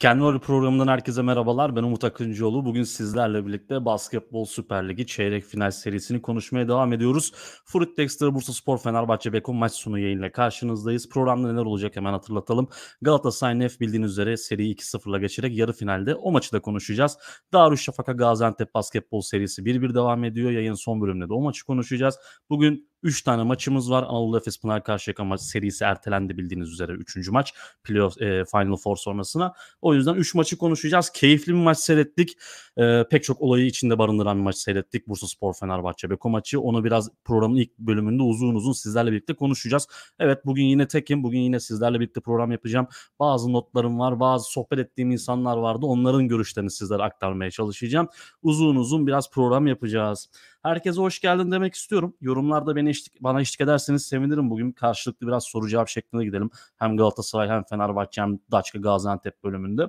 Dikenli programından herkese merhabalar. Ben Umut Akıncıoğlu. Bugün sizlerle birlikte Basketbol Süper Ligi çeyrek final serisini konuşmaya devam ediyoruz. Furit Dexter, Bursa Spor, Fenerbahçe, Beko maç sonu yayınla karşınızdayız. Programda neler olacak hemen hatırlatalım. Galatasaray Nef bildiğiniz üzere seriyi 2-0'la geçerek yarı finalde o maçı da konuşacağız. Darüşşafaka Gaziantep Basketbol serisi 1-1 devam ediyor. Yayın son bölümünde de o maçı konuşacağız. Bugün 3 tane maçımız var. Anadolu Efes Pınar Karşıyaka maç serisi ertelendi bildiğiniz üzere 3. maç playoff e, Final Four sonrasına. O yüzden 3 maçı konuşacağız. Keyifli bir maç seyrettik. E, pek çok olayı içinde barındıran bir maç seyrettik. Bursa Spor Fenerbahçe Beko maçı. Onu biraz programın ilk bölümünde uzun uzun sizlerle birlikte konuşacağız. Evet bugün yine tekim. Bugün yine sizlerle birlikte program yapacağım. Bazı notlarım var. Bazı sohbet ettiğim insanlar vardı. Onların görüşlerini sizlere aktarmaya çalışacağım. Uzun uzun biraz program yapacağız. Herkese hoş geldin demek istiyorum. Yorumlarda beni eşlik, bana eşlik ederseniz sevinirim. Bugün karşılıklı biraz soru cevap şeklinde gidelim. Hem Galatasaray hem Fenerbahçe hem Daçka Gaziantep bölümünde.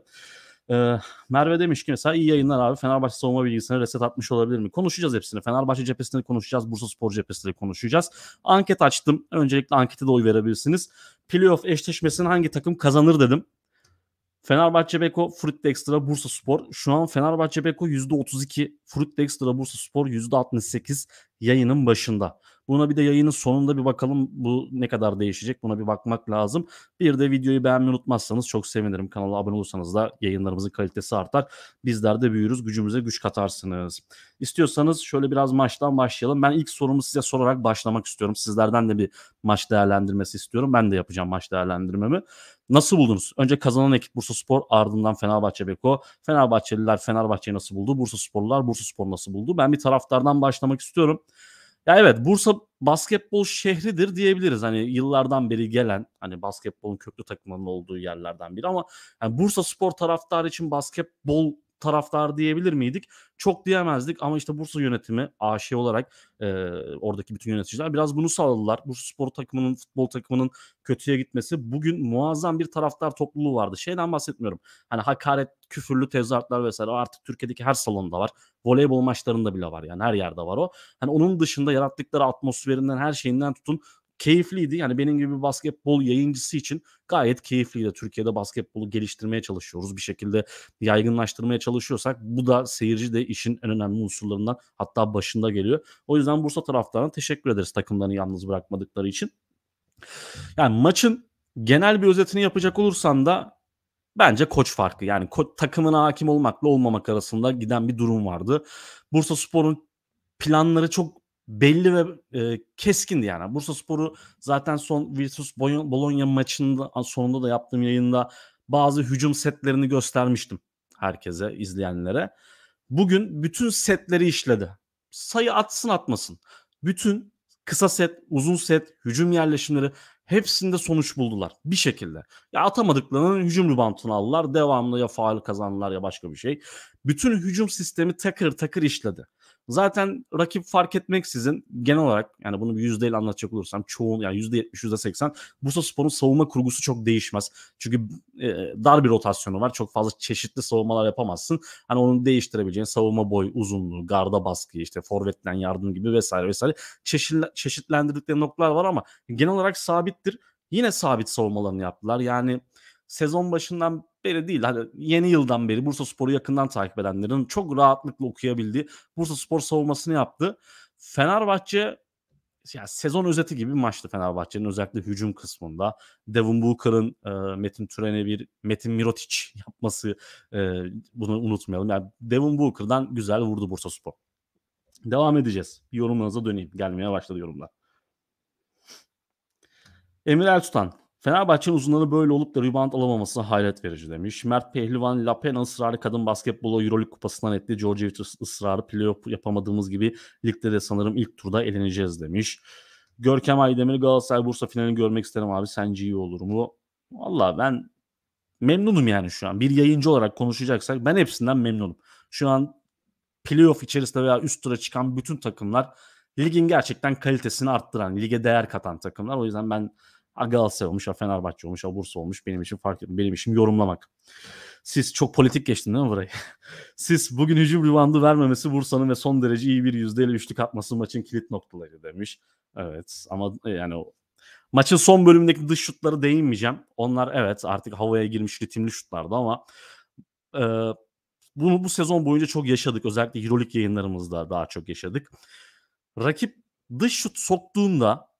Ee, Merve demiş ki mesela iyi yayınlar abi. Fenerbahçe savunma bilgisine reset atmış olabilir mi? Konuşacağız hepsini. Fenerbahçe cephesini konuşacağız. Bursa Spor cephesini konuşacağız. Anket açtım. Öncelikle ankete de oy verebilirsiniz. Playoff eşleşmesini hangi takım kazanır dedim. Fenerbahçe Beko, Fruit Dextra, Bursa Spor. Şu an Fenerbahçe Beko %32, Fruit Dextra, Bursa Spor %68 yayının başında. Buna bir de yayının sonunda bir bakalım bu ne kadar değişecek. Buna bir bakmak lazım. Bir de videoyu beğenmeyi unutmazsanız çok sevinirim. Kanala abone olursanız da yayınlarımızın kalitesi artar. Bizler de büyürüz. Gücümüze güç katarsınız. İstiyorsanız şöyle biraz maçtan başlayalım. Ben ilk sorumu size sorarak başlamak istiyorum. Sizlerden de bir maç değerlendirmesi istiyorum. Ben de yapacağım maç değerlendirmemi. Nasıl buldunuz? Önce kazanan ekip Bursa Spor ardından Fenerbahçe Beko. Fenerbahçeliler Fenerbahçe'yi nasıl buldu? Bursa Sporlular Bursa Spor nasıl buldu? Ben bir taraftardan başlamak istiyorum. Ya evet Bursa basketbol şehridir diyebiliriz. Hani yıllardan beri gelen hani basketbolun köklü takımının olduğu yerlerden biri ama yani Bursa spor taraftarı için basketbol taraftar diyebilir miydik? Çok diyemezdik ama işte Bursa yönetimi AŞ olarak e, oradaki bütün yöneticiler biraz bunu sağladılar. Bursa spor takımının, futbol takımının kötüye gitmesi. Bugün muazzam bir taraftar topluluğu vardı. Şeyden bahsetmiyorum. Hani hakaret, küfürlü tezahüratlar vesaire artık Türkiye'deki her salonda var. Voleybol maçlarında bile var yani her yerde var o. Hani onun dışında yarattıkları atmosferinden her şeyinden tutun keyifliydi. Yani benim gibi bir basketbol yayıncısı için gayet keyifliydi. Türkiye'de basketbolu geliştirmeye çalışıyoruz. Bir şekilde yaygınlaştırmaya çalışıyorsak bu da seyirci de işin en önemli unsurlarından hatta başında geliyor. O yüzden Bursa taraftarına teşekkür ederiz takımlarını yalnız bırakmadıkları için. Yani maçın genel bir özetini yapacak olursam da bence koç farkı. Yani ko- takımına hakim olmakla olmamak arasında giden bir durum vardı. Bursa Spor'un planları çok belli ve e, keskindi yani. Bursa Sporu zaten son Virtus Bologna maçında sonunda da yaptığım yayında bazı hücum setlerini göstermiştim herkese, izleyenlere. Bugün bütün setleri işledi. Sayı atsın atmasın. Bütün kısa set, uzun set, hücum yerleşimleri hepsinde sonuç buldular bir şekilde. Ya atamadıklarının hücum ribantını aldılar. Devamlı ya faal kazandılar ya başka bir şey. Bütün hücum sistemi takır takır işledi. Zaten rakip fark etmeksizin genel olarak yani bunu bir yüzdeyle anlatacak olursam çoğun yani yüzde yetmiş yüzde seksen Bursa Spor'un savunma kurgusu çok değişmez. Çünkü e, dar bir rotasyonu var. Çok fazla çeşitli savunmalar yapamazsın. Hani onu değiştirebileceğin savunma boy, uzunluğu, garda baskı işte forvetten yardım gibi vesaire vesaire çeşitli, çeşitlendirdikleri noktalar var ama genel olarak sabittir. Yine sabit savunmalarını yaptılar. Yani sezon başından beri değil. Hani yeni yıldan beri Bursa Spor'u yakından takip edenlerin çok rahatlıkla okuyabildiği Bursa Spor savunmasını yaptı. Fenerbahçe yani sezon özeti gibi bir maçtı Fenerbahçe'nin özellikle hücum kısmında. Devon Booker'ın e, Metin Türen'e bir Metin Mirotic yapması e, bunu unutmayalım. Yani Devon Booker'dan güzel vurdu Bursa Spor. Devam edeceğiz. Yorumlarınıza döneyim. Gelmeye başladı yorumlar. Emir Ertuğan. Fenerbahçe'nin uzunları böyle olup da rebound alamaması hayret verici demiş. Mert Pehlivan, Lapena ısrarı kadın basketbolu Euroleague kupasından etti. George ısrarı playoff yapamadığımız gibi ligde de sanırım ilk turda eleneceğiz demiş. Görkem Aydemir Galatasaray Bursa finalini görmek isterim abi. Sence iyi olur mu? Valla ben memnunum yani şu an. Bir yayıncı olarak konuşacaksak ben hepsinden memnunum. Şu an playoff içerisinde veya üst tura çıkan bütün takımlar ligin gerçekten kalitesini arttıran, lige değer katan takımlar. O yüzden ben A Galatasaray olmuş, a Fenerbahçe olmuş, a Bursa olmuş. Benim için fark etmiyor. Benim işim yorumlamak. Siz çok politik geçtin değil mi burayı? Siz bugün hücum ribandı vermemesi Bursa'nın ve son derece iyi bir yüzde %53'lük atması maçın kilit noktaları demiş. Evet ama e, yani Maçın son bölümündeki dış şutları değinmeyeceğim. Onlar evet artık havaya girmiş ritimli şutlardı ama e, bunu bu sezon boyunca çok yaşadık. Özellikle Euroleague yayınlarımızda daha çok yaşadık. Rakip dış şut soktuğunda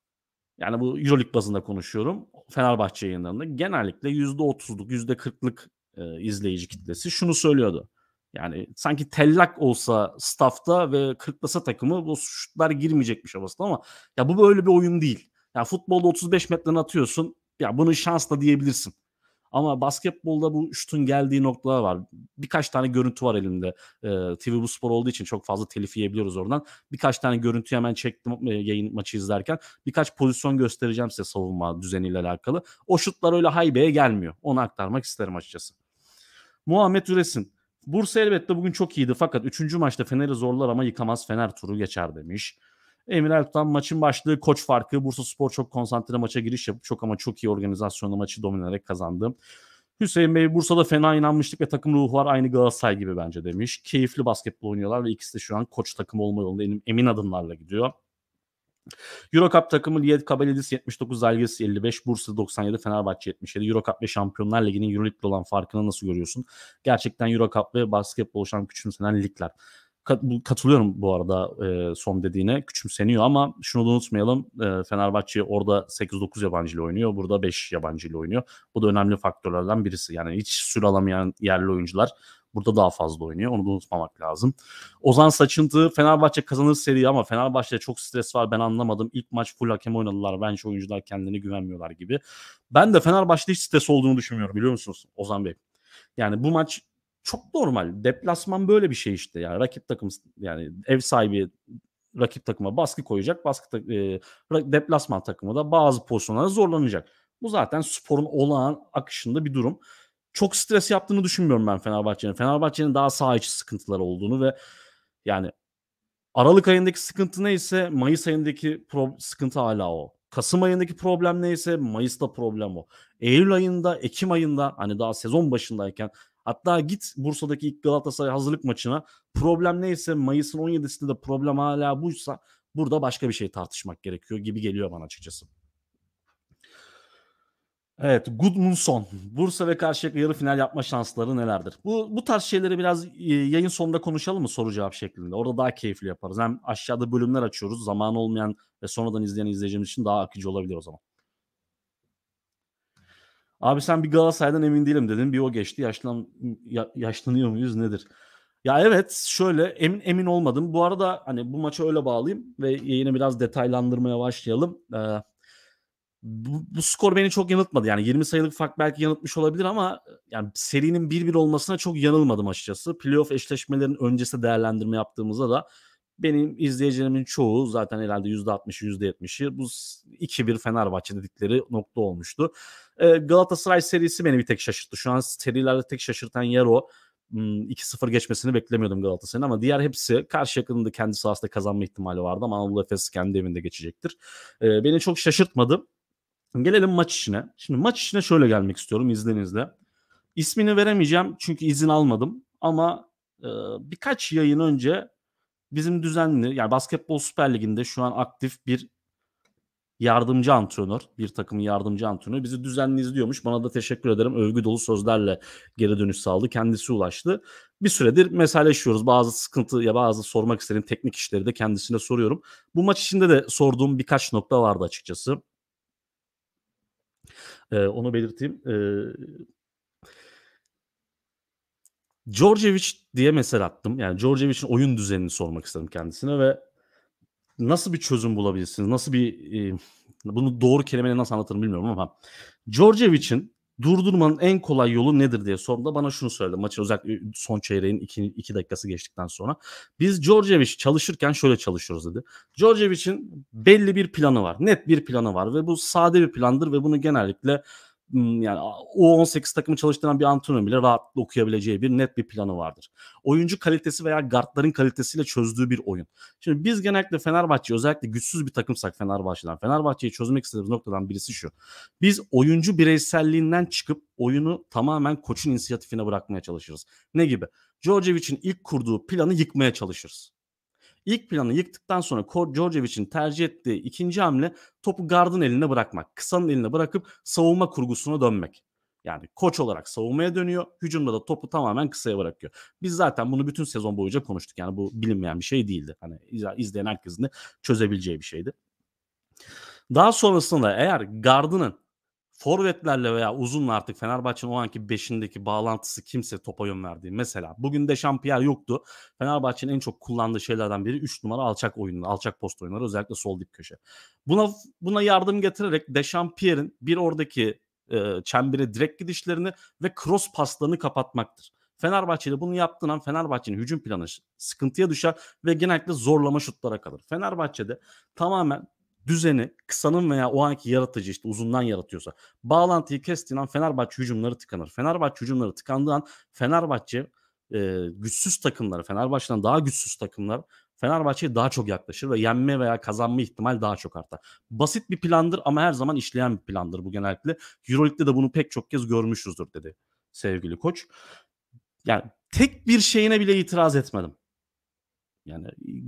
yani bu Euroleague bazında konuşuyorum. Fenerbahçe yayınlarında genellikle %30'luk, %40'lık e, izleyici kitlesi şunu söylüyordu. Yani sanki tellak olsa staffta ve kırklasa takımı bu şutlar girmeyecekmiş havasında ama ya bu böyle bir oyun değil. Ya futbolda 35 metren atıyorsun. Ya bunu şansla diyebilirsin. Ama basketbolda bu şutun geldiği noktalar var. Birkaç tane görüntü var elimde. E, ee, TV bu spor olduğu için çok fazla telif yiyebiliyoruz oradan. Birkaç tane görüntü hemen çektim e, yayın maçı izlerken. Birkaç pozisyon göstereceğim size savunma düzeniyle alakalı. O şutlar öyle haybeye gelmiyor. Onu aktarmak isterim açıkçası. Muhammed Üresin. Bursa elbette bugün çok iyiydi fakat 3. maçta Fener'i zorlar ama yıkamaz Fener turu geçer demiş. Emir Ertuğ'dan maçın başlığı koç farkı. Bursa Spor çok konsantre maça giriş yapıp çok ama çok iyi organizasyonla maçı dominerek kazandı. Hüseyin Bey Bursa'da fena inanmıştık ve takım ruhu var aynı Galatasaray gibi bence demiş. Keyifli basketbol oynuyorlar ve ikisi de şu an koç takım olma yolunda emin adımlarla gidiyor. Eurocup takımı Liyet Kabeledis 79, Zalgiris 55, Bursa 97, Fenerbahçe 77. Eurocup ve Şampiyonlar Ligi'nin Euroleague'de olan farkını nasıl görüyorsun? Gerçekten Eurocup ve basketbol şan küçümsenen ligler katılıyorum bu arada e, son dediğine. Küçümseniyor ama şunu da unutmayalım. E, Fenerbahçe orada 8-9 yabancı ile oynuyor. Burada 5 yabancı ile oynuyor. Bu da önemli faktörlerden birisi. Yani hiç süre alamayan yerli oyuncular burada daha fazla oynuyor. Onu da unutmamak lazım. Ozan Saçıntı Fenerbahçe kazanır seri ama Fenerbahçe'de çok stres var ben anlamadım. ilk maç full hakem oynadılar. Bence oyuncular kendini güvenmiyorlar gibi. Ben de Fenerbahçe'de hiç stres olduğunu düşünmüyorum biliyor musunuz Ozan Bey? Yani bu maç çok normal. Deplasman böyle bir şey işte. Yani rakip takım yani ev sahibi rakip takıma baskı koyacak. Baskı ta- e, deplasman takımı da bazı pozisyonlara zorlanacak. Bu zaten sporun olağan akışında bir durum. Çok stres yaptığını düşünmüyorum ben Fenerbahçe'nin. Fenerbahçe'nin daha saha içi sıkıntıları olduğunu ve yani Aralık ayındaki sıkıntı neyse Mayıs ayındaki pro- sıkıntı hala o. Kasım ayındaki problem neyse Mayıs'ta problem o. Eylül ayında, Ekim ayında hani daha sezon başındayken Hatta git Bursa'daki ilk Galatasaray hazırlık maçına. Problem neyse Mayıs'ın 17'sinde de problem hala buysa burada başka bir şey tartışmak gerekiyor gibi geliyor bana açıkçası. Evet Goodmunson. Bursa ve Karşıyaka yarı final yapma şansları nelerdir? Bu, bu tarz şeyleri biraz e, yayın sonunda konuşalım mı soru cevap şeklinde? Orada daha keyifli yaparız. Hem aşağıda bölümler açıyoruz. zaman olmayan ve sonradan izleyen izleyicimiz için daha akıcı olabilir o zaman. Abi sen bir Galatasaray'dan emin değilim dedin. Bir o geçti. Yaşlan, ya, yaşlanıyor muyuz nedir? Ya evet şöyle emin emin olmadım. Bu arada hani bu maça öyle bağlayayım ve yayını biraz detaylandırmaya başlayalım. Ee, bu, bu skor beni çok yanıltmadı. Yani 20 sayılık fark belki yanıltmış olabilir ama yani serinin 1-1 olmasına çok yanılmadım açıkçası. Playoff eşleşmelerin öncesi değerlendirme yaptığımızda da benim izleyicilerimin çoğu zaten herhalde %60'ı %70'i bu 2-1 Fenerbahçe dedikleri nokta olmuştu. Ee, Galatasaray serisi beni bir tek şaşırttı. Şu an serilerde tek şaşırtan yer o. 2-0 hmm, geçmesini beklemiyordum Galatasaray'ın ama diğer hepsi karşı yakınında kendi sahasında kazanma ihtimali vardı ama Anadolu Efes kendi evinde geçecektir. Ee, beni çok şaşırtmadı. Gelelim maç içine. Şimdi maç içine şöyle gelmek istiyorum izninizle. İsmini veremeyeceğim çünkü izin almadım ama e, birkaç yayın önce bizim düzenli yani Basketbol Süper Ligi'nde şu an aktif bir yardımcı antrenör, bir takımın yardımcı antrenörü bizi düzenli izliyormuş. Bana da teşekkür ederim. Övgü dolu sözlerle geri dönüş sağladı. Kendisi ulaştı. Bir süredir mesajlaşıyoruz. Bazı sıkıntı ya bazı sormak istediğim teknik işleri de kendisine soruyorum. Bu maç içinde de sorduğum birkaç nokta vardı açıkçası. Ee, onu belirteyim. Ee, Djordjevic diye mesel attım. Yani Djordjevic'in oyun düzenini sormak istedim kendisine ve nasıl bir çözüm bulabilirsiniz? Nasıl bir e, bunu doğru kelimeyle nasıl anlatırım bilmiyorum ama Djordjevic'in durdurmanın en kolay yolu nedir diye sorduğunda bana şunu söyledi. maçı özellikle son çeyreğin 2 dakikası geçtikten sonra. Biz Djordjevic çalışırken şöyle çalışıyoruz dedi. Djordjevic'in belli bir planı var. Net bir planı var ve bu sade bir plandır ve bunu genellikle Hmm, yani U18 takımı çalıştıran bir antrenör bile rahatlıkla okuyabileceği bir net bir planı vardır. Oyuncu kalitesi veya gardların kalitesiyle çözdüğü bir oyun. Şimdi biz genellikle Fenerbahçe özellikle güçsüz bir takımsak Fenerbahçe'den Fenerbahçe'yi çözmek istediğimiz noktadan birisi şu. Biz oyuncu bireyselliğinden çıkıp oyunu tamamen koçun inisiyatifine bırakmaya çalışırız. Ne gibi? Djordjevic'in ilk kurduğu planı yıkmaya çalışırız. İlk planı yıktıktan sonra Djordjevic'in tercih ettiği ikinci hamle topu gardın eline bırakmak. Kısanın eline bırakıp savunma kurgusuna dönmek. Yani koç olarak savunmaya dönüyor. Hücumda da topu tamamen kısaya bırakıyor. Biz zaten bunu bütün sezon boyunca konuştuk. Yani bu bilinmeyen bir şey değildi. Hani izleyen herkesin de çözebileceği bir şeydi. Daha sonrasında eğer gardının forvetlerle veya uzunla artık Fenerbahçe'nin o anki beşindeki bağlantısı kimse topa yön verdiği. Mesela bugün de Şampiyer yoktu. Fenerbahçe'nin en çok kullandığı şeylerden biri 3 numara alçak oyunları, alçak post oyunları özellikle sol dip köşe. Buna buna yardım getirerek de Dechampierre'in bir oradaki e, çembere direkt gidişlerini ve cross paslarını kapatmaktır. Fenerbahçe'de bunu yaptığın Fenerbahçe'nin hücum planı sıkıntıya düşer ve genellikle zorlama şutlara kalır. Fenerbahçe'de tamamen düzeni kısanın veya o anki yaratıcı işte uzundan yaratıyorsa bağlantıyı kestiğin an Fenerbahçe hücumları tıkanır. Fenerbahçe hücumları tıkandığı an Fenerbahçe e, güçsüz takımları Fenerbahçe'den daha güçsüz takımlar Fenerbahçe'ye daha çok yaklaşır ve yenme veya kazanma ihtimal daha çok artar. Basit bir plandır ama her zaman işleyen bir plandır bu genellikle. Euroleague'de de bunu pek çok kez görmüşüzdür dedi sevgili koç. Yani tek bir şeyine bile itiraz etmedim. Yani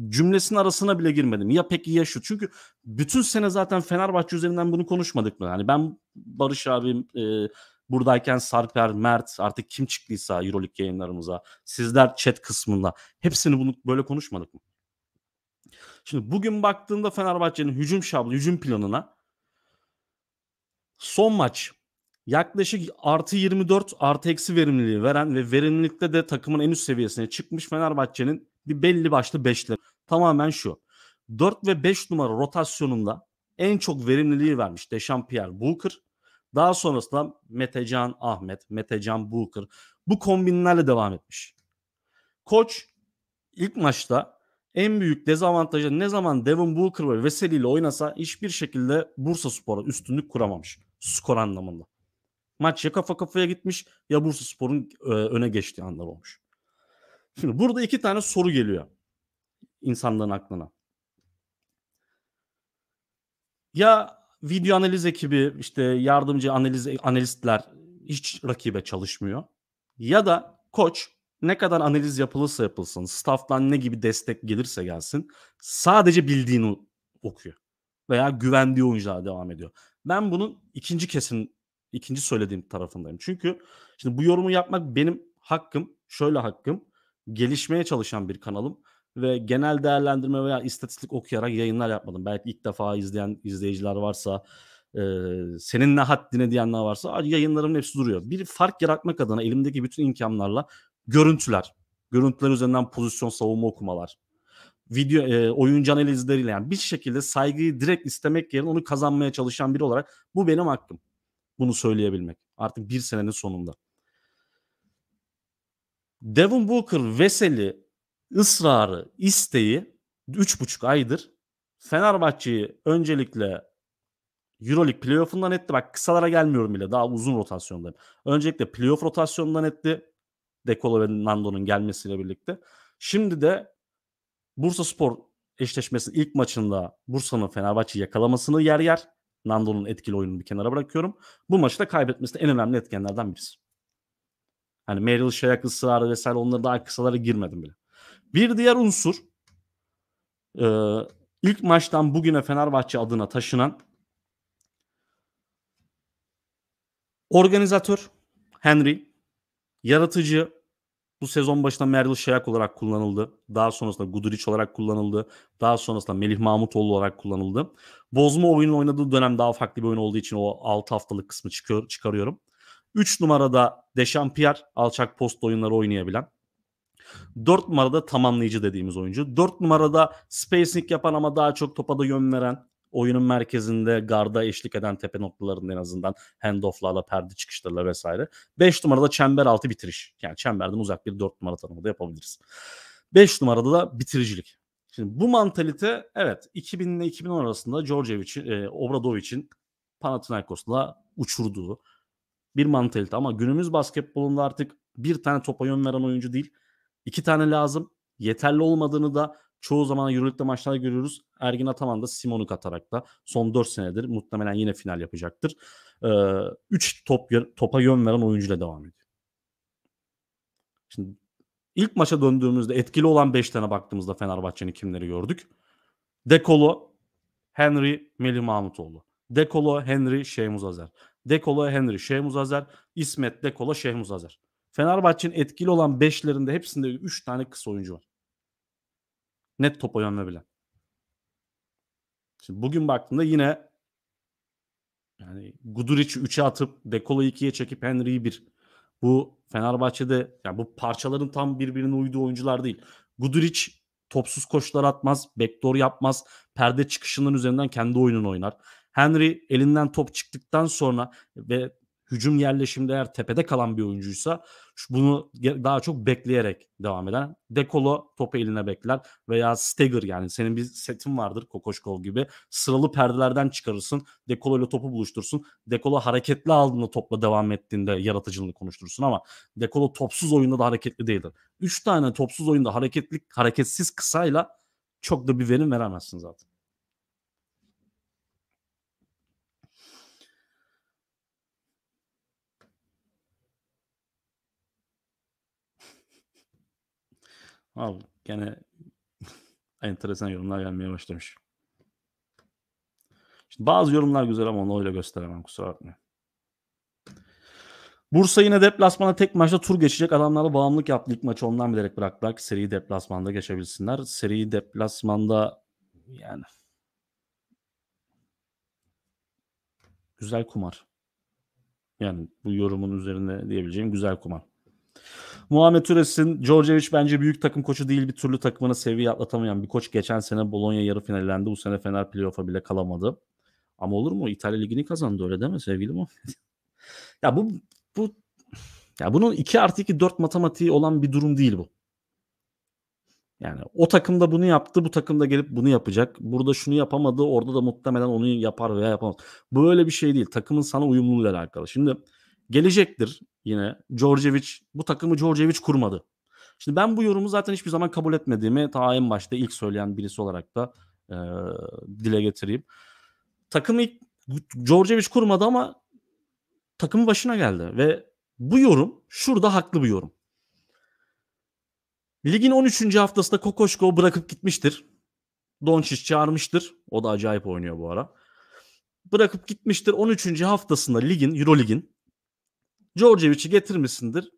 cümlesinin arasına bile girmedim. Ya peki ya şu. Çünkü bütün sene zaten Fenerbahçe üzerinden bunu konuşmadık mı? Yani ben Barış abim e, buradayken Sarper, Mert artık kim çıktıysa Euroleague yayınlarımıza sizler chat kısmında hepsini bunu böyle konuşmadık mı? Şimdi bugün baktığımda Fenerbahçe'nin hücum şablonu, hücum planına son maç yaklaşık artı 24 artı eksi verimliliği veren ve verimlilikte de takımın en üst seviyesine çıkmış Fenerbahçe'nin bir belli başlı beşler. Tamamen şu. 4 ve 5 numara rotasyonunda en çok verimliliği vermiş Dechampierre Booker. Daha sonrasında Metecan Ahmet, Metecan Booker. Bu kombinlerle devam etmiş. Koç ilk maçta en büyük dezavantajı ne zaman Devin Booker ve Veseli ile oynasa hiçbir şekilde Bursa Spor'a üstünlük kuramamış. Skor anlamında. Maç ya kafa kafaya gitmiş ya Bursa Spor'un e, öne geçtiği anlar olmuş. Şimdi burada iki tane soru geliyor insanların aklına. Ya video analiz ekibi işte yardımcı analiz analistler hiç rakibe çalışmıyor. Ya da koç ne kadar analiz yapılırsa yapılsın, staff'tan ne gibi destek gelirse gelsin sadece bildiğini okuyor. Veya güvendiği oyunculara devam ediyor. Ben bunun ikinci kesin ikinci söylediğim tarafındayım. Çünkü şimdi bu yorumu yapmak benim hakkım, şöyle hakkım gelişmeye çalışan bir kanalım ve genel değerlendirme veya istatistik okuyarak yayınlar yapmadım. Belki ilk defa izleyen izleyiciler varsa, e, senin ne haddine diyenler varsa yayınlarımın hepsi duruyor. Bir fark yaratmak adına elimdeki bütün imkanlarla görüntüler, görüntüler üzerinden pozisyon savunma okumalar, video e, oyuncu analizleriyle yani bir şekilde saygıyı direkt istemek yerine onu kazanmaya çalışan biri olarak bu benim hakkım. Bunu söyleyebilmek. Artık bir senenin sonunda. Devin Booker Veseli ısrarı, isteği 3,5 aydır Fenerbahçe'yi öncelikle Euroleague playoff'undan etti. Bak kısalara gelmiyorum bile. Daha uzun rotasyondayım. Öncelikle playoff rotasyonundan etti. Dekolo ve Nando'nun gelmesiyle birlikte. Şimdi de Bursa Spor eşleşmesinin ilk maçında Bursa'nın Fenerbahçe'yi yakalamasını yer yer Nando'nun etkili oyununu bir kenara bırakıyorum. Bu maçta kaybetmesi de en önemli etkenlerden birisi. Hani Meryl Şeyak ısrarı vesaire onları daha kısalara girmedim bile. Bir diğer unsur e, ilk maçtan bugüne Fenerbahçe adına taşınan organizatör Henry, yaratıcı bu sezon başında Meryl Şayak olarak kullanıldı. Daha sonrasında Guduric olarak kullanıldı. Daha sonrasında Melih Mahmutoğlu olarak kullanıldı. Bozma oyunu oynadığı dönem daha farklı bir oyun olduğu için o 6 haftalık kısmı çıkıyor, çıkarıyorum. 3 numarada Dechampierre alçak post oyunları oynayabilen. 4 numarada tamamlayıcı dediğimiz oyuncu. 4 numarada spacing yapan ama daha çok topa da yön veren oyunun merkezinde garda eşlik eden tepe noktalarında en azından handofflarla, perde çıkışlarıyla vesaire. 5 numarada çember altı bitiriş. Yani çemberden uzak bir 4 numara tanımı da yapabiliriz. 5 numarada da bitiricilik. Şimdi bu mantalite evet 2000 ile 2010 arasında Djordjevic'in, e, Obradovic'in Panathinaikos'la uçurduğu bir mantalite. Ama günümüz basketbolunda artık bir tane topa yön veren oyuncu değil. iki tane lazım. Yeterli olmadığını da çoğu zaman Euroleague'de maçlarda görüyoruz. Ergin Ataman da Simon'u katarak da son 4 senedir muhtemelen yine final yapacaktır. 3 ee, top, topa yön veren oyuncuyla devam ediyor. Şimdi ilk maça döndüğümüzde etkili olan 5 tane baktığımızda Fenerbahçe'nin kimleri gördük? Dekolo, Henry, Melih Mahmutoğlu. Dekolo, Henry, Şeymuz Azer Dekola Henry, Şehmuz Muzazer, İsmet Dekola, Şehmuz Muzazer. Fenerbahçe'nin etkili olan beşlerinde hepsinde 3 tane kısa oyuncu var. Net top oynanma Şimdi bugün baktığımda yine yani Guduric'i 3'e atıp Dekola'yı 2'ye çekip Henry'yi 1. Bu Fenerbahçe'de yani bu parçaların tam birbirine uyduğu oyuncular değil. Guduric topsuz koşular atmaz, backdoor yapmaz, perde çıkışının üzerinden kendi oyununu oynar. Henry elinden top çıktıktan sonra ve hücum yerleşimde eğer tepede kalan bir oyuncuysa bunu daha çok bekleyerek devam eden Dekolo topu eline bekler veya Steger yani senin bir setin vardır Kokoşkov gibi sıralı perdelerden çıkarırsın Dekolo ile topu buluştursun Dekolo hareketli aldığında topla devam ettiğinde yaratıcılığını konuşturursun ama Dekolo topsuz oyunda da hareketli değildir. 3 tane topsuz oyunda hareketli hareketsiz kısayla çok da bir verim veremezsin zaten. Al gene enteresan yorumlar gelmeye başlamış. Şimdi bazı yorumlar güzel ama onu öyle gösteremem kusura bakmayın. Bursa yine deplasmana tek maçta tur geçecek. Adamlara bağımlılık yaptı. İlk maçı ondan bilerek bıraktılar ki seriyi deplasmanda geçebilsinler. Seriyi deplasmanda yani güzel kumar. Yani bu yorumun üzerine diyebileceğim güzel kumar. Muhammed Üres'in Djordjevic bence büyük takım koçu değil bir türlü takımını seviye atlatamayan bir koç. Geçen sene Bologna yarı finallendi. Bu sene Fener playoff'a bile kalamadı. Ama olur mu? İtalya Ligi'ni kazandı öyle deme sevgili Muhammed. ya bu bu ya bunun 2 artı 2 4 matematiği olan bir durum değil bu. Yani o takımda bunu yaptı, bu takımda gelip bunu yapacak. Burada şunu yapamadı, orada da muhtemelen onu yapar veya yapamaz. Bu öyle bir şey değil. Takımın sana uyumluluğuyla alakalı. Şimdi gelecektir yine. Djordjevic bu takımı Djordjevic kurmadı. Şimdi ben bu yorumu zaten hiçbir zaman kabul etmediğimi ta en başta ilk söyleyen birisi olarak da e, dile getireyim. Takımı Djordjevic kurmadı ama takımı başına geldi ve bu yorum şurada haklı bir yorum. Ligin 13. haftasında Kokoşko bırakıp gitmiştir. Doncic çağırmıştır. O da acayip oynuyor bu ara. Bırakıp gitmiştir. 13. haftasında ligin, Euro ligin Djordjevic'i getirmişsindir.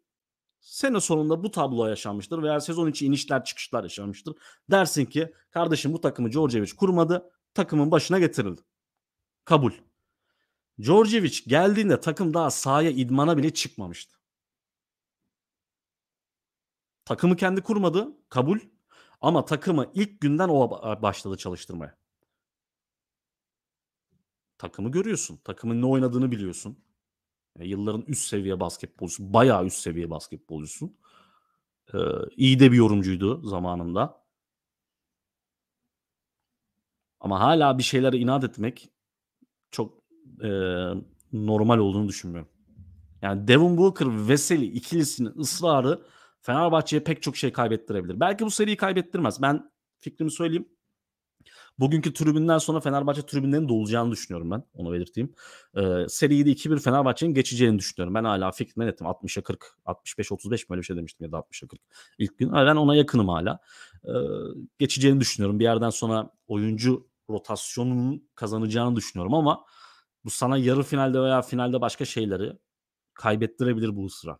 Sene sonunda bu tablo yaşanmıştır veya sezon içi inişler çıkışlar yaşanmıştır. Dersin ki kardeşim bu takımı Djordjevic kurmadı. Takımın başına getirildi. Kabul. Djordjevic geldiğinde takım daha sahaya idmana bile çıkmamıştı. Takımı kendi kurmadı. Kabul. Ama takımı ilk günden o başladı çalıştırmaya. Takımı görüyorsun. Takımın ne oynadığını biliyorsun. E, yılların üst seviye basketbolcusu. Bayağı üst seviye basketbolcusu. Ee, iyi de bir yorumcuydu zamanında. Ama hala bir şeylere inat etmek çok e, normal olduğunu düşünmüyorum. Yani Devin Booker, Veseli ikilisinin ısrarı Fenerbahçe'ye pek çok şey kaybettirebilir. Belki bu seriyi kaybettirmez. Ben fikrimi söyleyeyim. Bugünkü tribünden sonra Fenerbahçe tribünlerinin dolacağını düşünüyorum ben. Onu belirteyim. Ee, seriyi de 2-1 Fenerbahçe'nin geçeceğini düşünüyorum. Ben hala fikrimi netim. 60'a 40, 65-35 mi öyle bir şey demiştim ya da 60'a 40 ilk gün. Ben ona yakınım hala. Ee, geçeceğini düşünüyorum. Bir yerden sonra oyuncu rotasyonunun kazanacağını düşünüyorum ama bu sana yarı finalde veya finalde başka şeyleri kaybettirebilir bu ısrar.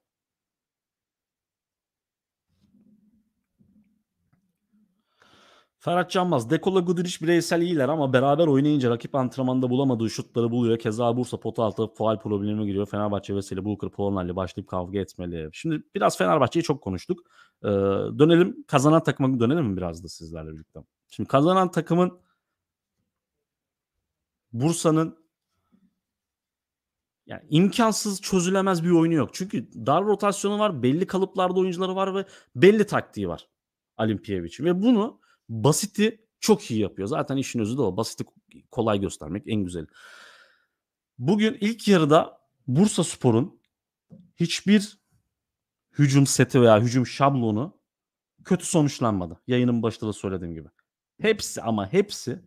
Ferhat Canmaz, Dekola Guduric bireysel iyiler ama beraber oynayınca rakip antrenmanda bulamadığı şutları buluyor. Keza Bursa pot altı faal problemine giriyor. Fenerbahçe vesile Bulkır Polonar'la başlayıp kavga etmeli. Şimdi biraz Fenerbahçe'yi çok konuştuk. Ee, dönelim kazanan takıma dönelim mi biraz da sizlerle birlikte? Şimdi kazanan takımın Bursa'nın yani imkansız çözülemez bir oyunu yok. Çünkü dar rotasyonu var, belli kalıplarda oyuncuları var ve belli taktiği var Alimpiyev için Ve bunu Basiti çok iyi yapıyor. Zaten işin özü de o. Basiti kolay göstermek en güzeli. Bugün ilk yarıda Bursa Spor'un hiçbir hücum seti veya hücum şablonu kötü sonuçlanmadı. Yayının başında da söylediğim gibi. Hepsi ama hepsi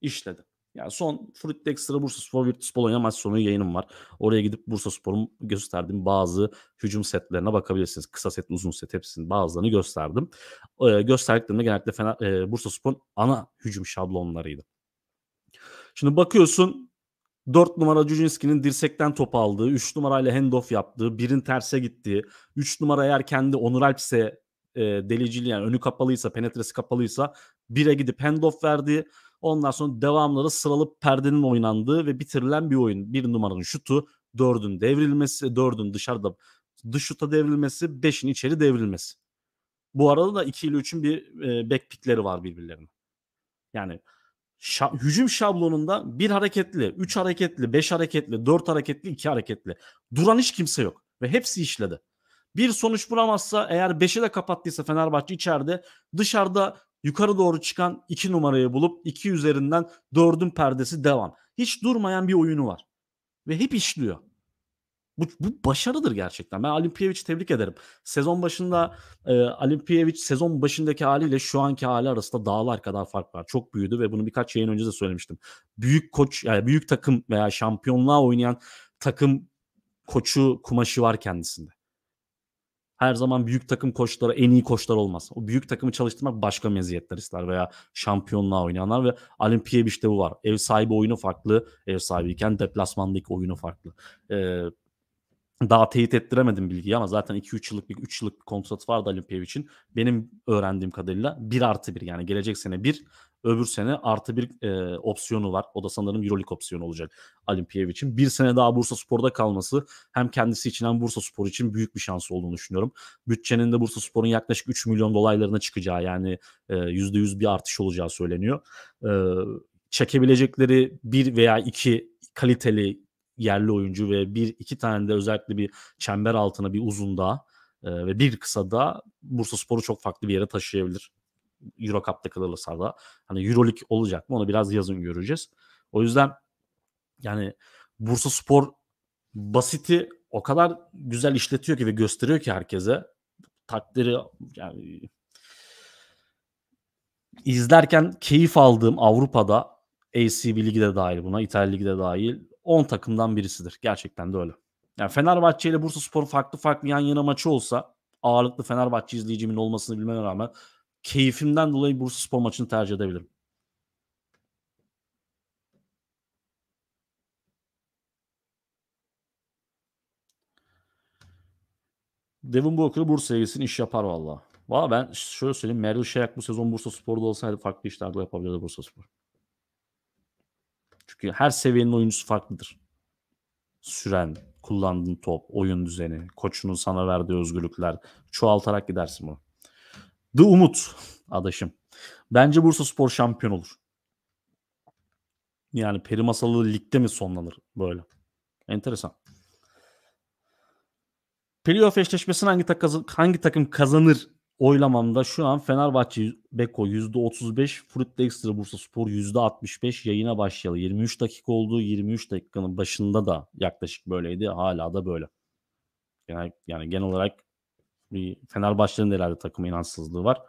işledi. Yani son Fruit Extra Bursa Spor Virtus Bologna maç sonu yayınım var. Oraya gidip Bursa Spor'un gösterdiğim bazı hücum setlerine bakabilirsiniz. Kısa set, uzun set hepsinin bazılarını gösterdim. Ee, gösterdiklerimde genellikle Fener, e, Bursa Spor'un ana hücum şablonlarıydı. Şimdi bakıyorsun 4 numara Cujinski'nin dirsekten top aldığı, 3 numarayla handoff yaptığı, birin terse gittiği, 3 numara eğer kendi Onur Alp'se e, delicili yani önü kapalıysa, penetresi kapalıysa bire gidip handoff verdiği, Ondan sonra devamları sıralı perdenin oynandığı ve bitirilen bir oyun. Bir numaranın şutu, dördün devrilmesi, dördün dışarıda dış şuta devrilmesi, beşin içeri devrilmesi. Bu arada da 2 ile 3'ün bir e, backpickleri var birbirlerine. Yani şa- hücum şablonunda bir hareketli, üç hareketli, beş hareketli, dört hareketli, iki hareketli. Duran hiç kimse yok ve hepsi işledi. Bir sonuç bulamazsa eğer 5'i de kapattıysa Fenerbahçe içeride dışarıda yukarı doğru çıkan 2 numarayı bulup 2 üzerinden 4'ün perdesi devam. Hiç durmayan bir oyunu var. Ve hep işliyor. Bu, bu başarıdır gerçekten. Ben Alimpiyevic'i tebrik ederim. Sezon başında e, Alimpiyevic sezon başındaki haliyle şu anki hali arasında dağlar kadar fark var. Çok büyüdü ve bunu birkaç yayın önce de söylemiştim. Büyük koç yani büyük takım veya şampiyonluğa oynayan takım koçu kumaşı var kendisinde her zaman büyük takım koçları en iyi koçlar olmaz. O büyük takımı çalıştırmak başka meziyetler ister veya şampiyonluğa oynayanlar ve Alin Piebiç'te bu var. Ev sahibi oyunu farklı, ev sahibiyken deplasmandaki oyunu farklı. Ee, daha teyit ettiremedim bilgiyi ama zaten 2-3 yıllık bir 3 yıllık bir kontrat var da Piyev için. Benim öğrendiğim kadarıyla 1 artı 1 yani gelecek sene 1 öbür sene artı bir e, opsiyonu var. O da sanırım Euroleague opsiyonu olacak Alimpiyev için. Bir sene daha Bursa Spor'da kalması hem kendisi için hem Bursa Spor için büyük bir şans olduğunu düşünüyorum. Bütçenin de Bursa Spor'un yaklaşık 3 milyon dolaylarına çıkacağı yani e, %100 bir artış olacağı söyleniyor. E, çekebilecekleri bir veya iki kaliteli yerli oyuncu ve bir iki tane de özellikle bir çember altına bir uzunda e, ve bir kısa da Bursa Spor'u çok farklı bir yere taşıyabilir. Euro Cup'ta kalırsa da hani Euroleague olacak mı onu biraz yazın göreceğiz. O yüzden yani Bursa Spor basiti o kadar güzel işletiyor ki ve gösteriyor ki herkese takdiri yani izlerken keyif aldığım Avrupa'da AC ligi de dahil buna, İtalya ligi de dahil 10 takımdan birisidir. Gerçekten de öyle. Yani Fenerbahçe ile Bursa Spor farklı farklı yan yana maçı olsa ağırlıklı Fenerbahçe izleyicimin olmasını bilmeme rağmen keyfimden dolayı Bursa Spor maçını tercih edebilirim. Devin Booker Bursa'ya gitsin iş yapar valla. Valla ben şöyle söyleyeyim. Meril Şayak bu sezon Bursa Spor'da olsaydı farklı işler de yapabilirdi Bursa Spor. Çünkü her seviyenin oyuncusu farklıdır. Süren, kullandığın top, oyun düzeni, koçunun sana verdiği özgürlükler. Çoğaltarak gidersin bunu. The Umut adaşım. Bence Bursa Spor şampiyon olur. Yani peri masalı ligde mi sonlanır böyle? Enteresan. Playoff eşleşmesini hangi, takazı, hangi takım kazanır oylamamda şu an Fenerbahçe Beko %35, Fruit Dexter Bursa Spor %65 yayına başlayalı. 23 dakika oldu. 23 dakikanın başında da yaklaşık böyleydi. Hala da böyle. Yani, yani genel olarak bir Fenerbahçe'nin de herhalde takım inansızlığı var.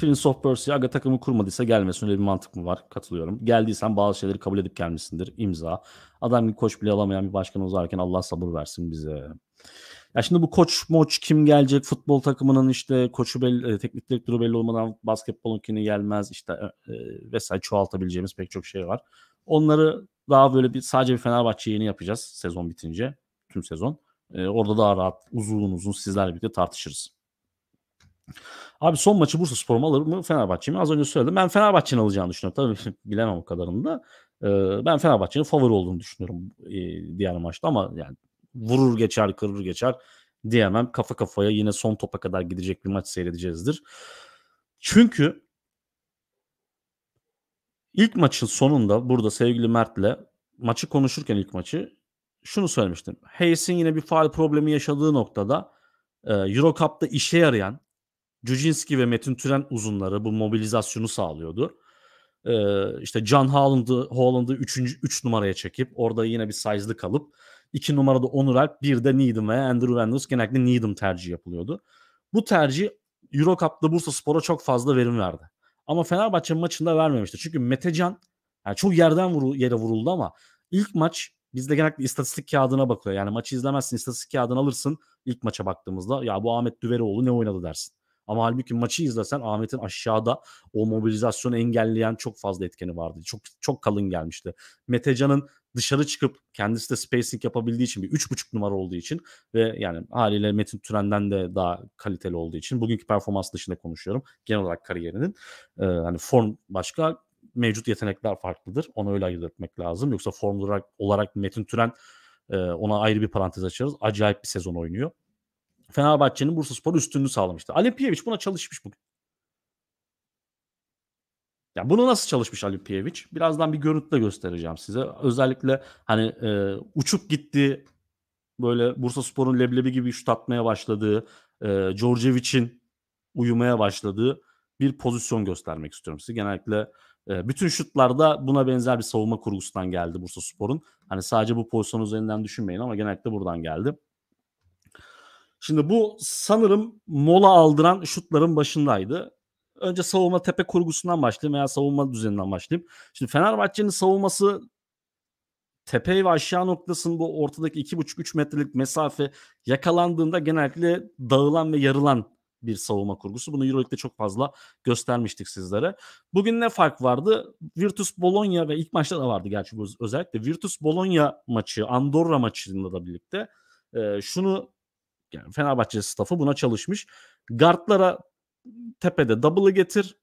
Prince of Persia aga takımı kurmadıysa gelmesin öyle bir mantık mı var? Katılıyorum. Geldiysen bazı şeyleri kabul edip gelmişsindir. İmza. Adam bir koç bile alamayan bir başkanımız uzarken Allah sabır versin bize. Ya şimdi bu koç moç kim gelecek futbol takımının işte koçu belli, e, teknik direktörü belli olmadan basketbolun kini gelmez işte e, e, vesaire çoğaltabileceğimiz pek çok şey var. Onları daha böyle bir sadece bir Fenerbahçe yeni yapacağız sezon bitince tüm sezon. E, orada daha rahat uzun uzun sizlerle birlikte tartışırız. Abi son maçı Bursa Spor mu alır mı Fenerbahçe mi? Az önce söyledim. Ben Fenerbahçe'nin alacağını düşünüyorum. Tabii bilemem o kadarını da. Ee, ben Fenerbahçe'nin favori olduğunu düşünüyorum e, diğer maçta ama yani vurur geçer, kırır geçer diyemem. Kafa kafaya yine son topa kadar gidecek bir maç seyredeceğizdir. Çünkü ilk maçın sonunda burada sevgili Mert'le maçı konuşurken ilk maçı şunu söylemiştim. Hayes'in yine bir faal problemi yaşadığı noktada e, Euro Cup'ta işe yarayan Cucinski ve Metin Türen uzunları bu mobilizasyonu sağlıyordu. Ee, işte John Holland'ı Holland'ı 3. 3 numaraya çekip orada yine bir size'lı kalıp 2 numarada Onur Alp, de Needham ve Andrew Andrews genellikle Needham tercih yapılıyordu. Bu tercih Euro Cup'ta Bursa Spor'a çok fazla verim verdi. Ama Fenerbahçe maçında vermemişti. Çünkü Metecan yani çok yerden vuru, yere vuruldu ama ilk maç bizde genellikle istatistik kağıdına bakıyor. Yani maçı izlemezsin istatistik kağıdını alırsın ilk maça baktığımızda ya bu Ahmet Düveroğlu ne oynadı dersin. Ama halbuki maçı izlesen Ahmet'in aşağıda o mobilizasyonu engelleyen çok fazla etkeni vardı. Çok çok kalın gelmişti. Metecan'ın dışarı çıkıp kendisi de spacing yapabildiği için bir 3.5 numara olduğu için ve yani haliyle Metin Türen'den de daha kaliteli olduğu için bugünkü performans dışında konuşuyorum. Genel olarak kariyerinin e, hani form başka mevcut yetenekler farklıdır. Onu öyle ayırt etmek lazım. Yoksa form olarak, olarak Metin Türen ona ayrı bir parantez açarız. Acayip bir sezon oynuyor. Fenerbahçe'nin Bursaspor üstünlüğü sağlamıştı. Ali Piyeviç buna çalışmış bugün. Ya bunu nasıl çalışmış Ali Piyeviç? Birazdan bir görüntüle göstereceğim size. Özellikle hani e, uçup gitti böyle Bursa Spor'un leblebi gibi şut atmaya başladığı, e, Djordjevic'in uyumaya başladığı bir pozisyon göstermek istiyorum size. Genellikle e, bütün şutlarda buna benzer bir savunma kurgusundan geldi Bursa Spor'un. Hani sadece bu pozisyon üzerinden düşünmeyin ama genellikle buradan geldi. Şimdi bu sanırım mola aldıran şutların başındaydı. Önce savunma tepe kurgusundan başlayayım veya savunma düzeninden başlayayım. Şimdi Fenerbahçe'nin savunması tepe ve aşağı noktasının bu ortadaki 2,5-3 metrelik mesafe yakalandığında genellikle dağılan ve yarılan bir savunma kurgusu. Bunu Euroleague'de çok fazla göstermiştik sizlere. Bugün ne fark vardı? Virtus Bologna ve ilk maçta da vardı gerçi bu özellikle. Virtus Bologna maçı, Andorra maçında da birlikte e, şunu yani Fenerbahçe stafı buna çalışmış. Guardlara tepede double'ı getir.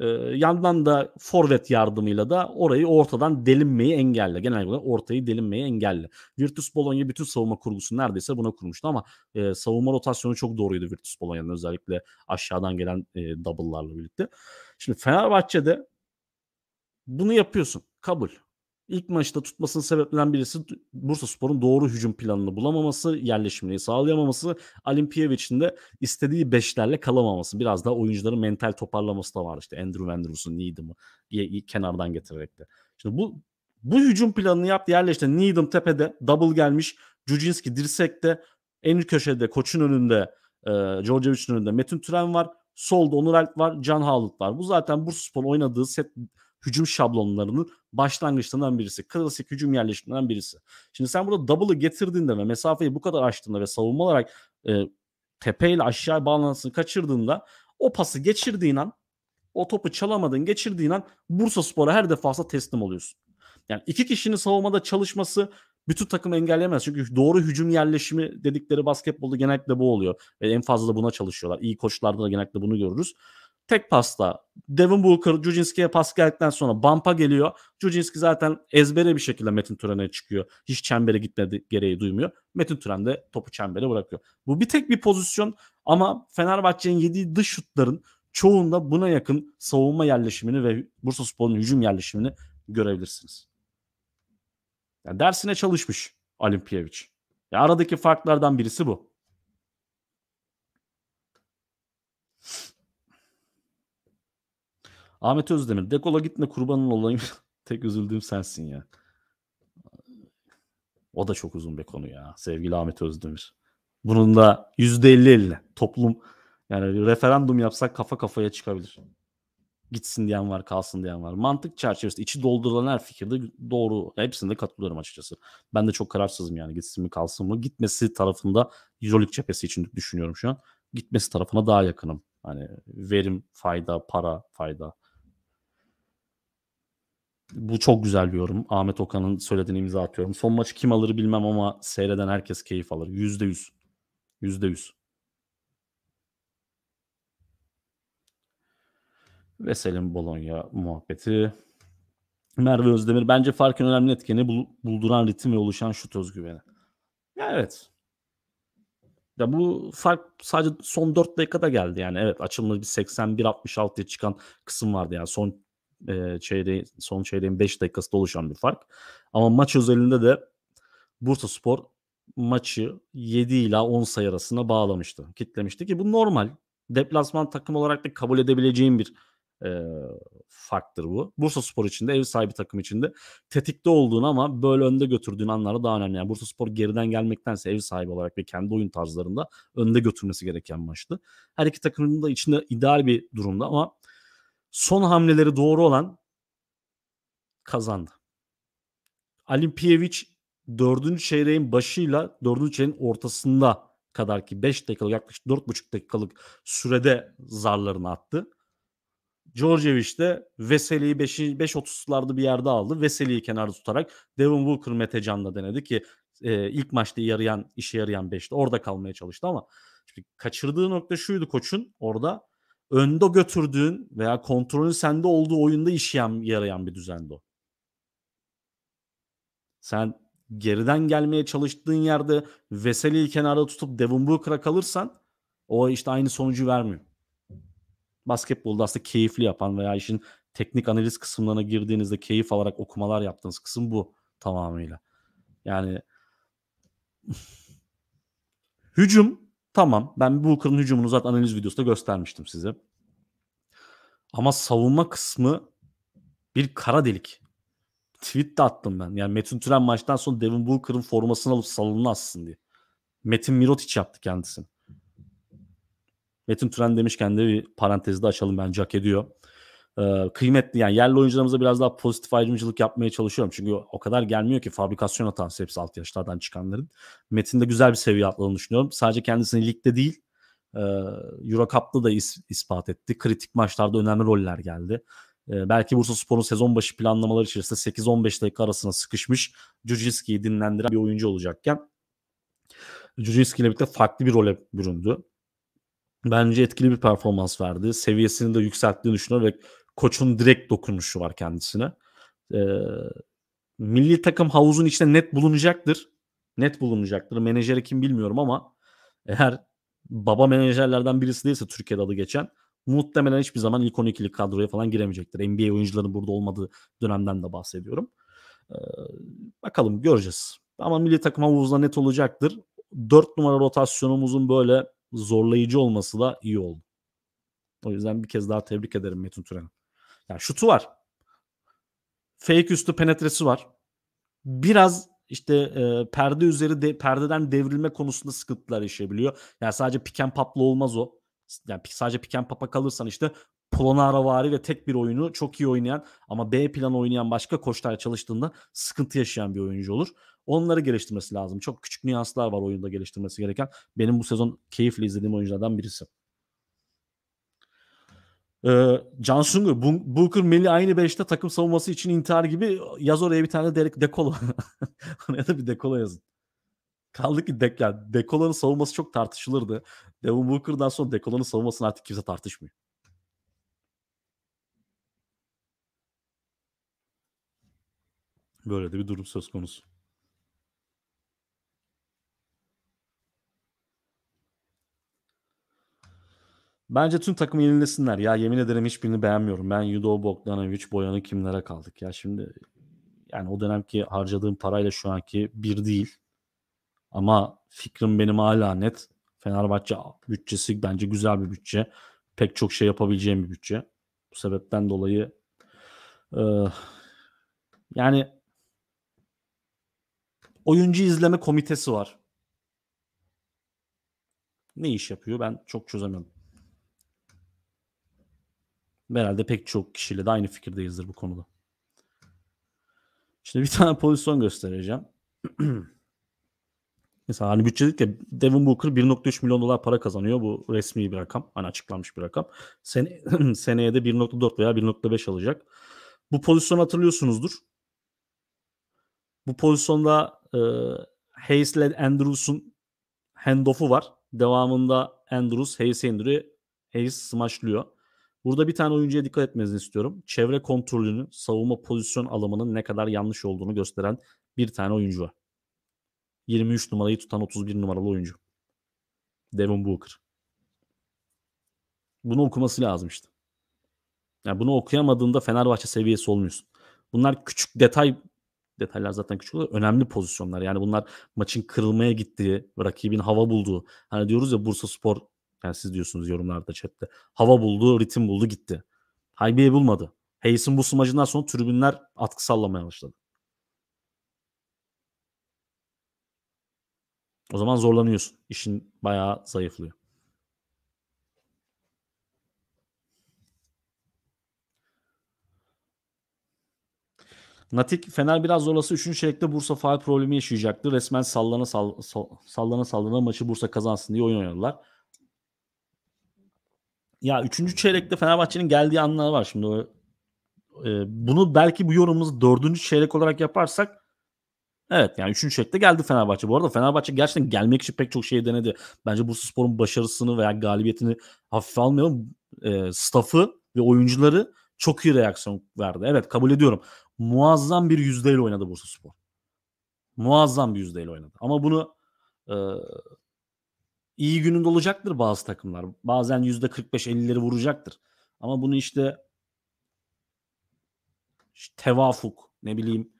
E, yandan da forvet yardımıyla da orayı ortadan delinmeyi engelle. Genel olarak ortayı delinmeyi engelle. Virtus Bologna bütün savunma kurgusunu neredeyse buna kurmuştu ama e, savunma rotasyonu çok doğruydu Virtus Bologna'nın özellikle aşağıdan gelen e, double'larla birlikte. Şimdi Fenerbahçe'de bunu yapıyorsun. Kabul. İlk maçta tutmasının sebeplerinden birisi Bursa Spor'un doğru hücum planını bulamaması, yerleşimini sağlayamaması, Alimpiyevic'in de istediği beşlerle kalamaması. Biraz daha oyuncuların mental toparlaması da var işte Andrew Wenders'u, Needham'ı kenardan getirerek de. Şimdi bu bu hücum planını yaptı yerleşti. Needham tepede double gelmiş. Cujinski dirsekte. En köşede koçun önünde e, Georgievic'in önünde Metin Türen var. Solda Onur Alp var. Can Halut var. Bu zaten Bursa Bursaspor oynadığı set hücum şablonlarının başlangıçlarından birisi. Klasik hücum yerleşiminden birisi. Şimdi sen burada double'ı getirdiğinde ve mesafeyi bu kadar açtığında ve savunma olarak e, tepeyle aşağı bağlantısını kaçırdığında o pası geçirdiğin an o topu çalamadın geçirdiğin an Bursa Spor'a her defasında teslim oluyorsun. Yani iki kişinin savunmada çalışması bütün takım engelleyemez. Çünkü doğru hücum yerleşimi dedikleri basketbolda genellikle bu oluyor. Ve en fazla da buna çalışıyorlar. İyi koçlarda da genellikle bunu görürüz tek pasta. Devin Booker, Jujinsky'ye pas geldikten sonra bampa geliyor. Jujinsky zaten ezbere bir şekilde Metin Tören'e çıkıyor. Hiç çembere gitmedi gereği duymuyor. Metin Tören de topu çembere bırakıyor. Bu bir tek bir pozisyon ama Fenerbahçe'nin yediği dış şutların çoğunda buna yakın savunma yerleşimini ve Bursa Spor'un hücum yerleşimini görebilirsiniz. Yani dersine çalışmış Alimpiyeviç. Ya aradaki farklardan birisi bu. Ahmet Özdemir dekola gitme kurbanın olayım. Tek üzüldüğüm sensin ya. O da çok uzun bir konu ya sevgili Ahmet Özdemir. Bunun da %50 eline toplum yani referandum yapsak kafa kafaya çıkabilir. Gitsin diyen var kalsın diyen var. Mantık çerçevesi içi doldurulan her fikirde doğru hepsinde katılıyorum açıkçası. Ben de çok kararsızım yani gitsin mi kalsın mı. Gitmesi tarafında hidrolik cephesi için düşünüyorum şu an. Gitmesi tarafına daha yakınım. Hani verim, fayda, para, fayda bu çok güzel bir yorum. Ahmet Okan'ın söylediğini imza atıyorum. Son maçı kim alır bilmem ama seyreden herkes keyif alır. Yüzde yüz. Yüzde yüz. Vesel'in Bologna muhabbeti. Merve Özdemir bence farkın önemli etkeni bul- bulduran ritim ve oluşan şut özgüveni. Ya evet. Ya bu fark sadece son 4 dakikada geldi yani. Evet açılma bir 81-66'ya çıkan kısım vardı yani. Son e, çeyreği, son çeyreğin 5 dakikasında oluşan bir fark. Ama maç özelinde de Bursa Spor maçı 7 ila 10 sayı arasına bağlamıştı. Kitlemişti ki bu normal. Deplasman takım olarak da kabul edebileceğim bir e, farktır bu. Bursa Spor için de ev sahibi takım için de tetikte olduğun ama böyle önde götürdüğün anlarda daha önemli. Yani Bursa Spor geriden gelmektense ev sahibi olarak ve kendi oyun tarzlarında önde götürmesi gereken maçtı. Her iki takımın da içinde ideal bir durumda ama son hamleleri doğru olan kazandı. Alimpiyevic dördüncü çeyreğin başıyla dördüncü çeyreğin ortasında kadar ki 5 dakikalık yaklaşık 4,5 dakikalık sürede zarlarını attı. Georgievic de Veseli'yi 5.30'larda bir yerde aldı. Veseli'yi kenarda tutarak Devon Walker Metecan'la denedi ki e, ilk maçta yarayan işe yarayan 5'te orada kalmaya çalıştı ama şimdi kaçırdığı nokta şuydu koçun orada önde götürdüğün veya kontrolün sende olduğu oyunda işleyen yarayan bir düzende o. Sen geriden gelmeye çalıştığın yerde Veseli'yi kenarda tutup Devin Booker'a kalırsan o işte aynı sonucu vermiyor. Basketbolda aslında keyifli yapan veya işin teknik analiz kısımlarına girdiğinizde keyif alarak okumalar yaptığınız kısım bu tamamıyla. Yani hücum Tamam ben Booker'ın hücumunu zaten analiz videosunda göstermiştim size. Ama savunma kısmı bir kara delik. Tweet de attım ben. Yani Metin Türen maçtan sonra Devin Booker'ın formasını alıp salonuna assın diye. Metin Mirotic yaptı kendisini. Metin Türen demişken de bir parantezde açalım bence hak ediyor. Ee, kıymetli yani yerli oyuncularımıza biraz daha pozitif ayrımcılık yapmaya çalışıyorum. Çünkü o kadar gelmiyor ki fabrikasyon hatası hepsi alt yaşlardan çıkanların. Metin'de güzel bir seviye atladığını düşünüyorum. Sadece kendisini ligde değil e, Euro Cup'ta da is, ispat etti. Kritik maçlarda önemli roller geldi. E, belki Bursa Spor'un sezon başı planlamaları içerisinde 8-15 dakika arasına sıkışmış Cujinski'yi dinlendiren bir oyuncu olacakken Cujinski ile birlikte farklı bir role büründü. Bence etkili bir performans verdi. Seviyesini de yükselttiğini düşünüyorum ve Koçun direkt dokunuşu var kendisine. E, milli takım havuzun içinde net bulunacaktır. Net bulunacaktır. Menajeri kim bilmiyorum ama eğer baba menajerlerden birisi değilse Türkiye'de adı geçen muhtemelen hiçbir zaman ilk 12'lik kadroya falan giremeyecektir. NBA oyuncuların burada olmadığı dönemden de bahsediyorum. Ee, bakalım göreceğiz. Ama milli takım havuzda net olacaktır. 4 numara rotasyonumuzun böyle zorlayıcı olması da iyi oldu. O yüzden bir kez daha tebrik ederim Metin Türen'i. Yani şutu var. Fake üstü penetresi var. Biraz işte e, perde üzeri de, perdeden devrilme konusunda sıkıntılar yaşayabiliyor. Yani sadece piken paplı olmaz o. Yani sadece piken papa kalırsan işte Polonara ve tek bir oyunu çok iyi oynayan ama B planı oynayan başka koçlar çalıştığında sıkıntı yaşayan bir oyuncu olur. Onları geliştirmesi lazım. Çok küçük nüanslar var oyunda geliştirmesi gereken. Benim bu sezon keyifle izlediğim oyunculardan birisi. Ee, Can Sungur, Booker Milli aynı beşte takım savunması için intihar gibi yaz oraya bir tane de dekola. Oraya da bir dekola yazın. Kaldı ki de, yani dekolanın savunması çok tartışılırdı. Devon Booker'dan sonra dekolanın savunmasını artık kimse tartışmıyor. Böyle de bir durum söz konusu. Bence tüm takımı yenilesinler. Ya yemin ederim hiçbirini beğenmiyorum. Ben Yudo Bogdanovic, Boyan'ı kimlere kaldık ya. Şimdi yani o dönemki harcadığım parayla şu anki bir değil. Ama fikrim benim hala net. Fenerbahçe bütçesi bence güzel bir bütçe. Pek çok şey yapabileceğim bir bütçe. Bu sebepten dolayı e, yani oyuncu izleme komitesi var. Ne iş yapıyor ben çok çözemedim. Herhalde pek çok kişiyle de aynı fikirdeyizdir bu konuda. Şimdi bir tane pozisyon göstereceğim. Mesela hani bütçelik ya Devin Booker 1.3 milyon dolar para kazanıyor. Bu resmi bir rakam. Hani açıklanmış bir rakam. Sene, seneye de 1.4 veya 1.5 alacak. Bu pozisyonu hatırlıyorsunuzdur. Bu pozisyonda e, Hayes ile Andrews'un handoff'u var. Devamında Andrews Hayes'e indiriyor. Hayes smaçlıyor. Burada bir tane oyuncuya dikkat etmenizi istiyorum. Çevre kontrolünü, savunma pozisyon alımının ne kadar yanlış olduğunu gösteren bir tane oyuncu var. 23 numarayı tutan 31 numaralı oyuncu. Devon Booker. Bunu okuması lazım işte. Yani bunu okuyamadığında Fenerbahçe seviyesi olmuyorsun. Bunlar küçük detay detaylar zaten küçük oluyor. Önemli pozisyonlar. Yani bunlar maçın kırılmaya gittiği, rakibin hava bulduğu. Hani diyoruz ya Bursa Spor yani siz diyorsunuz yorumlarda chatte. Hava buldu, ritim buldu gitti. haybiye şey bulmadı. Hayes'in bu smacından sonra tribünler atkı sallamaya başladı. O zaman zorlanıyorsun. İşin bayağı zayıflıyor. Natik Fener biraz zorlası 3. çeyrekte Bursa faal problemi yaşayacaktı. Resmen sallana sall- sallana sallana maçı Bursa kazansın diye oyun oynadılar ya üçüncü çeyrekte Fenerbahçe'nin geldiği anlar var şimdi. e, bunu belki bu yorumumuzu dördüncü çeyrek olarak yaparsak Evet yani 3. çeyrekte geldi Fenerbahçe. Bu arada Fenerbahçe gerçekten gelmek için pek çok şey denedi. Bence Bursa Spor'un başarısını veya galibiyetini hafife almayalım. E, staff'ı ve oyuncuları çok iyi reaksiyon verdi. Evet kabul ediyorum. Muazzam bir yüzdeyle oynadı Bursa Spor Muazzam bir yüzdeyle oynadı. Ama bunu e, iyi gününde olacaktır bazı takımlar. Bazen %45-50'leri vuracaktır. Ama bunu işte, işte tevafuk, ne bileyim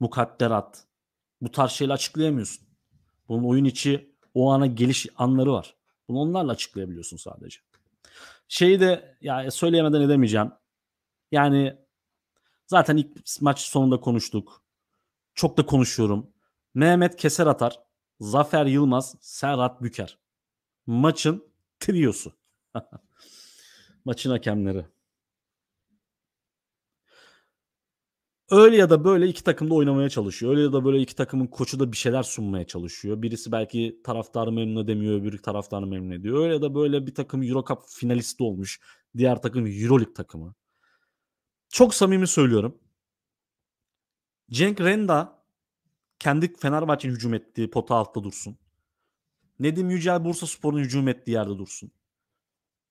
mukadderat bu tarz şeyle açıklayamıyorsun. Bunun oyun içi o ana geliş anları var. Bunu onlarla açıklayabiliyorsun sadece. Şeyi de ya söyleyemeden edemeyeceğim. Yani zaten ilk maç sonunda konuştuk. Çok da konuşuyorum. Mehmet keser atar. Zafer Yılmaz, Serhat Büker. Maçın triyosu. Maçın hakemleri. Öyle ya da böyle iki takım da oynamaya çalışıyor. Öyle ya da böyle iki takımın koçu da bir şeyler sunmaya çalışıyor. Birisi belki taraftarı memnun edemiyor, öbürü taraftarı memnun ediyor. Öyle ya da böyle bir takım Euro Cup finalisti olmuş. Diğer takım Euroleague takımı. Çok samimi söylüyorum. Cenk Renda kendi Fenerbahçe'nin hücum ettiği pota altta dursun. Nedim Yücel Bursa Spor'un hücum ettiği yerde dursun.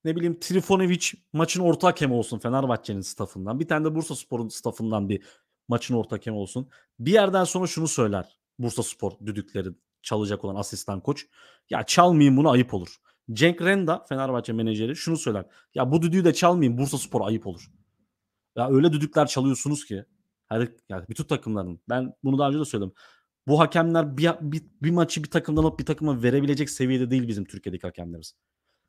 Ne bileyim Trifonovic maçın orta hakemi olsun Fenerbahçe'nin stafından. Bir tane de Bursa Spor'un stafından bir maçın orta hakemi olsun. Bir yerden sonra şunu söyler Bursa Spor düdükleri çalacak olan asistan koç. Ya çalmayayım bunu ayıp olur. Cenk Renda Fenerbahçe menajeri şunu söyler. Ya bu düdüğü de çalmayayım Bursa Spor ayıp olur. Ya öyle düdükler çalıyorsunuz ki. Her, yani bütün takımların. Ben bunu daha önce de söyledim. Bu hakemler bir, bir, bir maçı bir takımdan alıp bir takıma verebilecek seviyede değil bizim Türkiye'deki hakemlerimiz.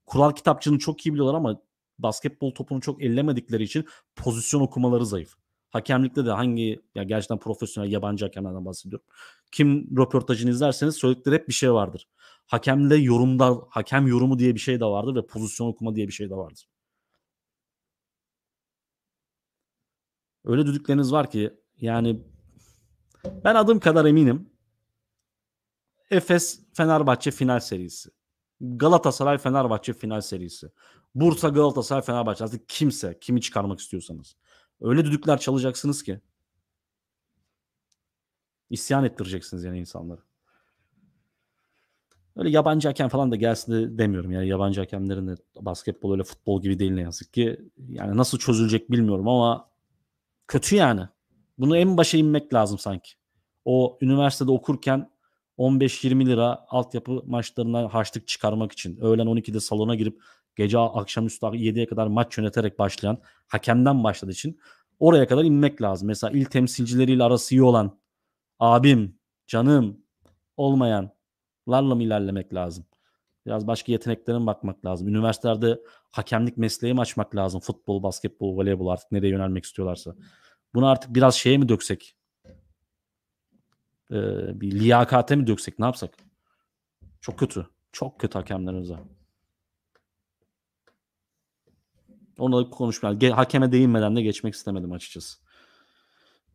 Kural kitapçığını çok iyi biliyorlar ama basketbol topunu çok ellemedikleri için pozisyon okumaları zayıf. Hakemlikte de hangi ya gerçekten profesyonel yabancı hakemlerden bahsediyorum. Kim röportajını izlerseniz söyledikleri hep bir şey vardır. Hakemle yorumda hakem yorumu diye bir şey de vardır ve pozisyon okuma diye bir şey de vardır. Öyle düdükleriniz var ki yani ben adım kadar eminim. Efes Fenerbahçe final serisi. Galatasaray Fenerbahçe final serisi. Bursa Galatasaray Fenerbahçe. Artık kimse kimi çıkarmak istiyorsanız. Öyle düdükler çalacaksınız ki. İsyan ettireceksiniz yani insanları. Öyle yabancı hakem falan da gelsin de demiyorum. Yani yabancı hakemlerin de basketbol öyle futbol gibi değil ne yazık ki. Yani nasıl çözülecek bilmiyorum ama kötü yani. Bunu en başa inmek lazım sanki. O üniversitede okurken 15-20 lira altyapı maçlarından harçlık çıkarmak için öğlen 12'de salona girip gece akşamüstü 7'ye kadar maç yöneterek başlayan hakemden başladığı için oraya kadar inmek lazım. Mesela il temsilcileriyle arası iyi olan abim, canım olmayanlarla mı ilerlemek lazım? Biraz başka yeteneklerine bakmak lazım. Üniversitelerde hakemlik mesleği mi açmak lazım? Futbol, basketbol, voleybol artık nereye yönelmek istiyorlarsa. Bunu artık biraz şeye mi döksek? Ee, bir liyakate mi döksek? Ne yapsak? Çok kötü. Çok kötü hakemlerimize. Onunla konuşmayalım. Ge- hakeme değinmeden de geçmek istemedim açıkçası.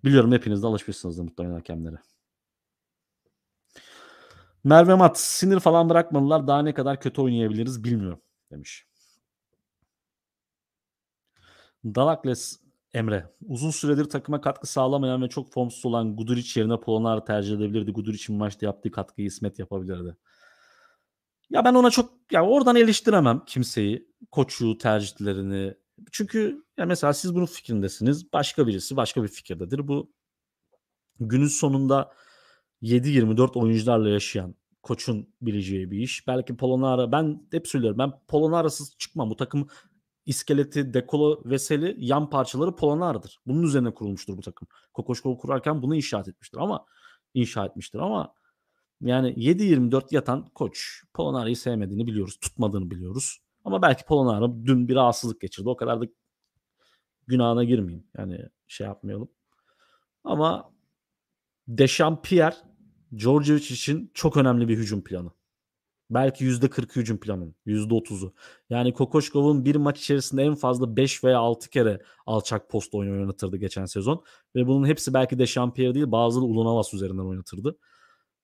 Biliyorum hepiniz de alışmışsınızdır muhtemelen hakemlere. Merve Mat sinir falan bırakmadılar. Daha ne kadar kötü oynayabiliriz bilmiyorum demiş. Dalakles Emre, uzun süredir takıma katkı sağlamayan ve çok formsuz olan Guduric yerine Polonar tercih edebilirdi. Guduric'in maçta yaptığı katkıyı İsmet yapabilirdi. Ya ben ona çok ya oradan eleştiremem kimseyi. Koçu tercihlerini. Çünkü ya mesela siz bunun fikrindesiniz. Başka birisi başka bir fikirdedir. Bu günün sonunda 7-24 oyuncularla yaşayan koçun bileceği bir iş. Belki Polonara ben hep söylüyorum ben Polonara'sız çıkmam. Bu takım iskeleti, dekola, veseli, yan parçaları Polonar'dır. Bunun üzerine kurulmuştur bu takım. Kokoşkov kurarken bunu inşa etmiştir ama inşa etmiştir ama yani 7-24 yatan koç Polonara'yı sevmediğini biliyoruz. Tutmadığını biliyoruz. Ama belki Polonara dün bir rahatsızlık geçirdi. O kadar da günahına girmeyeyim. Yani şey yapmayalım. Ama Dechampierre Djordjevic için çok önemli bir hücum planı. Belki yüzde %40 hücum planın, yüzde %30'u. Yani Kokoşkov'un bir maç içerisinde en fazla 5 veya 6 kere alçak posta oyunu oynatırdı geçen sezon. Ve bunun hepsi belki de Şampiyer değil bazıları Ulunavas üzerinden oynatırdı.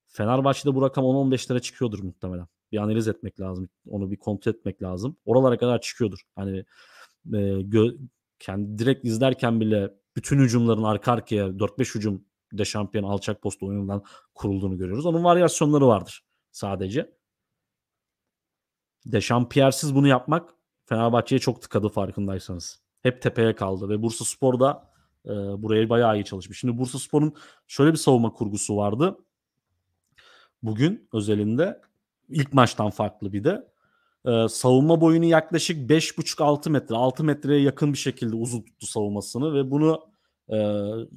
Fenerbahçe'de bu rakam 10-15 lira çıkıyordur muhtemelen. Bir analiz etmek lazım. Onu bir kontrol etmek lazım. Oralara kadar çıkıyordur. Hani e, gö- kendi direkt izlerken bile bütün hücumların arka arkaya 4-5 hücum de şampiyon alçak posta oyunundan kurulduğunu görüyoruz. Onun varyasyonları vardır sadece. Dechampierre'siz bunu yapmak Fenerbahçe'ye çok tıkadı farkındaysanız. Hep tepeye kaldı ve Bursa Spor da e, buraya bayağı iyi çalışmış. Şimdi Bursa Spor'un şöyle bir savunma kurgusu vardı. Bugün özelinde ilk maçtan farklı bir de e, savunma boyunu yaklaşık 5,5-6 metre 6 metreye yakın bir şekilde uzun tuttu savunmasını ve bunu e,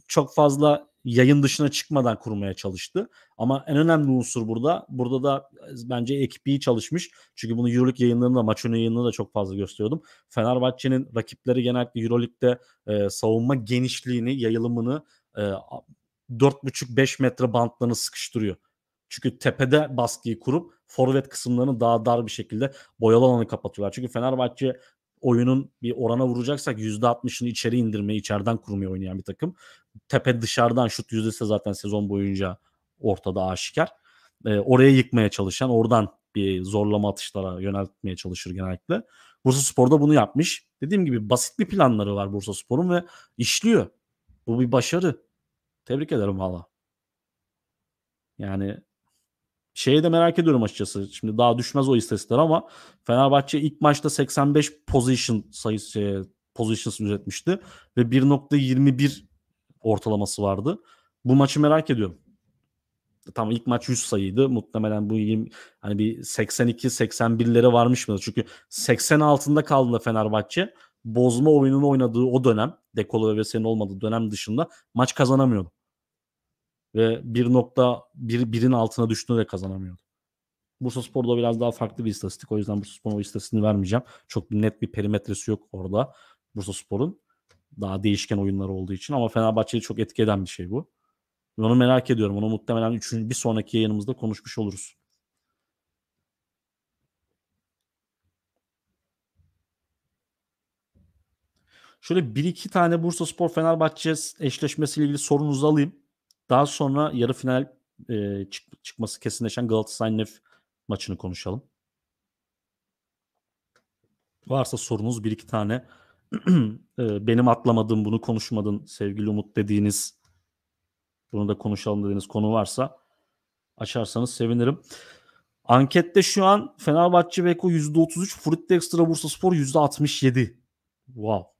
çok fazla yayın dışına çıkmadan kurmaya çalıştı. Ama en önemli unsur burada. Burada da e, bence ekip iyi çalışmış. Çünkü bunu Euroleague yayınlarında, maç önü yayınlarında da çok fazla gösteriyordum. Fenerbahçe'nin rakipleri genellikle Euroleague'de e, savunma genişliğini, yayılımını e, 4,5-5 metre bantlarını sıkıştırıyor. Çünkü tepede baskıyı kurup forvet kısımlarını daha dar bir şekilde boyalı alanı kapatıyorlar. Çünkü Fenerbahçe oyunun bir orana vuracaksak %60'ını içeri indirmeyi, içeriden kurmayı oynayan bir takım. Tepe dışarıdan şut yüzdesi zaten sezon boyunca ortada aşikar. E, ee, oraya yıkmaya çalışan, oradan bir zorlama atışlara yöneltmeye çalışır genellikle. Bursa Spor'da bunu yapmış. Dediğim gibi basit bir planları var Bursa Spor'un ve işliyor. Bu bir başarı. Tebrik ederim valla. Yani Şeyi de merak ediyorum açıkçası. Şimdi daha düşmez o istatistikler ama Fenerbahçe ilk maçta 85 position sayısı şey, positions üretmişti ve 1.21 ortalaması vardı. Bu maçı merak ediyorum. Tam ilk maç 100 sayıydı. Muhtemelen bu 20, hani bir 82 81'lere varmış mı? Çünkü 80 altında kaldığında Fenerbahçe bozma oyununu oynadığı o dönem Dekolo ve Vesey'in olmadığı dönem dışında maç kazanamıyordu ve 1.1'in bir, altına düştüğünde de kazanamıyordu. Bursa Spor'da biraz daha farklı bir istatistik. O yüzden Bursa Spor'un o istatistiğini vermeyeceğim. Çok net bir perimetresi yok orada Bursa Spor'un. Daha değişken oyunları olduğu için ama Fenerbahçe'yi çok etki eden bir şey bu. Onu merak ediyorum. Onu muhtemelen üçüncü, bir sonraki yayınımızda konuşmuş oluruz. Şöyle bir iki tane Bursa Spor Fenerbahçe eşleşmesiyle ilgili sorunuzu alayım. Daha sonra yarı final e, çık, çıkması kesinleşen Galatasaray Nef maçını konuşalım. Varsa sorunuz bir iki tane e, benim atlamadığım bunu konuşmadın sevgili Umut dediğiniz bunu da konuşalım dediğiniz konu varsa açarsanız sevinirim. Ankette şu an Fenerbahçe Beko %33, Fruit Extra Bursa Spor %67. Wow.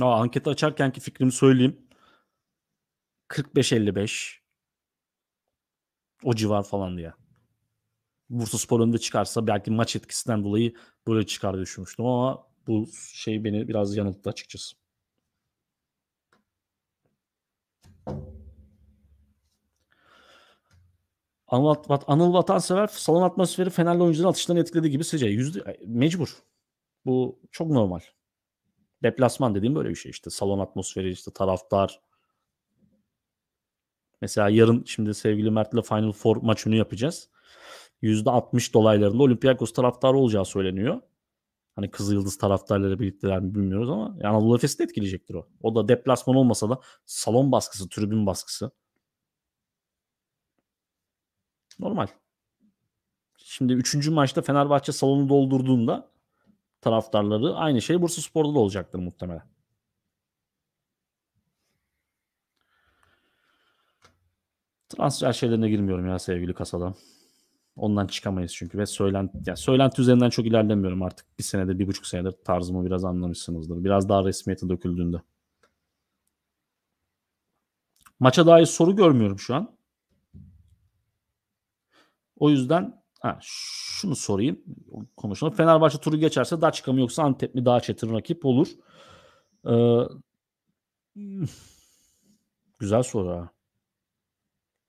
Aa, anketi açarken ki fikrimi söyleyeyim. 45-55 o civar falan diye. Bursa Spor önde çıkarsa belki maç etkisinden dolayı böyle çıkar düşünmüştüm ama bu şey beni biraz yanılttı açıkçası. Anıl, Anıl Vatansever salon atmosferi Fenerli oyuncuların atışlarını etkilediği gibi sizce yüzde mecbur. Bu çok normal. Deplasman dediğim böyle bir şey işte. Salon atmosferi işte taraftar. Mesela yarın şimdi sevgili Mert'le Final Four maçını yapacağız. %60 dolaylarında Olympiakos taraftarı olacağı söyleniyor. Hani yıldız taraftarları birlikteler mi bilmiyoruz ama yani Anadolu Efes'i etkileyecektir o. O da deplasman olmasa da salon baskısı, tribün baskısı. Normal. Şimdi üçüncü maçta Fenerbahçe salonu doldurduğunda taraftarları. Aynı şey Bursa Spor'da da olacaktır muhtemelen. Transfer şeylerine girmiyorum ya sevgili kasada. Ondan çıkamayız çünkü ve söylent, yani söylenti üzerinden çok ilerlemiyorum artık. Bir senedir, bir buçuk senedir tarzımı biraz anlamışsınızdır. Biraz daha resmiyete döküldüğünde. Maça dair soru görmüyorum şu an. O yüzden Ha, şunu sorayım. Konuşalım. Fenerbahçe turu geçerse Daçka mı yoksa Antep mi daha çetin rakip olur? Ee, güzel soru ha.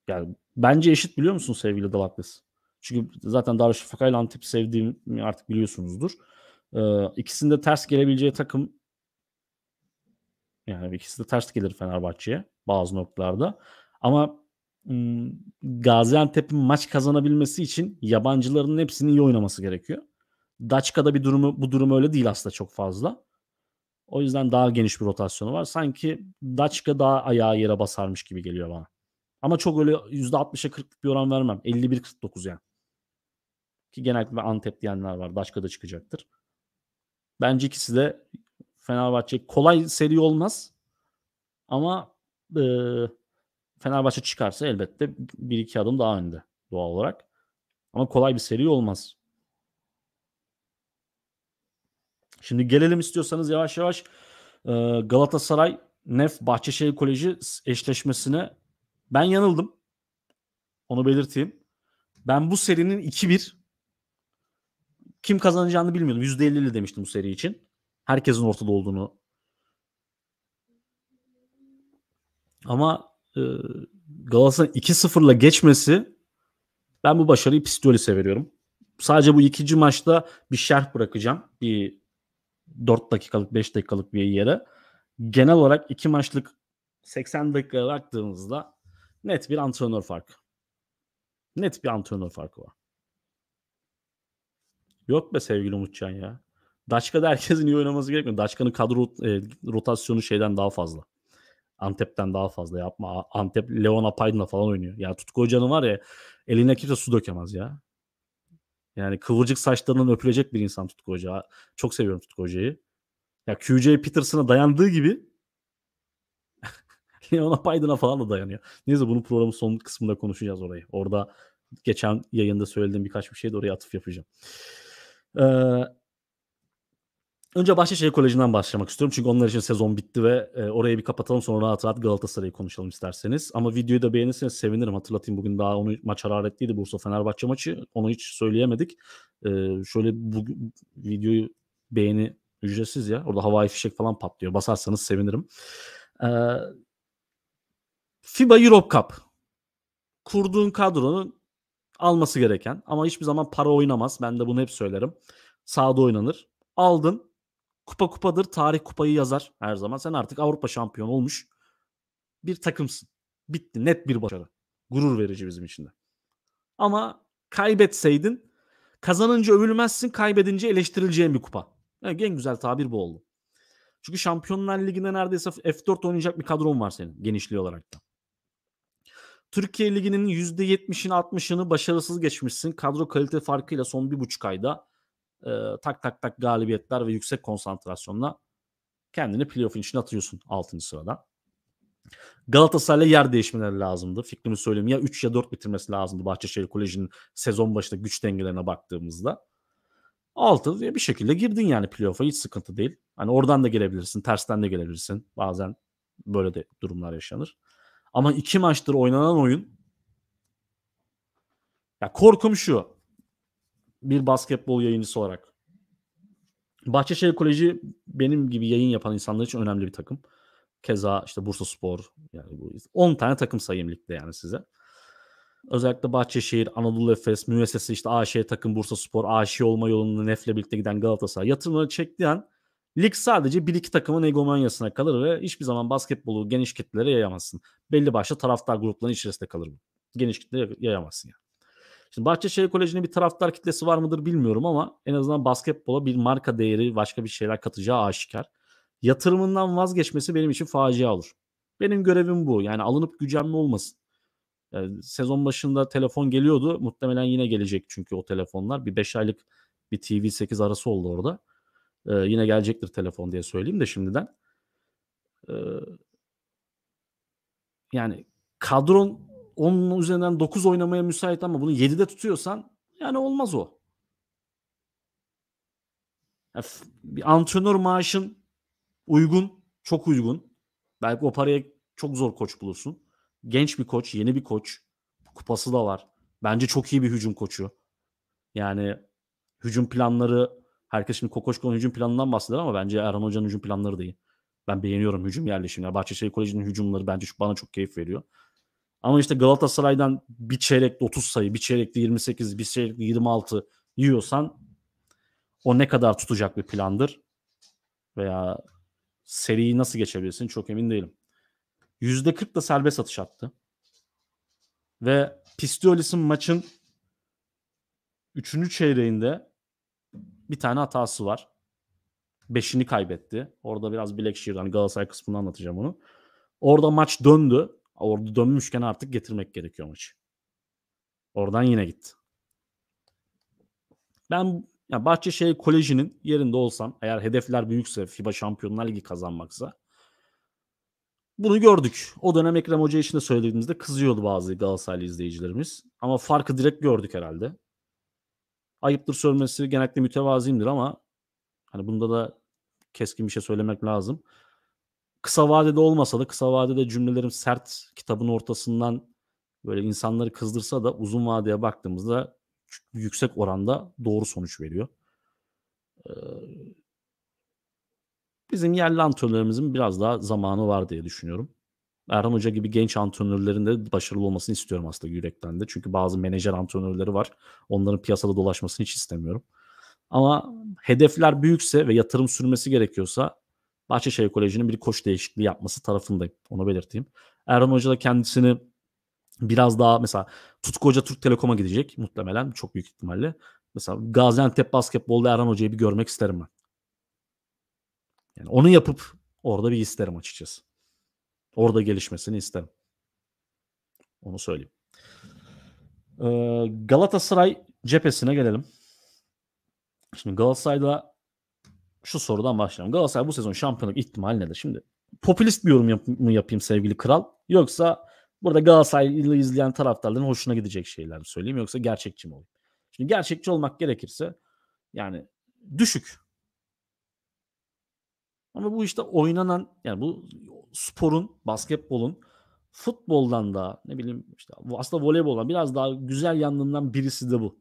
Yani bence eşit biliyor musun sevgili Dalaklis? Çünkü zaten Darüşşafaka ile Antep sevdiğimi artık biliyorsunuzdur. Ee, ikisinde ters gelebileceği takım yani ikisi de ters gelir Fenerbahçe'ye bazı noktalarda. Ama Hmm, Gaziantep'in maç kazanabilmesi için yabancıların hepsinin iyi oynaması gerekiyor. Daçka'da bir durumu bu durum öyle değil aslında çok fazla. O yüzden daha geniş bir rotasyonu var. Sanki Daçka daha ayağı yere basarmış gibi geliyor bana. Ama çok öyle %60'a 40'lık bir oran vermem. 51-49 yani. Ki genellikle Antep diyenler var. Daçka da çıkacaktır. Bence ikisi de Fenerbahçe kolay seri olmaz. Ama e, Fenerbahçe çıkarsa elbette bir iki adım daha önde doğal olarak. Ama kolay bir seri olmaz. Şimdi gelelim istiyorsanız yavaş yavaş e, Galatasaray Nef Bahçeşehir Koleji eşleşmesine ben yanıldım. Onu belirteyim. Ben bu serinin 2-1 kim kazanacağını bilmiyordum. %50'li demiştim bu seri için. Herkesin ortada olduğunu. Ama e, Galatasaray'ın 2-0'la geçmesi ben bu başarıyı Pistolis'e veriyorum. Sadece bu ikinci maçta bir şerh bırakacağım. Bir 4 dakikalık 5 dakikalık bir yere. Genel olarak iki maçlık 80 dakika baktığımızda net bir antrenör farkı. Net bir antrenör farkı var. Yok be sevgili Umutcan ya. Daçka'da herkesin iyi oynaması gerekmiyor. Daçka'nın kadro e, rotasyonu şeyden daha fazla. Antep'ten daha fazla yapma. Antep Leon Apaydın'la falan oynuyor. Ya Tutku Hoca'nın var ya eline kimse su dökemez ya. Yani kıvırcık saçlarından öpülecek bir insan Tutku Hoca. Çok seviyorum Tutku Hoca'yı. Ya QJ Peterson'a dayandığı gibi Leon Apaydın'a falan da dayanıyor. Neyse bunu programın son kısmında konuşacağız orayı. Orada geçen yayında söylediğim birkaç bir şey de oraya atıf yapacağım. Ee, Önce Bahçeşehir Koleji'nden başlamak istiyorum. Çünkü onlar için sezon bitti ve e, orayı bir kapatalım sonra rahat rahat Galatasaray'ı konuşalım isterseniz. Ama videoyu da beğenirseniz sevinirim. Hatırlatayım bugün daha onu maç hararetliydi Bursa Fenerbahçe maçı. Onu hiç söyleyemedik. E, şöyle bu videoyu beğeni ücretsiz ya. Orada havai fişek falan patlıyor. Basarsanız sevinirim. E, FIBA Europe Cup. Kurduğun kadronun alması gereken ama hiçbir zaman para oynamaz. Ben de bunu hep söylerim. Sağda oynanır. Aldın Kupa kupadır. Tarih kupayı yazar her zaman. Sen artık Avrupa şampiyonu olmuş bir takımsın. Bitti. Net bir başarı. Gurur verici bizim için de. Ama kaybetseydin kazanınca övülmezsin, kaybedince eleştirileceğin bir kupa. Yani en güzel tabir bu oldu. Çünkü Şampiyonlar Ligi'nde neredeyse F4 oynayacak bir kadron var senin genişliği olarak da. Türkiye Ligi'nin %70'ini 60'ını başarısız geçmişsin. Kadro kalite farkıyla son bir buçuk ayda e, tak tak tak galibiyetler ve yüksek konsantrasyonla kendini playoff'un içine atıyorsun 6. sırada. Galatasaray'la yer değişmeleri lazımdı. Fikrimi söyleyeyim ya 3 ya 4 bitirmesi lazımdı Bahçeşehir Koleji'nin sezon başında güç dengelerine baktığımızda. 6 diye bir şekilde girdin yani playoff'a hiç sıkıntı değil. Hani oradan da gelebilirsin, tersten de gelebilirsin. Bazen böyle de durumlar yaşanır. Ama iki maçtır oynanan oyun ya korkum şu bir basketbol yayıncısı olarak. Bahçeşehir Koleji benim gibi yayın yapan insanlar için önemli bir takım. Keza işte Bursa Spor yani bu 10 tane takım sayayım ligde yani size. Özellikle Bahçeşehir, Anadolu Efes, Müessese işte AŞ takım Bursa Spor, AŞ olma yolunda Nef'le birlikte giden Galatasaray yatırımları çektiği lig sadece bir iki takımın egomanyasına kalır ve hiçbir zaman basketbolu geniş kitlelere yayamazsın. Belli başlı taraftar gruplarının içerisinde kalır bu. Geniş kitlelere yayamazsın yani. Şimdi Bahçeşehir Koleji'nin bir taraftar kitlesi var mıdır bilmiyorum ama en azından basketbola bir marka değeri başka bir şeyler katacağı aşikar. Yatırımından vazgeçmesi benim için facia olur. Benim görevim bu. Yani alınıp gücenme olmasın. Yani ee, sezon başında telefon geliyordu. Muhtemelen yine gelecek çünkü o telefonlar. Bir 5 aylık bir TV8 arası oldu orada. Ee, yine gelecektir telefon diye söyleyeyim de şimdiden. Ee, yani kadron 10'un üzerinden 9 oynamaya müsait ama bunu 7'de tutuyorsan yani olmaz o. Yani bir antrenör maaşın uygun, çok uygun. Belki o paraya çok zor koç bulursun. Genç bir koç, yeni bir koç. Kupası da var. Bence çok iyi bir hücum koçu. Yani hücum planları herkes şimdi Kokoşko'nun hücum planından bahseder ama bence Erhan Hoca'nın hücum planları da iyi. Ben beğeniyorum hücum yerleşimleri. Bahçeşehir Koleji'nin hücumları bence bana çok keyif veriyor. Ama işte Galatasaray'dan bir çeyrekte 30 sayı, bir çeyrekte 28, bir çeyrekte 26 yiyorsan o ne kadar tutacak bir plandır? Veya seriyi nasıl geçebilirsin çok emin değilim. %40 da serbest atış attı. Ve Pistiolis'in maçın 3. çeyreğinde bir tane hatası var. 5'ini kaybetti. Orada biraz Blackshear'dan Galatasaray kısmını anlatacağım onu. Orada maç döndü. Orada dönmüşken artık getirmek gerekiyor maçı. Oradan yine gitti. Ben ya Bahçeşehir Koleji'nin yerinde olsam eğer hedefler büyükse FIBA Şampiyonlar Ligi kazanmaksa bunu gördük. O dönem Ekrem Hoca için de söylediğimizde kızıyordu bazı Galatasaraylı izleyicilerimiz. Ama farkı direkt gördük herhalde. Ayıptır söylemesi genellikle mütevaziyimdir ama hani bunda da keskin bir şey söylemek lazım kısa vadede olmasa da kısa vadede cümlelerim sert kitabın ortasından böyle insanları kızdırsa da uzun vadeye baktığımızda yüksek oranda doğru sonuç veriyor. bizim yerli antrenörlerimizin biraz daha zamanı var diye düşünüyorum. Erhan Hoca gibi genç antrenörlerin de başarılı olmasını istiyorum aslında yürekten de. Çünkü bazı menajer antrenörleri var. Onların piyasada dolaşmasını hiç istemiyorum. Ama hedefler büyükse ve yatırım sürmesi gerekiyorsa Bahçeşehir Koleji'nin bir koç değişikliği yapması tarafındayım. Onu belirteyim. Erhan Hoca da kendisini biraz daha mesela Tutku Hoca Türk Telekom'a gidecek muhtemelen çok büyük ihtimalle. Mesela Gaziantep basketbolda Erhan Hoca'yı bir görmek isterim ben. Yani onu yapıp orada bir isterim açıkçası. Orada gelişmesini isterim. Onu söyleyeyim. Ee, Galatasaray cephesine gelelim. Şimdi Galatasaray'da şu sorudan başlayalım. Galatasaray bu sezon şampiyonluk ihtimali nedir? Şimdi popülist bir yorum yap- mı yapayım sevgili kral? Yoksa burada Galatasaraylı izleyen taraftarların hoşuna gidecek şeyler mi söyleyeyim yoksa gerçekçi mi olayım? Şimdi gerçekçi olmak gerekirse yani düşük. Ama bu işte oynanan yani bu sporun, basketbolun futboldan da ne bileyim işte aslında voleyboldan biraz daha güzel yanından birisi de bu.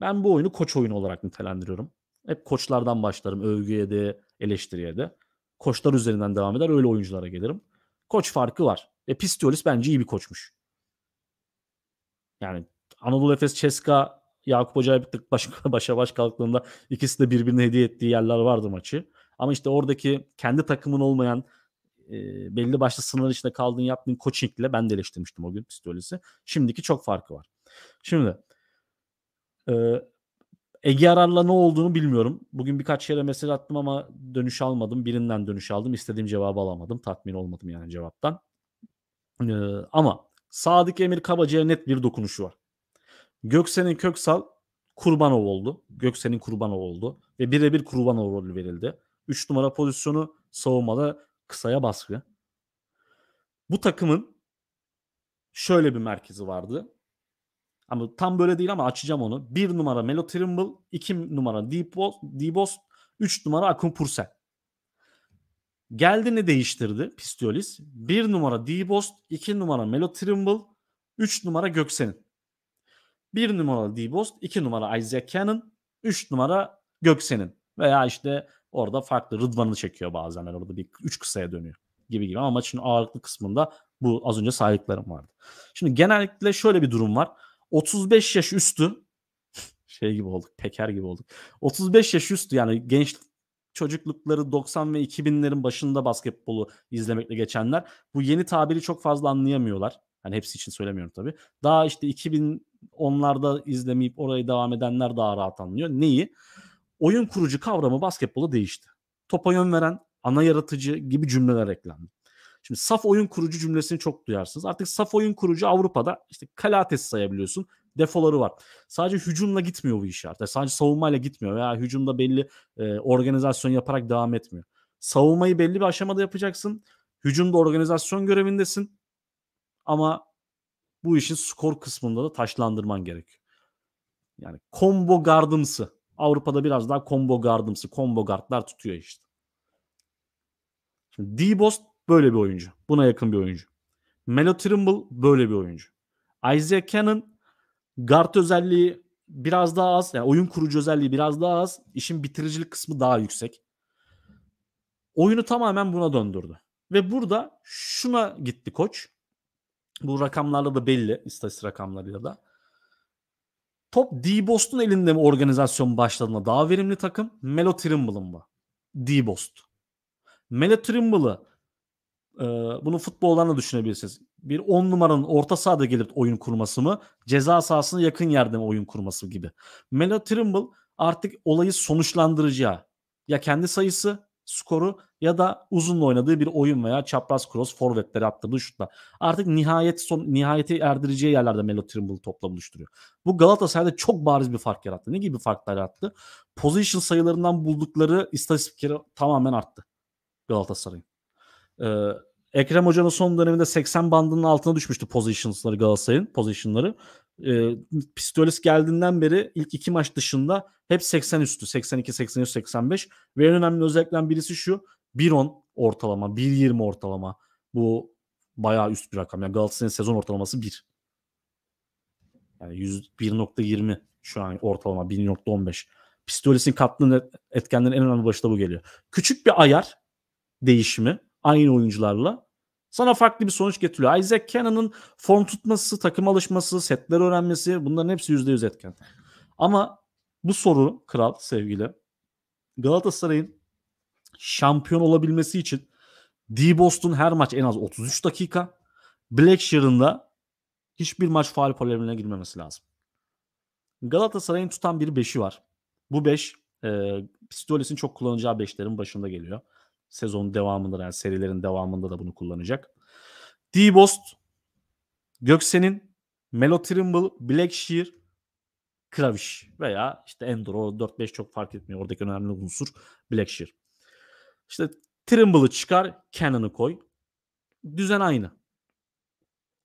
Ben bu oyunu koç oyunu olarak nitelendiriyorum. Hep koçlardan başlarım. Övgüye de, eleştiriye de. Koçlar üzerinden devam eder. Öyle oyunculara gelirim. Koç farkı var. E Pistolis bence iyi bir koçmuş. Yani Anadolu Efes, Ceska, Yakup Hoca'ya bir tık baş, başa baş kalktığında ikisi de birbirine hediye ettiği yerler vardı maçı. Ama işte oradaki kendi takımın olmayan e, belli başlı sınır içinde kaldığın yaptığın coachingle ben de eleştirmiştim o gün Pistolis'i. Şimdiki çok farkı var. Şimdi e, Ege Arar'la ne olduğunu bilmiyorum. Bugün birkaç yere mesaj attım ama dönüş almadım. Birinden dönüş aldım. İstediğim cevabı alamadım. Tatmin olmadım yani cevaptan. Ee, ama Sadık Emir Kabacı'ya net bir dokunuşu var. Göksen'in Köksal Kurbanov oldu. Göksen'in Kurbanov oldu. Ve birebir Kurbanov rolü verildi. 3 numara pozisyonu savunmada kısaya baskı. Bu takımın şöyle bir merkezi vardı. Ama tam böyle değil ama açacağım onu. 1 numara Melo Trimble, 2 numara Dibos, 3 numara Akun Pursel. Geldi ne değiştirdi Pistiolis? 1 numara Dibos, 2 numara Melo Trimble, 3 numara Göksen'in. 1 numara Dibos, 2 numara Isaac Cannon, 3 numara Göksen'in. Veya işte orada farklı Rıdvan'ı çekiyor bazen. Yani orada bir 3 kısaya dönüyor gibi gibi ama maçın ağırlıklı kısmında bu az önce saydıklarım vardı. Şimdi genellikle şöyle bir durum var. 35 yaş üstü şey gibi olduk, peker gibi olduk. 35 yaş üstü yani genç çocuklukları 90 ve 2000'lerin başında basketbolu izlemekle geçenler bu yeni tabiri çok fazla anlayamıyorlar. Hani hepsi için söylemiyorum tabii. Daha işte 2010'larda izlemeyip orayı devam edenler daha rahat anlıyor. Neyi? Oyun kurucu kavramı basketbolu değişti. Topa yön veren, ana yaratıcı gibi cümleler eklendi. Şimdi saf oyun kurucu cümlesini çok duyarsınız. Artık saf oyun kurucu Avrupa'da işte Kalates sayabiliyorsun. Defoları var. Sadece hücumla gitmiyor bu iş artık. Sadece savunmayla gitmiyor veya hücumda belli e, organizasyon yaparak devam etmiyor. Savunmayı belli bir aşamada yapacaksın. Hücumda organizasyon görevindesin. Ama bu işin skor kısmında da taşlandırman gerekiyor. Yani combo gardımsı. Avrupa'da biraz daha combo gardımsı. Combo gardlar tutuyor işte. Şimdi D-Boss böyle bir oyuncu. Buna yakın bir oyuncu. Melo Trimble böyle bir oyuncu. Isaiah Cannon guard özelliği biraz daha az. Yani oyun kurucu özelliği biraz daha az. İşin bitiricilik kısmı daha yüksek. Oyunu tamamen buna döndürdü. Ve burada şuna gitti koç. Bu rakamlarla da belli. istatistik rakamlarıyla da. Top D-Bost'un elinde mi organizasyon başladığında daha verimli takım? Melo Trimble'ın mı? D-Bost. Melo Trimble'ı bunu futboldan da düşünebilirsiniz. Bir on numaranın orta sahada gelip oyun kurması mı? Ceza sahasına yakın yerde mi oyun kurması gibi. Melo Trimble artık olayı sonuçlandırıcıya ya kendi sayısı skoru ya da uzunla oynadığı bir oyun veya çapraz cross forvetlere attırdığı şutla. Artık nihayet son nihayeti erdireceği yerlerde Melo Trimble topla buluşturuyor. Bu Galatasaray'da çok bariz bir fark yarattı. Ne gibi farklar yarattı? Position sayılarından buldukları istatistikleri tamamen arttı Galatasaray'ın. Ee, Ekrem Hoca'nın son döneminde 80 bandının altına düşmüştü positionsları Galatasaray'ın positionları. Ee, Pistolis geldiğinden beri ilk iki maç dışında hep 80 üstü. 82, 83, 85. Ve en önemli özelliklerden birisi şu. 1.10 ortalama, 1.20 ortalama. Bu bayağı üst bir rakam. Yani Galatasaray'ın sezon ortalaması 1. Yani 1.20 şu an ortalama 1.15. Pistolis'in kattığının etkenlerin en önemli başında bu geliyor. Küçük bir ayar değişimi aynı oyuncularla. Sana farklı bir sonuç getiriyor. Isaac Cannon'ın form tutması, takım alışması, setler öğrenmesi bunların hepsi %100 etken. Ama bu soru kral sevgili Galatasaray'ın şampiyon olabilmesi için D Boston her maç en az 33 dakika. Blackshear'ın da hiçbir maç faal polemine girmemesi lazım. Galatasaray'ın tutan bir beşi var. Bu beş e, Pistolis'in çok kullanacağı beşlerin başında geliyor. Sezonun devamında yani serilerin devamında da bunu kullanacak. D-Bost, Göksen'in, Melo Trimble, Blackshear, Kravish veya işte Endor. O 4-5 çok fark etmiyor. Oradaki önemli unsur Blackshear. İşte Trimble'ı çıkar, Cannon'ı koy. Düzen aynı.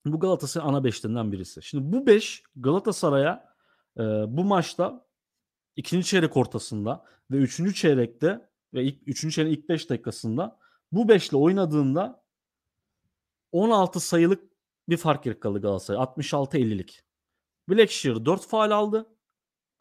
Bu Galatasaray ana beşlerinden birisi. Şimdi bu beş Galatasaray'a e, bu maçta ikinci çeyrek ortasında ve üçüncü çeyrekte ve ilk 3. çeyreğin ilk 5 dakikasında bu 5'le oynadığında 16 sayılık bir fark yakaladı Galatasaray. 66-50'lik. Blackshear 4 faal aldı.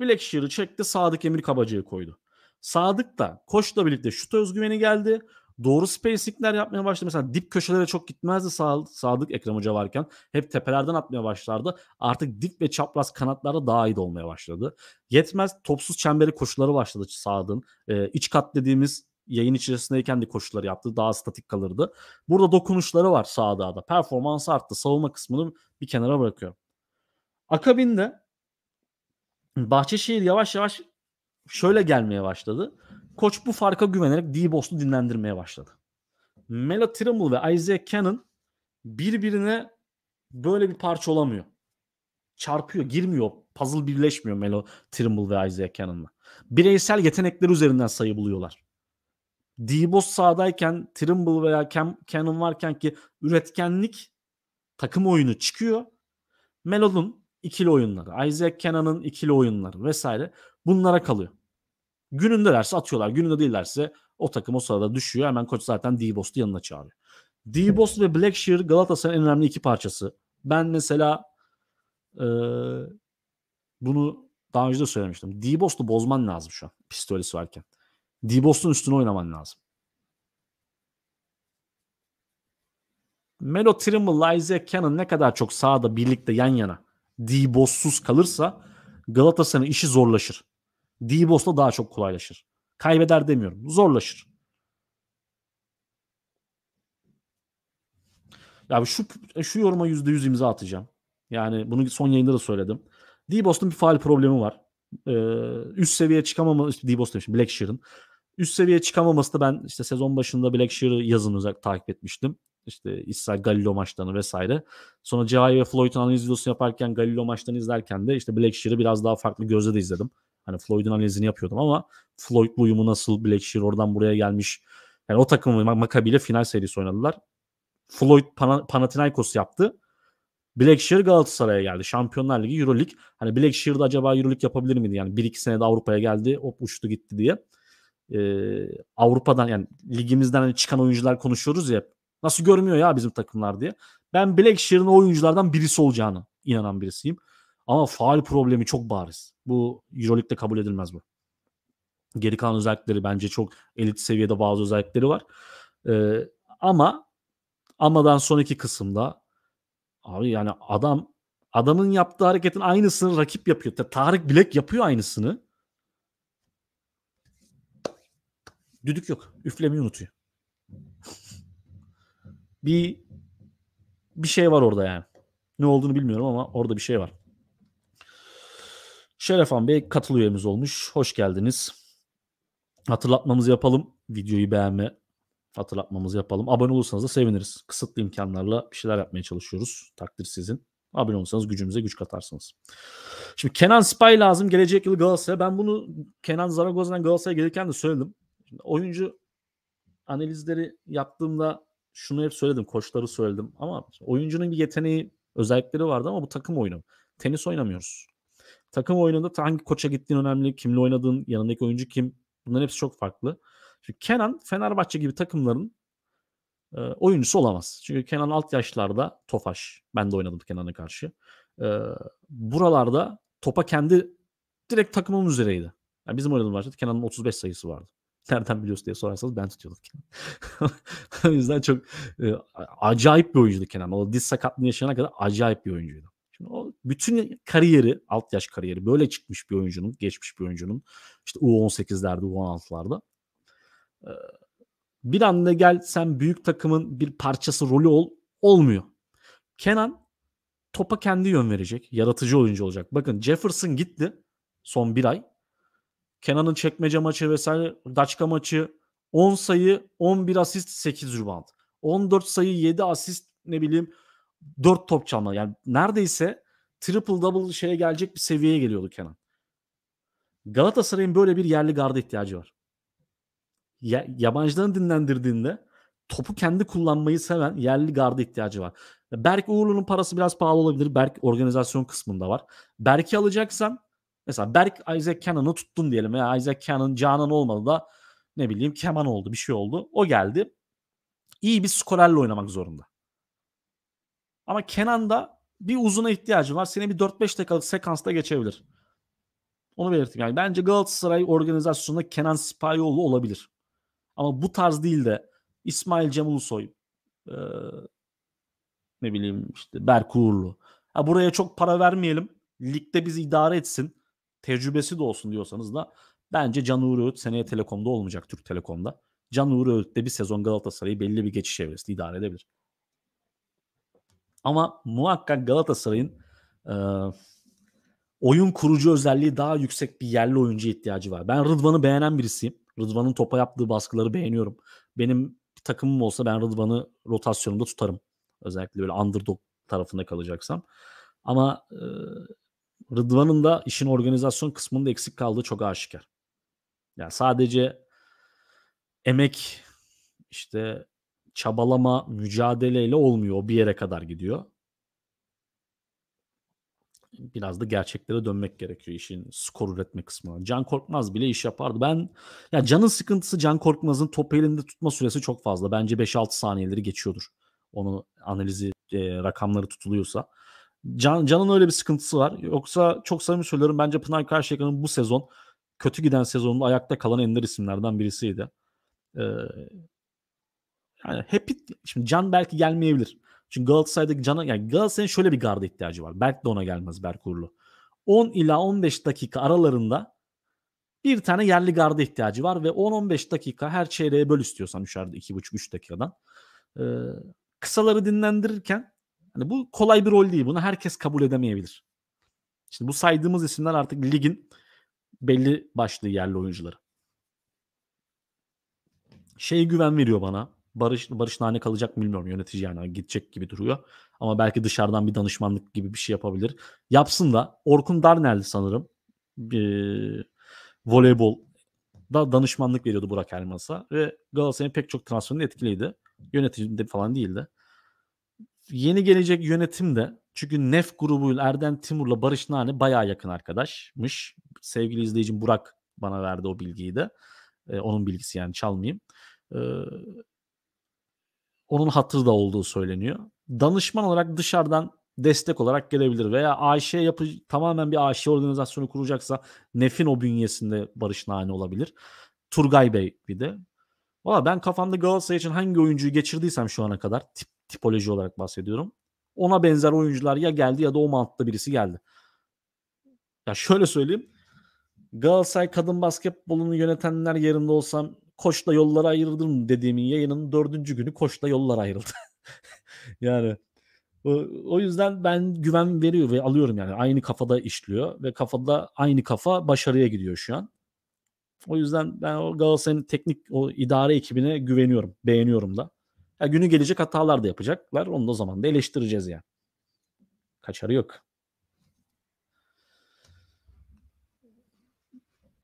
Blackshear'ı çekti. Sadık Emir kabaca'yı koydu. Sadık da koçla birlikte şut özgüveni geldi doğru spacingler yapmaya başladı. Mesela dip köşelere çok gitmezdi Sadık Ekrem Hoca varken. Hep tepelerden atmaya başlardı. Artık dip ve çapraz kanatlarda daha iyi de olmaya başladı. Yetmez topsuz çemberi koşuları başladı Sadık'ın. Ee, iç kat dediğimiz yayın içerisindeyken de koşuları yaptı. Daha statik kalırdı. Burada dokunuşları var sağda da. Performans arttı. Savunma kısmını bir kenara bırakıyorum. Akabinde Bahçeşehir yavaş yavaş şöyle gelmeye başladı. Koç bu farka güvenerek D-Boss'u dinlendirmeye başladı. Melo Trimble ve Isaiah Cannon birbirine böyle bir parça olamıyor. Çarpıyor, girmiyor. Puzzle birleşmiyor Melo Trimble ve Isaiah Cannon'la. Bireysel yetenekler üzerinden sayı buluyorlar. D-Boss sağdayken Trimble veya Cam, Cannon varken ki üretkenlik takım oyunu çıkıyor. Melo'nun ikili oyunları, Isaiah Cannon'ın ikili oyunları vesaire bunlara kalıyor. Günündelerse atıyorlar. Gününde değillerse o takım o sırada düşüyor. Hemen koç zaten Dibos'u yanına çağırıyor. Dibos ve Blackshear Galatasaray'ın en önemli iki parçası. Ben mesela e, bunu daha önce de söylemiştim. Dibos'u bozman lazım şu an pistolesi varken. Dibos'un üstüne oynaman lazım. Melo Trimble, Isaac Cannon ne kadar çok sahada birlikte yan yana Dibos'suz kalırsa Galatasaray'ın işi zorlaşır. Dibos'la daha çok kolaylaşır. Kaybeder demiyorum. Zorlaşır. Ya şu şu yoruma %100 imza atacağım. Yani bunu son yayında da söyledim. Dibos'un bir faal problemi var. Ee, üst seviye çıkamaması Dibos demişim Blackshear'ın. Üst seviye çıkamaması da ben işte sezon başında Blackshear'ı yazın özellikle takip etmiştim. İşte İsa Galileo maçlarını vesaire. Sonra Cihai ve Floyd'un analiz videosunu yaparken Galileo maçlarını izlerken de işte Blackshear'ı biraz daha farklı gözle de izledim. Hani Floyd'un analizini yapıyordum ama Floyd uyumu nasıl Blackshear oradan buraya gelmiş. Yani o takımı Maccabi ile final serisi oynadılar. Floyd Pan- Panathinaikos yaptı. Blackshear Galatasaray'a geldi. Şampiyonlar Ligi, Euroleague. Hani Blackshear'da acaba Euroleague yapabilir miydi? Yani 1-2 senede Avrupa'ya geldi, hop uçtu gitti diye. Ee, Avrupa'dan yani ligimizden hani çıkan oyuncular konuşuyoruz ya. Nasıl görmüyor ya bizim takımlar diye. Ben Blackshear'ın oyunculardan birisi olacağını inanan birisiyim. Ama faal problemi çok bariz. Bu Euroleague'de kabul edilmez bu. Geri kalan özellikleri bence çok elit seviyede bazı özellikleri var. Ee, ama amadan sonraki kısımda abi yani adam adamın yaptığı hareketin aynısını rakip yapıyor. Tarık Bilek yapıyor aynısını. Düdük yok. Üflemeyi unutuyor. bir bir şey var orada yani. Ne olduğunu bilmiyorum ama orada bir şey var. Şerefan Bey katıl üyemiz olmuş. Hoş geldiniz. Hatırlatmamızı yapalım. Videoyu beğenme hatırlatmamızı yapalım. Abone olursanız da seviniriz. Kısıtlı imkanlarla bir şeyler yapmaya çalışıyoruz. Takdir sizin. Abone olursanız gücümüze güç katarsınız. Şimdi Kenan Spy lazım gelecek yıl Galatasaray'a. Ben bunu Kenan Zaragoza'dan Galatasaray'a gelirken de söyledim. Şimdi oyuncu analizleri yaptığımda şunu hep söyledim. Koçları söyledim. Ama oyuncunun bir yeteneği, özellikleri vardı ama bu takım oyunu. Tenis oynamıyoruz. Takım oyununda hangi koça gittiğin önemli, kimle oynadığın, yanındaki oyuncu kim. Bunların hepsi çok farklı. Şimdi Kenan Fenerbahçe gibi takımların e, oyuncusu olamaz. Çünkü Kenan alt yaşlarda Tofaş. Ben de oynadım Kenan'a karşı. E, buralarda topa kendi direkt takımın üzereydi. Yani bizim oynadığımız maçta Kenan'ın 35 sayısı vardı. Nereden biliyorsun diye sorarsanız ben tutuyordum Kenan. o yüzden çok e, acayip bir oyuncuydu Kenan. O diz sakatlığı yaşayana kadar acayip bir oyuncuydu. Şimdi o bütün kariyeri, alt yaş kariyeri böyle çıkmış bir oyuncunun, geçmiş bir oyuncunun işte U18'lerde, U16'larda e, bir anda gel sen büyük takımın bir parçası rolü ol olmuyor. Kenan topa kendi yön verecek. Yaratıcı oyuncu olacak. Bakın Jefferson gitti son bir ay. Kenan'ın çekmece maçı vesaire Daçka maçı 10 sayı 11 asist 8 rebound. 14 sayı 7 asist ne bileyim 4 top çalma. Yani neredeyse triple double şeye gelecek bir seviyeye geliyordu Kenan. Galatasaray'ın böyle bir yerli garda ihtiyacı var. Ya, yabancıların dinlendirdiğinde topu kendi kullanmayı seven yerli garda ihtiyacı var. Berk Uğurlu'nun parası biraz pahalı olabilir. Berk organizasyon kısmında var. Berk'i alacaksan mesela Berk Isaac Cannon'ı tuttun diyelim ya Isaac Cannon Canan olmadı da ne bileyim Keman oldu bir şey oldu. O geldi. İyi bir skorerle oynamak zorunda. Ama Kenan'da bir uzuna ihtiyacın var. Seni bir 4-5 dakikalık sekansta geçebilir. Onu belirttim. Yani bence Galatasaray organizasyonunda Kenan Sipayoğlu olabilir. Ama bu tarz değil de İsmail Cem Ulusoy, ee, ne bileyim işte Berk Uğurlu. Ha, buraya çok para vermeyelim. Ligde bizi idare etsin. Tecrübesi de olsun diyorsanız da bence Can Uğur Öğüt seneye Telekom'da olmayacak Türk Telekom'da. Can Uğur Öğüt de bir sezon Galatasaray'ı belli bir geçiş evresi idare edebilir. Ama muhakkak Galatasaray'ın e, oyun kurucu özelliği daha yüksek bir yerli oyuncu ihtiyacı var. Ben Rıdvan'ı beğenen birisiyim. Rıdvan'ın topa yaptığı baskıları beğeniyorum. Benim takımım olsa ben Rıdvan'ı rotasyonunda tutarım. Özellikle böyle underdog tarafında kalacaksam. Ama e, Rıdvan'ın da işin organizasyon kısmında eksik kaldığı çok aşikar. Yani sadece emek işte çabalama, mücadeleyle olmuyor. O bir yere kadar gidiyor. Biraz da gerçeklere dönmek gerekiyor işin skor üretme kısmına. Can Korkmaz bile iş yapardı. Ben ya Can'ın sıkıntısı Can Korkmaz'ın topu elinde tutma süresi çok fazla. Bence 5-6 saniyeleri geçiyordur. Onu analizi e, rakamları tutuluyorsa. Can, Can'ın öyle bir sıkıntısı var. Yoksa çok samimi söylüyorum bence Pınar Karşıyaka'nın bu sezon kötü giden sezonunda ayakta kalan ender isimlerden birisiydi. Ee, yani Happy şimdi Can belki gelmeyebilir. Çünkü Galatasaray'daki Can'a yani Galatasaray'ın şöyle bir garda ihtiyacı var. Belki de ona gelmez Berk Uğurlu. 10 ila 15 dakika aralarında bir tane yerli garda ihtiyacı var ve 10-15 dakika her çeyreğe böl istiyorsan düşerdi buçuk 3 dakikadan. Ee, kısaları dinlendirirken hani bu kolay bir rol değil. Bunu herkes kabul edemeyebilir. Şimdi bu saydığımız isimler artık ligin belli başlı yerli oyuncuları. Şey güven veriyor bana. Barış Barış Nane kalacak mı bilmiyorum yönetici yani gidecek gibi duruyor. Ama belki dışarıdan bir danışmanlık gibi bir şey yapabilir. Yapsın da Orkun Darnel'di sanırım. bir voleybol da danışmanlık veriyordu Burak Elmas'a ve Galatasaray'ın pek çok transferinde etkiliydi. Yöneticinde falan değildi. Yeni gelecek yönetim de çünkü Nef grubuyla Erden Timur'la Barış Nane bayağı yakın arkadaşmış. Sevgili izleyicim Burak bana verdi o bilgiyi de. Ee, onun bilgisi yani çalmayayım. Ee, onun hatırı da olduğu söyleniyor. Danışman olarak dışarıdan destek olarak gelebilir veya AŞ yapı tamamen bir AŞ organizasyonu kuracaksa Nef'in o bünyesinde Barış Nane olabilir. Turgay Bey bir de. Valla ben kafamda Galatasaray için hangi oyuncuyu geçirdiysem şu ana kadar tip, tipoloji olarak bahsediyorum. Ona benzer oyuncular ya geldi ya da o mantıklı birisi geldi. Ya şöyle söyleyeyim. Galatasaray kadın basketbolunu yönetenler yerinde olsam Koşla yollara ayrıldım dediğimin yayının dördüncü günü koşla yollar ayrıldı. yani o, o yüzden ben güven veriyor ve alıyorum yani. Aynı kafada işliyor ve kafada aynı kafa başarıya gidiyor şu an. O yüzden ben o Galatasaray'ın teknik o idare ekibine güveniyorum. Beğeniyorum da. Ya günü gelecek hatalar da yapacaklar. Onu da o zaman da eleştireceğiz yani. Kaçarı yok.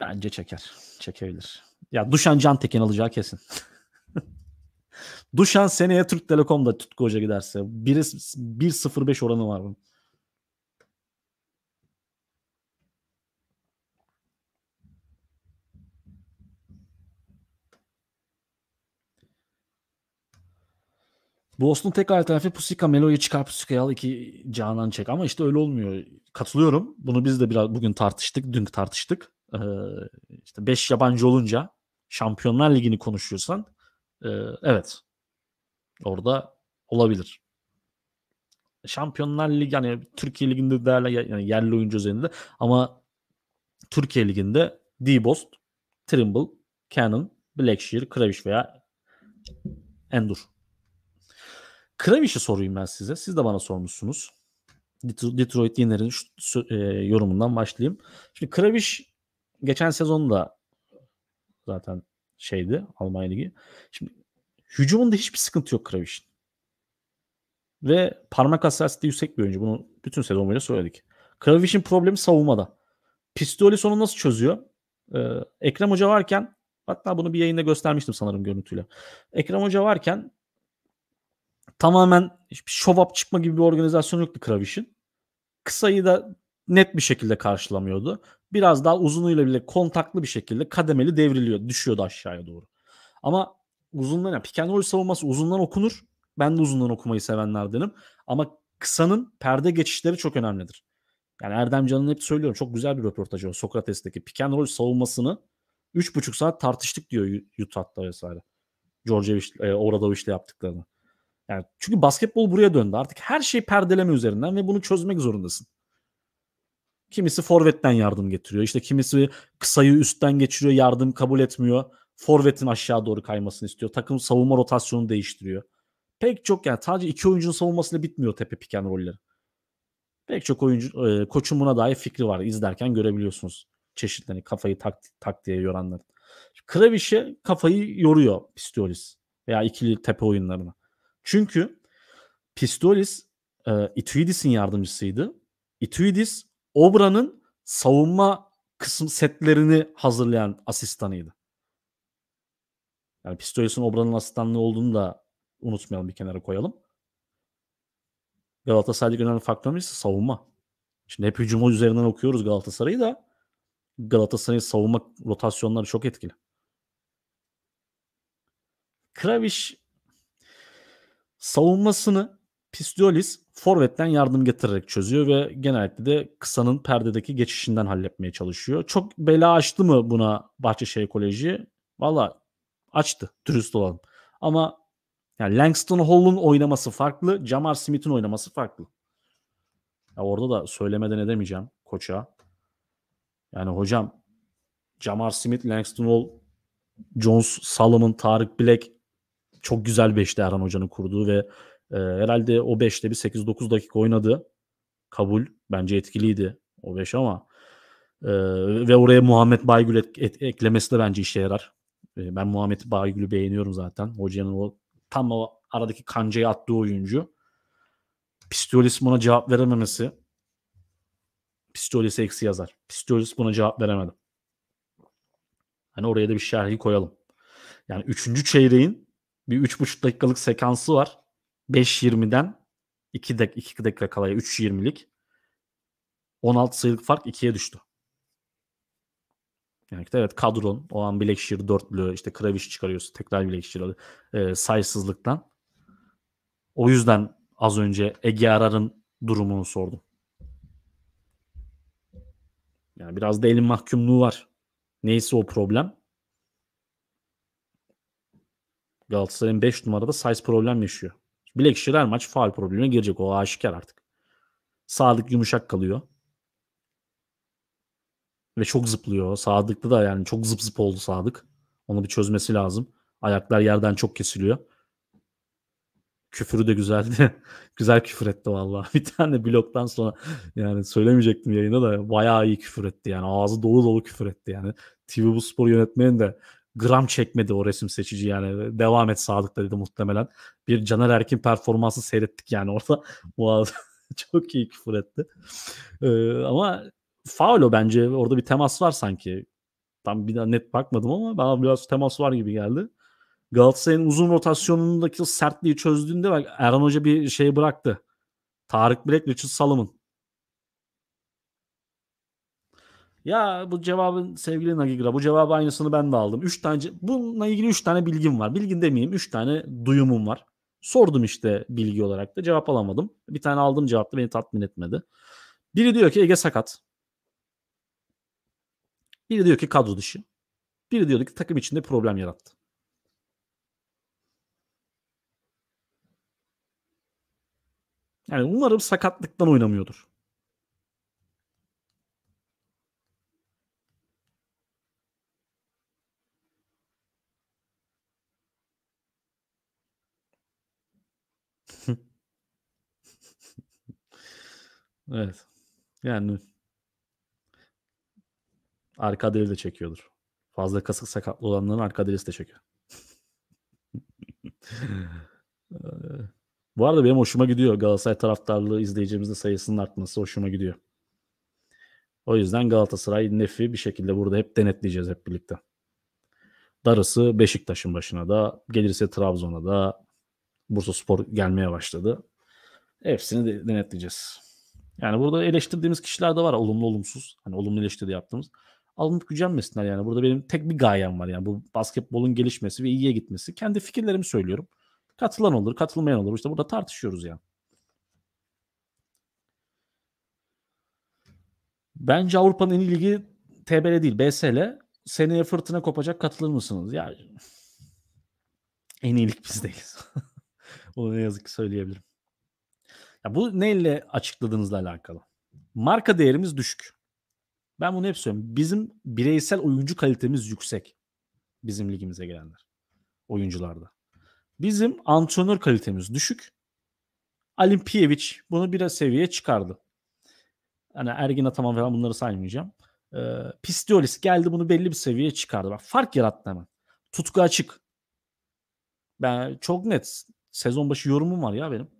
Bence çeker. Çekebilir. Ya Duşan Can Cantekin alacağı kesin. Duşan seneye Türk Telekom'da Tutku Hoca giderse. 1.05 oranı var bunun. Boston tek alternatifi Pusika Melo'yu çıkar Pusika'yı al iki Canan çek. Ama işte öyle olmuyor. Katılıyorum. Bunu biz de biraz bugün tartıştık. Dün tartıştık e, işte 5 yabancı olunca Şampiyonlar Ligi'ni konuşuyorsan evet orada olabilir. Şampiyonlar Ligi yani Türkiye Ligi'nde değerli yani yerli oyuncu üzerinde ama Türkiye Ligi'nde Debost, Trimble, Cannon, Blackshear, Kravish veya Endur. Kravish'i sorayım ben size. Siz de bana sormuşsunuz. Detroit Yener'in yorumundan başlayayım. Şimdi Kravish geçen sezon da zaten şeydi Almanya Ligi. Şimdi hücumunda hiçbir sıkıntı yok Kraviş'in. Ve parmak hassasiyeti yüksek bir oyuncu. Bunu bütün sezon boyunca söyledik. Kraviş'in problemi savunmada. Pistoli sonu nasıl çözüyor? Ee, Ekrem Hoca varken hatta bunu bir yayında göstermiştim sanırım görüntüyle. Ekrem Hoca varken tamamen şov up çıkma gibi bir organizasyon yoktu Kraviş'in. Kısayı da net bir şekilde karşılamıyordu biraz daha uzunuyla bile kontaklı bir şekilde kademeli devriliyor. Düşüyordu aşağıya doğru. Ama uzundan yani pick and savunması uzundan okunur. Ben de uzundan okumayı sevenlerdenim. Ama kısanın perde geçişleri çok önemlidir. Yani Erdem Can'ın hep söylüyorum çok güzel bir röportajı o Sokrates'teki pick and roll savunmasını 3,5 saat tartıştık diyor Utah'da vesaire. Georgievic e, Obradoviç'le yaptıklarını. Yani çünkü basketbol buraya döndü. Artık her şey perdeleme üzerinden ve bunu çözmek zorundasın. Kimisi forvetten yardım getiriyor. İşte kimisi kısayı üstten geçiriyor, yardım kabul etmiyor. Forvetin aşağı doğru kaymasını istiyor. Takım savunma rotasyonunu değiştiriyor. Pek çok yani sadece iki oyuncunun savunmasıyla bitmiyor tepe piken rolleri. Pek çok oyuncu e, koçun buna dair fikri var. İzlerken görebiliyorsunuz çeşitlerini kafayı tak, taktiğe yoranların. Kraviş'e kafayı yoruyor Pistolis veya ikili tepe oyunlarına. Çünkü Pistolis e, Ituidis'in yardımcısıydı. Ituidis Obra'nın savunma kısım setlerini hazırlayan asistanıydı. Yani Pistoias'ın Obra'nın asistanlığı olduğunu da unutmayalım bir kenara koyalım. Galatasaray'daki önemli faktör ise savunma. Şimdi hep hücumu üzerinden okuyoruz Galatasaray'ı da Galatasaray'ın savunma rotasyonları çok etkili. Kraviş savunmasını Pistiolis forvetten yardım getirerek çözüyor ve genellikle de kısanın perdedeki geçişinden halletmeye çalışıyor. Çok bela açtı mı buna Bahçeşehir Koleji? Valla açtı dürüst olalım. Ama yani Langston Hall'un oynaması farklı, Jamar Smith'in oynaması farklı. Ya orada da söylemeden edemeyeceğim koça. Yani hocam Jamar Smith, Langston Hall, Jones, Solomon, Tarık Black çok güzel beşti Erhan Hoca'nın kurduğu ve e, herhalde o 5'te bir 8-9 dakika oynadı. Kabul. Bence etkiliydi o 5 ama e, ve oraya Muhammed Baygül et, et, eklemesi de bence işe yarar. E, ben Muhammed Baygül'ü beğeniyorum zaten. Hocanın o tam o aradaki kancayı attığı oyuncu. Pistolis buna cevap verememesi Pistolis'e eksi yazar. Pistolis buna cevap veremedi. Hani oraya da bir şerhi koyalım. Yani üçüncü çeyreğin bir üç buçuk dakikalık sekansı var. 5-20'den 2, dak 2 dakika kalaya 3.20'lik 16 sayılık fark 2'ye düştü. Yani evet kadron o an Blackshear dörtlü işte Kraviş çıkarıyorsun tekrar Blackshear e, ee, sayısızlıktan. O yüzden az önce Ege Arar'ın durumunu sordum. Yani biraz da elin mahkumluğu var. Neyse o problem. Galatasaray'ın 5 numarada size problem yaşıyor. Blackshear her maç faal problemine girecek. O aşikar artık. Sadık yumuşak kalıyor. Ve çok zıplıyor. Sadık'ta da yani çok zıp zıp oldu Sadık. Onu bir çözmesi lazım. Ayaklar yerden çok kesiliyor. Küfürü de güzeldi. Güzel küfür etti valla. Bir tane bloktan sonra yani söylemeyecektim yayında da bayağı iyi küfür etti yani. Ağzı dolu dolu küfür etti yani. TV Bu Spor yönetmeni de gram çekmedi o resim seçici yani. Devam et Sadık da dedi muhtemelen. Bir Caner Erkin performansı seyrettik yani orada. Wow. Çok iyi küfür etti. Ee, ama Faulo bence orada bir temas var sanki. Tam bir daha net bakmadım ama bana biraz temas var gibi geldi. Galatasaray'ın uzun rotasyonundaki sertliği çözdüğünde bak Erhan Hoca bir şey bıraktı. Tarık Bilek, Richard Salomon. Ya bu cevabın sevgili Nagigra bu cevabı aynısını ben de aldım. 3 tane bununla ilgili 3 tane bilgim var. Bilgin demeyeyim 3 tane duyumum var. Sordum işte bilgi olarak da cevap alamadım. Bir tane aldım cevap beni tatmin etmedi. Biri diyor ki Ege sakat. Biri diyor ki kadro dışı. Biri diyor ki takım içinde problem yarattı. Yani umarım sakatlıktan oynamıyordur. Evet. Yani arka deri de çekiyordur. Fazla kasık sakatlı olanların arka derisi de çekiyor. Bu arada benim hoşuma gidiyor. Galatasaray taraftarlığı izleyicimizin sayısının artması hoşuma gidiyor. O yüzden Galatasaray nefi bir şekilde burada hep denetleyeceğiz hep birlikte. Darısı Beşiktaş'ın başına da gelirse Trabzon'a da Bursa Spor gelmeye başladı. Hepsini de denetleyeceğiz. Yani burada eleştirdiğimiz kişiler de var olumlu olumsuz. Hani olumlu eleştiri yaptığımız. Alınıp gücenmesinler yani. Burada benim tek bir gayem var yani. Bu basketbolun gelişmesi ve iyiye gitmesi. Kendi fikirlerimi söylüyorum. Katılan olur, katılmayan olur. İşte burada tartışıyoruz yani. Bence Avrupa'nın en iyi ligi TBL değil, BSL. Seneye fırtına kopacak katılır mısınız? Ya en iyilik biz değiliz. Onu ne yazık ki söyleyebilirim. Ya bu neyle açıkladığınızla alakalı. Marka değerimiz düşük. Ben bunu hep söylüyorum. Bizim bireysel oyuncu kalitemiz yüksek. Bizim ligimize gelenler. Oyuncularda. Bizim antrenör kalitemiz düşük. Alimpiyevic bunu biraz seviyeye çıkardı. Hani Ergin Ataman falan bunları saymayacağım. Ee, Pistiolis geldi bunu belli bir seviyeye çıkardı. Bak, fark yarattı hemen. Tutku açık. Ben çok net sezon başı yorumum var ya benim.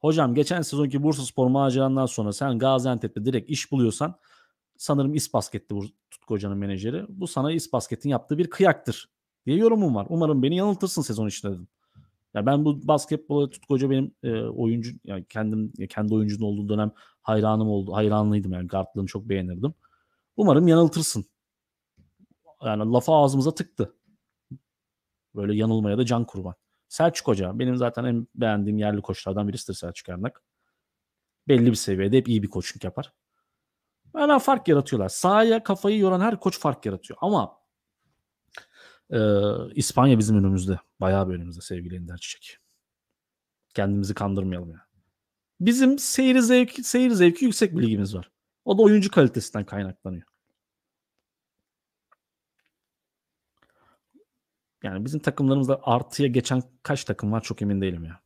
Hocam geçen sezonki Bursa Spor macerandan sonra sen Gaziantep'te direkt iş buluyorsan sanırım İsbasket'ti bu Tutku Hoca'nın menajeri. Bu sana İsbasket'in yaptığı bir kıyaktır diye yorumum var. Umarım beni yanıltırsın sezon içinde dedim. Ya ben bu basketbola Tutku Hoca benim e, oyuncu yani kendim ya kendi oyuncunun olduğu dönem hayranım oldu. Hayranlıydım yani kartlığını çok beğenirdim. Umarım yanıltırsın. Yani lafa ağzımıza tıktı. Böyle yanılmaya da can kurban. Selçuk Hoca benim zaten en beğendiğim yerli koçlardan birisidir Selçuk Ernak. Belli bir seviyede hep iyi bir koçluk yapar. Hala fark yaratıyorlar. Sahaya kafayı yoran her koç fark yaratıyor. Ama e, İspanya bizim önümüzde. Bayağı bir önümüzde sevgili Ender Çiçek. Kendimizi kandırmayalım ya. Bizim seyir zevki, seyir zevki yüksek bir ligimiz var. O da oyuncu kalitesinden kaynaklanıyor. Yani bizim takımlarımızda artıya geçen kaç takım var çok emin değilim ya.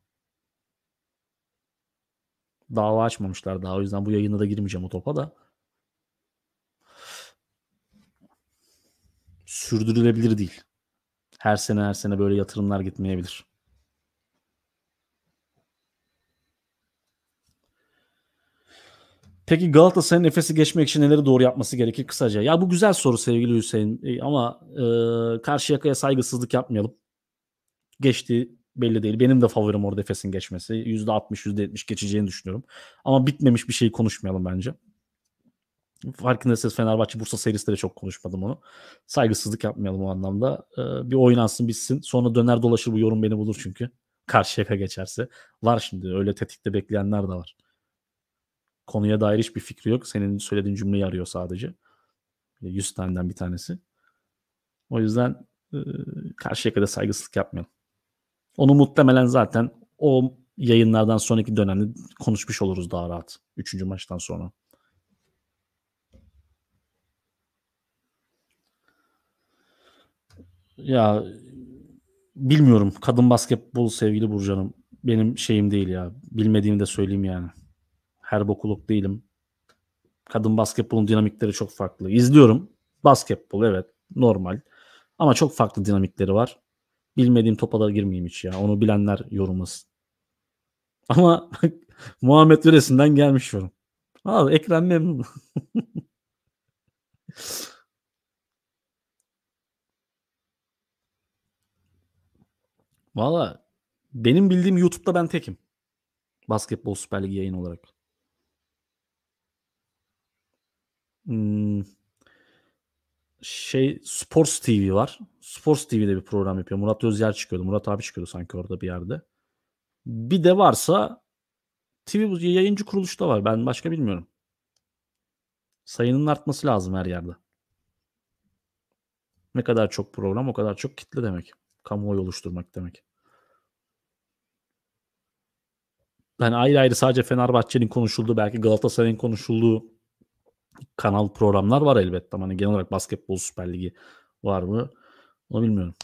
Dava açmamışlar daha. O yüzden bu yayında da girmeyeceğim o topa da. Sürdürülebilir değil. Her sene her sene böyle yatırımlar gitmeyebilir. Peki Galatasaray'ın Efes'i geçmek için neleri doğru yapması gerekir kısaca? Ya bu güzel soru sevgili Hüseyin e, ama e, karşı yakaya saygısızlık yapmayalım. Geçti belli değil. Benim de favorim orada Efes'in geçmesi. %60, %70 geçeceğini düşünüyorum. Ama bitmemiş bir şeyi konuşmayalım bence. Farkındaysanız Fenerbahçe Bursa serisinde de çok konuşmadım onu. Saygısızlık yapmayalım o anlamda. Ee, bir oynansın bitsin. Sonra döner dolaşır bu yorum beni bulur çünkü. Karşı yaka geçerse. Var şimdi öyle tetikte bekleyenler de var. Konuya dair hiçbir fikri yok. Senin söylediğin cümleyi arıyor sadece. 100 taneden bir tanesi. O yüzden e, karşıya kadar saygısızlık yapmayalım. Onu muhtemelen zaten o yayınlardan sonraki dönemde konuşmuş oluruz daha rahat. Üçüncü maçtan sonra. Ya bilmiyorum. Kadın basketbol sevgili Burcan'ım benim şeyim değil ya. Bilmediğimi de söyleyeyim yani. Her bokuluk değilim. Kadın basketbolun dinamikleri çok farklı. İzliyorum. Basketbol evet normal. Ama çok farklı dinamikleri var. Bilmediğim topa da girmeyeyim hiç ya. Onu bilenler yorumlasın. Ama Muhammed Veresi'nden gelmiş yorum. Abi Ekrem memnun. Valla benim bildiğim YouTube'da ben tekim. Basketbol Süper Ligi yayın olarak. Hmm, şey Sports TV var. Sports TV'de bir program yapıyor. Murat Özyer çıkıyordu. Murat abi çıkıyordu sanki orada bir yerde. Bir de varsa TV yayıncı kuruluşta var. Ben başka bilmiyorum. Sayının artması lazım her yerde. Ne kadar çok program o kadar çok kitle demek. Kamuoyu oluşturmak demek. Ben yani ayrı ayrı sadece Fenerbahçe'nin konuşulduğu belki Galatasaray'ın konuşulduğu kanal programlar var elbette ama hani genel olarak basketbol süper ligi var mı onu bilmiyorum.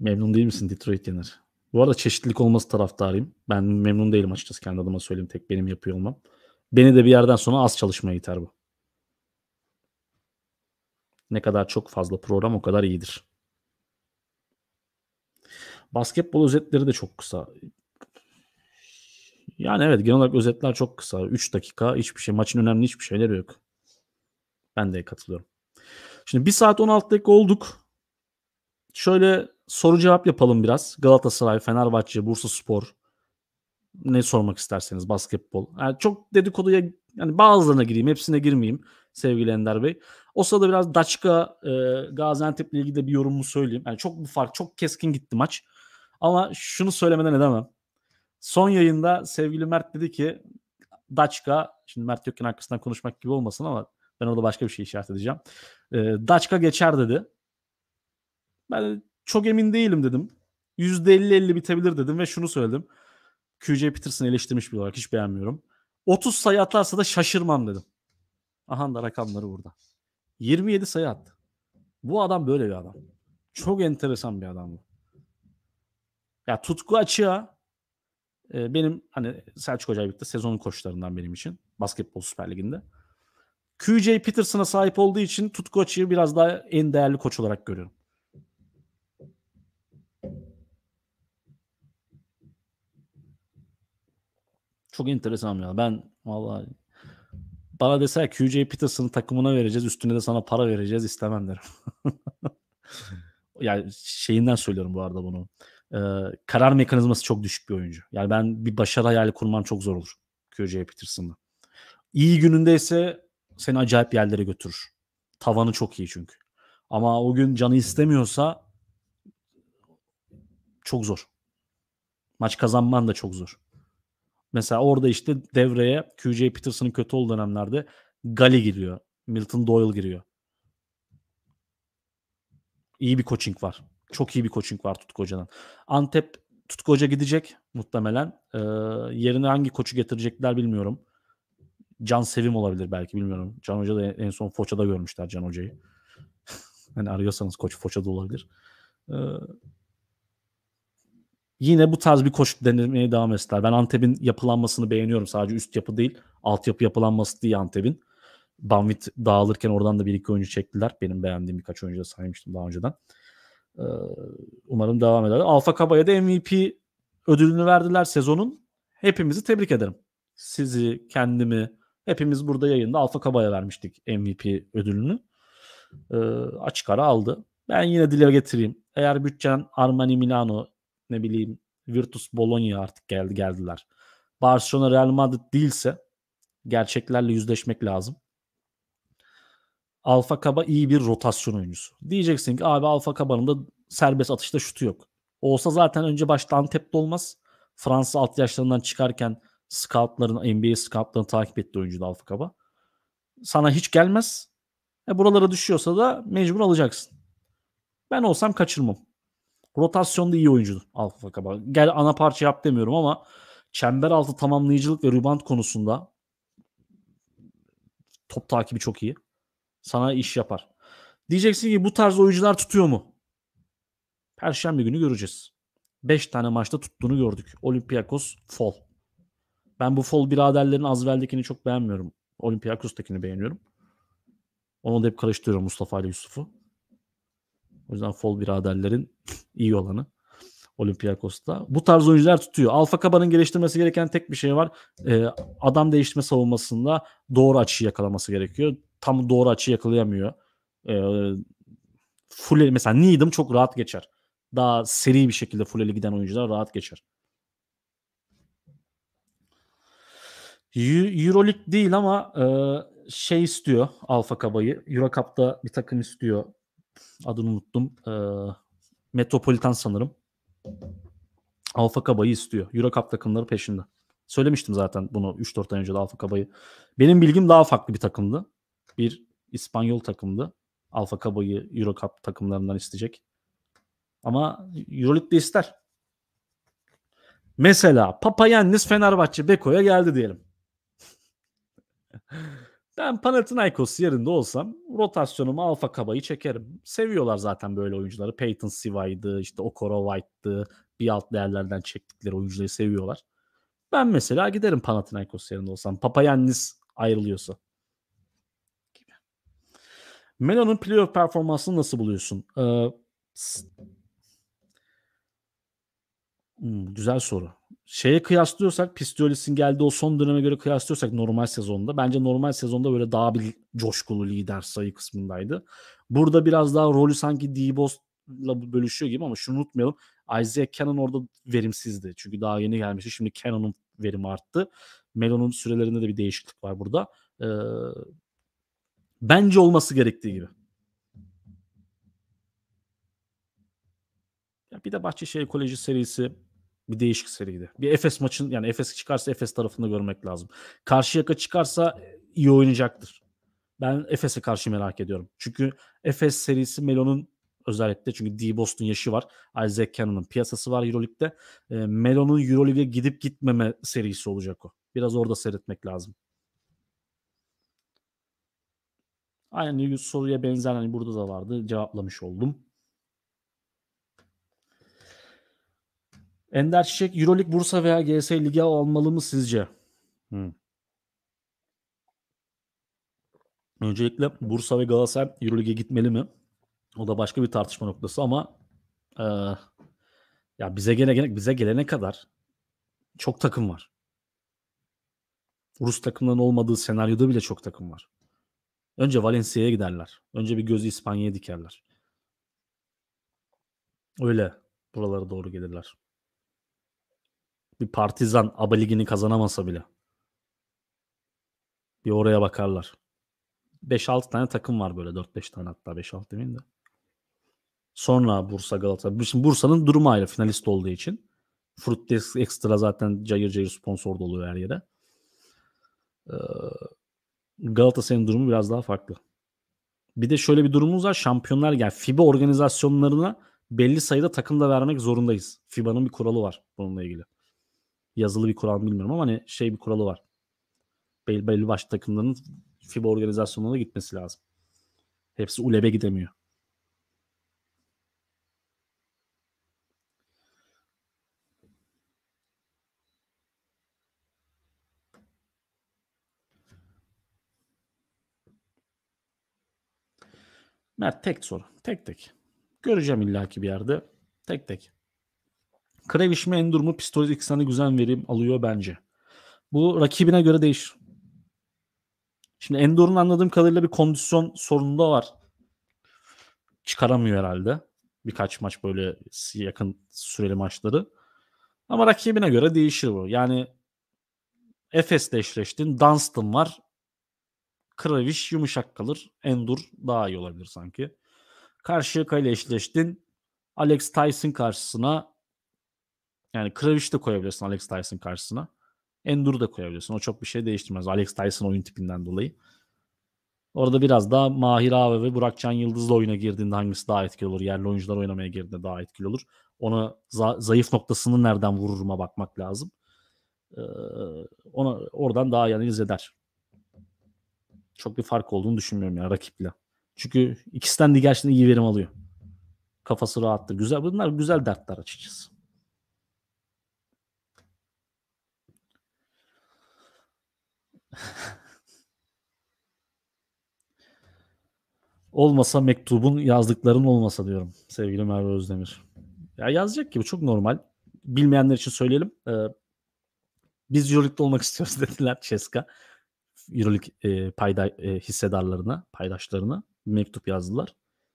Memnun değil misin Detroit yener? Bu arada çeşitlilik olması taraftarıyım. Ben memnun değilim açıkçası kendi adıma söyleyeyim tek benim yapıyor olmam. Beni de bir yerden sonra az çalışmaya iter bu. Ne kadar çok fazla program o kadar iyidir. Basketbol özetleri de çok kısa. Yani evet genel olarak özetler çok kısa. 3 dakika hiçbir şey. Maçın önemli hiçbir şeyleri yok. Ben de katılıyorum. Şimdi 1 saat 16 dakika olduk. Şöyle soru cevap yapalım biraz. Galatasaray, Fenerbahçe, Bursa Spor. Ne sormak isterseniz basketbol. Yani çok dedikoduya yani bazılarına gireyim hepsine girmeyeyim sevgili Ender Bey. O sırada biraz Daçka e, Gaziantep'le ilgili de bir yorumumu söyleyeyim. Yani çok bu fark çok keskin gitti maç. Ama şunu söylemeden edemem. Son yayında sevgili Mert dedi ki Daçka, şimdi Mert yokken arkasından konuşmak gibi olmasın ama ben orada başka bir şey işaret edeceğim. E, Daçka geçer dedi. Ben çok emin değilim dedim. %50-50 bitebilir dedim ve şunu söyledim. QJ Peterson eleştirmiş bir olarak hiç beğenmiyorum. 30 sayı atarsa da şaşırmam dedim. Aha da rakamları burada. 27 sayı attı. Bu adam böyle bir adam. Çok enteresan bir adam bu. Ya tutku açığa benim hani Selçuk Hoca birlikte sezonun koçlarından benim için basketbol süper liginde. QJ Peterson'a sahip olduğu için Tutku Açı'yı biraz daha en değerli koç olarak görüyorum. Çok enteresan ya. Ben vallahi bana deseler QJ Peterson'ı takımına vereceğiz üstüne de sana para vereceğiz istemem derim. yani şeyinden söylüyorum bu arada bunu e, karar mekanizması çok düşük bir oyuncu. Yani ben bir başarı hayali kurman çok zor olur QJ Peterson'la. İyi gününde ise seni acayip yerlere götürür. Tavanı çok iyi çünkü. Ama o gün canı istemiyorsa çok zor. Maç kazanman da çok zor. Mesela orada işte devreye QJ Peterson'ın kötü olduğu dönemlerde Gali giriyor. Milton Doyle giriyor. İyi bir coaching var. Çok iyi bir koçing var Tutku Hoca'dan. Antep Tutku Hoca gidecek muhtemelen. Ee, yerine hangi koçu getirecekler bilmiyorum. Can Sevim olabilir belki bilmiyorum. Can Hoca da en son Foça'da görmüşler Can Hoca'yı. hani arıyorsanız koç Foça'da olabilir. Ee, yine bu tarz bir koç denemeye devam etsinler. Ben Antep'in yapılanmasını beğeniyorum. Sadece üst yapı değil, altyapı yapılanması diye Antep'in. Banvit dağılırken oradan da bir iki oyuncu çektiler. Benim beğendiğim birkaç oyuncu da saymıştım daha önceden. Ee, umarım devam eder. Alfa Kaba'ya da MVP ödülünü verdiler sezonun. Hepimizi tebrik ederim. Sizi, kendimi, hepimiz burada yayında Alfa Kaba'ya vermiştik MVP ödülünü. E, açık ara aldı. Ben yine dile getireyim. Eğer bütçen Armani Milano ne bileyim Virtus Bologna artık geldi geldiler. Barcelona Real Madrid değilse gerçeklerle yüzleşmek lazım. Alfa Kaba iyi bir rotasyon oyuncusu. Diyeceksin ki abi Alfa Kaba'nın da serbest atışta şutu yok. Olsa zaten önce başta Antep'te olmaz. Fransız alt yaşlarından çıkarken scoutların, NBA scoutlarını takip etti oyuncu da Alfa Kaba. Sana hiç gelmez. E buralara düşüyorsa da mecbur alacaksın. Ben olsam kaçırmam. Rotasyonda iyi oyuncu Alfa Kaba. Gel ana parça yap demiyorum ama çember altı tamamlayıcılık ve rebound konusunda top takibi çok iyi. Sana iş yapar. Diyeceksin ki bu tarz oyuncular tutuyor mu? Perşembe günü göreceğiz. 5 tane maçta tuttuğunu gördük. Olympiakos fol. Ben bu fol biraderlerin Azvel'dekini çok beğenmiyorum. Olympiakos'takini beğeniyorum. Onu da hep karıştırıyorum Mustafa ile Yusuf'u. O yüzden fol biraderlerin iyi olanı. Olympiakos'ta. Bu tarz oyuncular tutuyor. Alfa Kaba'nın geliştirmesi gereken tek bir şey var. Ee, adam değiştirme savunmasında doğru açıyı yakalaması gerekiyor tam doğru açı yakalayamıyor. E, full mesela Needham çok rahat geçer. Daha seri bir şekilde full ele giden oyuncular rahat geçer. Euroleague değil ama e, şey istiyor Alfa Kaba'yı. Eurocup'ta bir takım istiyor. Adını unuttum. E, Metropolitan sanırım. Alfa Kaba'yı istiyor. Eurocup takımları peşinde. Söylemiştim zaten bunu 3-4 ay önce de Alfa Kaba'yı. Benim bilgim daha farklı bir takımdı bir İspanyol takımdı. Alfa Caba'yı Euro Cup takımlarından isteyecek. Ama Euroleague'de ister. Mesela Papayennis Fenerbahçe Beko'ya geldi diyelim. ben Panathinaikos yerinde olsam rotasyonumu Alfa Kaba'yı çekerim. Seviyorlar zaten böyle oyuncuları. Peyton Siva'ydı, işte Okoro White'dı. Bir alt değerlerden çektikleri oyuncuları seviyorlar. Ben mesela giderim Panathinaikos yerinde olsam. Papayennis ayrılıyorsa. Melo'nun playoff performansını nasıl buluyorsun? Ee, hmm, güzel soru. Şeye kıyaslıyorsak, Pistiolis'in geldiği o son döneme göre kıyaslıyorsak normal sezonda. Bence normal sezonda böyle daha bir coşkulu lider sayı kısmındaydı. Burada biraz daha rolü sanki Dibos'la bölüşüyor gibi ama şunu unutmayalım. Isaiah Cannon orada verimsizdi. Çünkü daha yeni gelmişti. Şimdi Cannon'un verimi arttı. Melo'nun sürelerinde de bir değişiklik var burada. Ee, Bence olması gerektiği gibi. Ya bir de Bahçeşehir Koleji serisi bir değişik seriydi. Bir Efes maçın yani Efes çıkarsa Efes tarafında görmek lazım. Karşıyaka çıkarsa iyi oynayacaktır. Ben Efes'e karşı merak ediyorum. Çünkü Efes serisi Melo'nun özellikle çünkü d Boston yaşı var. Isaac Cannon'ın piyasası var Euroleague'de. E, Melo'nun Euroleague'e gidip gitmeme serisi olacak o. Biraz orada seyretmek lazım. Aynı soruya benzer hani burada da vardı. Cevaplamış oldum. Ender Çiçek Euroleague Bursa veya GS Ligi almalı mı sizce? Hmm. Öncelikle Bursa ve Galatasaray Euroleague'e gitmeli mi? O da başka bir tartışma noktası ama e, ya bize gelene bize gelene kadar çok takım var. Rus takımların olmadığı senaryoda bile çok takım var. Önce Valencia'ya giderler. Önce bir gözü İspanya'ya dikerler. Öyle buralara doğru gelirler. Bir partizan ABA ligini kazanamasa bile. Bir oraya bakarlar. 5-6 tane takım var böyle 4-5 tane hatta 5-6 demeyeyim de. Sonra Bursa Galatasaray. Şimdi Bursa'nın durumu ayrı finalist olduğu için. Fruit Extra zaten cayır cayır sponsor doluyor her yere. Ee, Galatasaray'ın durumu biraz daha farklı. Bir de şöyle bir durumumuz var. Şampiyonlar yani FIBA organizasyonlarına belli sayıda takım da vermek zorundayız. FIBA'nın bir kuralı var bununla ilgili. Yazılı bir kural bilmiyorum ama hani şey bir kuralı var. Belli, belli başlı takımların FIBA organizasyonuna gitmesi lazım. Hepsi ULEB'e gidemiyor. Mert tek soru. Tek tek. Göreceğim illaki bir yerde. Tek tek. Kreviş mi Endur mu? Pistoz X'an'ı güzel verim alıyor bence. Bu rakibine göre değişir. Şimdi Endur'un anladığım kadarıyla bir kondisyon sorunu da var. Çıkaramıyor herhalde. Birkaç maç böyle yakın süreli maçları. Ama rakibine göre değişir bu. Yani Efes'le eşleştin. Dunstan var. Kraviş yumuşak kalır. Endur daha iyi olabilir sanki. Karşı kayla eşleştin. Alex Tyson karşısına yani Kraviş de koyabilirsin Alex Tyson karşısına. Endur da koyabilirsin. O çok bir şey değiştirmez. Alex Tyson oyun tipinden dolayı. Orada biraz daha Mahir Ağabey ve Can Yıldız'la oyuna girdiğinde hangisi daha etkili olur? Yerli oyuncular oynamaya girdiğinde daha etkili olur. Ona za- zayıf noktasını nereden vururuma bakmak lazım. Ee, ona oradan daha analiz eder çok bir fark olduğunu düşünmüyorum yani rakiple. Çünkü ikisinden de gerçekten iyi verim alıyor. Kafası rahattır. Güzel bunlar güzel dertler açıkçası. olmasa mektubun yazdıkların olmasa diyorum sevgili Merve Özdemir. Ya yazacak gibi çok normal. Bilmeyenler için söyleyelim. Ee, biz Euroleague'de olmak istiyoruz dediler Ceska. Euroleague e, payda, e, hissedarlarına, paydaşlarına mektup yazdılar.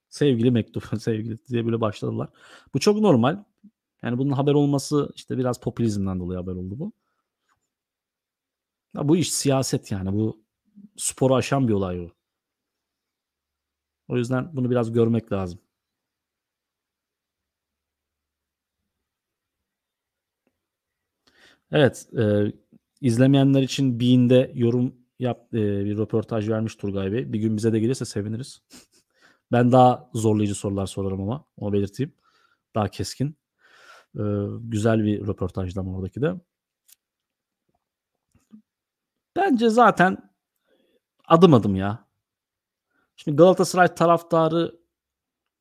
Sevgili mektup, sevgili diye böyle başladılar. Bu çok normal. Yani bunun haber olması işte biraz popülizmden dolayı haber oldu bu. Ya bu iş siyaset yani. Bu sporu aşan bir olay bu. O yüzden bunu biraz görmek lazım. Evet. E, izlemeyenler için Bean'de yorum yap e, bir röportaj vermiş Turgay Bey. Bir gün bize de gelirse seviniriz. ben daha zorlayıcı sorular sorarım ama onu belirteyim. Daha keskin. E, güzel bir röportajdı ama oradaki de. Bence zaten adım adım ya. Şimdi Galatasaray taraftarı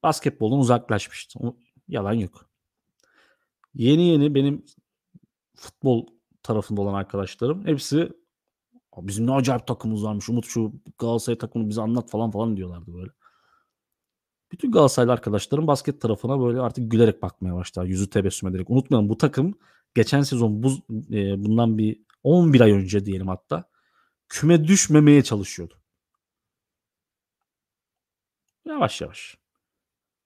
basketboldan uzaklaşmıştı. Yalan yok. Yeni yeni benim futbol tarafında olan arkadaşlarım hepsi Bizim ne acayip takımımız varmış. Umut şu Galatasaray takımını bize anlat falan falan diyorlardı böyle. Bütün Galatasaraylı arkadaşlarım basket tarafına böyle artık gülerek bakmaya başladı. Yüzü tebessüm ederek. Unutmayalım bu takım geçen sezon bu, e, bundan bir 11 ay önce diyelim hatta küme düşmemeye çalışıyordu. Yavaş yavaş.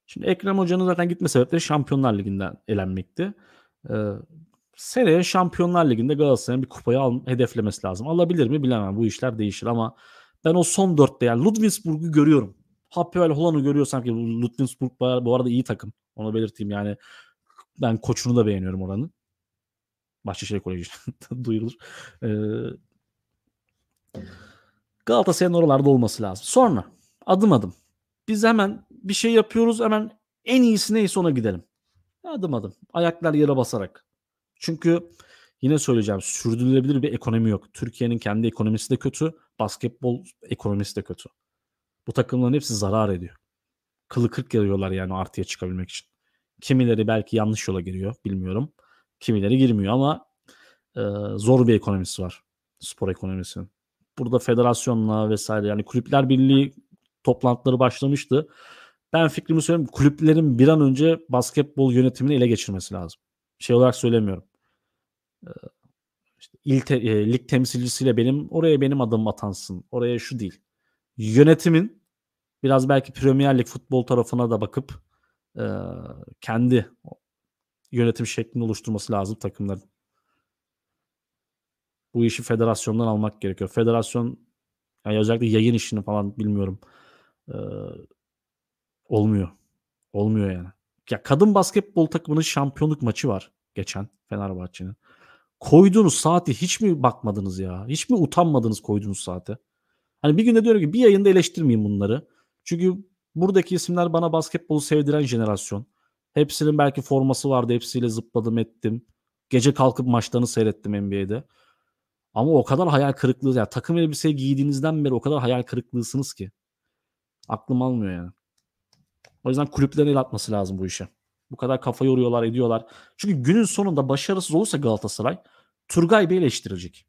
Şimdi Ekrem Hoca'nın zaten gitme sebepleri Şampiyonlar Ligi'nden elenmekti. Ee, Seneye Şampiyonlar Ligi'nde Galatasaray'ın bir kupayı al, hedeflemesi lazım. Alabilir mi bilemem. Bu işler değişir ama ben o son dörtte yani Ludwigsburg'u görüyorum. Happel Holand'ı görüyorsam ki Ludwigsburg bu arada iyi takım. Onu belirteyim yani. Ben koçunu da beğeniyorum oranın. Bahçeşehir Koleji duyurulur. Ee, Galatasaray'ın oralarda olması lazım. Sonra adım adım. Biz hemen bir şey yapıyoruz hemen en iyisi neyse ona gidelim. Adım adım. Ayaklar yere basarak. Çünkü yine söyleyeceğim sürdürülebilir bir ekonomi yok. Türkiye'nin kendi ekonomisi de kötü, basketbol ekonomisi de kötü. Bu takımların hepsi zarar ediyor. Kılı kırk yarıyorlar yani artıya çıkabilmek için. Kimileri belki yanlış yola giriyor bilmiyorum. Kimileri girmiyor ama e, zor bir ekonomisi var spor ekonomisinin. Burada federasyonla vesaire yani kulüpler birliği toplantıları başlamıştı. Ben fikrimi söyleyeyim kulüplerin bir an önce basketbol yönetimini ele geçirmesi lazım. Şey olarak söylemiyorum işte il te, e, lig temsilcisiyle benim oraya benim adım atansın. Oraya şu değil. Yönetimin biraz belki Premier Lig futbol tarafına da bakıp e, kendi yönetim şeklini oluşturması lazım takımların. Bu işi federasyondan almak gerekiyor. Federasyon yani özellikle yayın işini falan bilmiyorum. E, olmuyor. Olmuyor yani. Ya kadın basketbol takımının şampiyonluk maçı var geçen Fenerbahçe'nin koyduğunuz saati hiç mi bakmadınız ya? Hiç mi utanmadınız koyduğunuz saate? Hani bir günde diyorum ki bir yayında eleştirmeyeyim bunları. Çünkü buradaki isimler bana basketbolu sevdiren jenerasyon. Hepsinin belki forması vardı. Hepsiyle zıpladım ettim. Gece kalkıp maçlarını seyrettim NBA'de. Ama o kadar hayal kırıklığı yani takım elbiseyi giydiğinizden beri o kadar hayal kırıklığısınız ki. Aklım almıyor yani. O yüzden kulüplerin el atması lazım bu işe. Bu kadar kafa yoruyorlar ediyorlar. Çünkü günün sonunda başarısız olursa Galatasaray Turgay Bey eleştirilecek.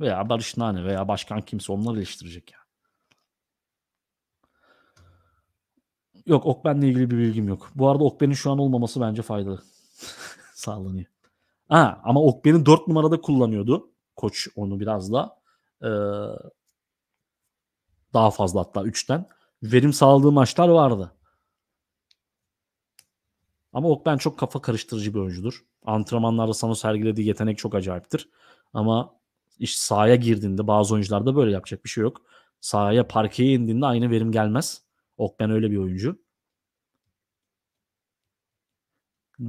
Veya Barış Nane veya başkan kimse onlar eleştirecek ya. Yani. Yok Okben'le ilgili bir bilgim yok. Bu arada Okben'in şu an olmaması bence faydalı. Sağlanıyor. Ha, ama Okben'in 4 numarada kullanıyordu. Koç onu biraz da. Ee, daha fazla hatta 3'ten. Verim sağladığı maçlar vardı. Ama Okben çok kafa karıştırıcı bir oyuncudur. Antrenmanlarda sana sergilediği yetenek çok acayiptir. Ama iş sahaya girdiğinde bazı oyuncularda böyle yapacak bir şey yok. Sahaya parkeye indiğinde aynı verim gelmez. Okben öyle bir oyuncu.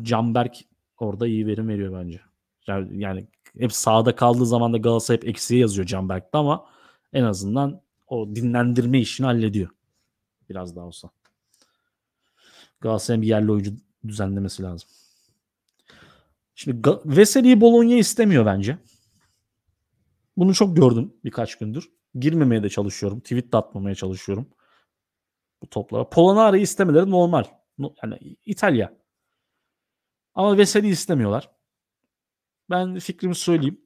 Canberk orada iyi verim veriyor bence. Yani, yani hep sağda kaldığı zaman da Galatasaray hep eksiye yazıyor Canberk'te ama en azından o dinlendirme işini hallediyor. Biraz daha olsa. Galatasaray'ın bir yerli oyuncu düzenlemesi lazım. Şimdi Veseli'yi Bologna istemiyor bence. Bunu çok gördüm birkaç gündür. Girmemeye de çalışıyorum. Tweet de atmamaya çalışıyorum. Bu toplara. Polonara'yı istemeleri normal. Yani İtalya. Ama Veseli istemiyorlar. Ben fikrimi söyleyeyim.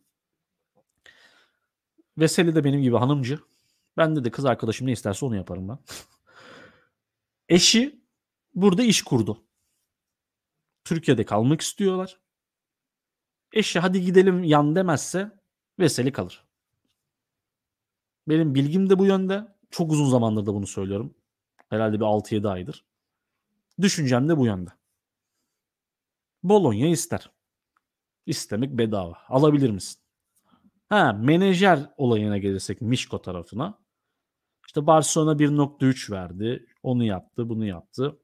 Veseli de benim gibi hanımcı. Ben de de kız arkadaşım ne isterse onu yaparım ben. Eşi burada iş kurdu. Türkiye'de kalmak istiyorlar. Eşi hadi gidelim yan demezse Veseli kalır. Benim bilgim de bu yönde. Çok uzun zamandır da bunu söylüyorum. Herhalde bir 6-7 aydır. Düşüncem de bu yönde. Bologna ister. İstemek bedava. Alabilir misin? Ha menajer olayına gelirsek Mişko tarafına. İşte Barcelona 1.3 verdi. Onu yaptı, bunu yaptı.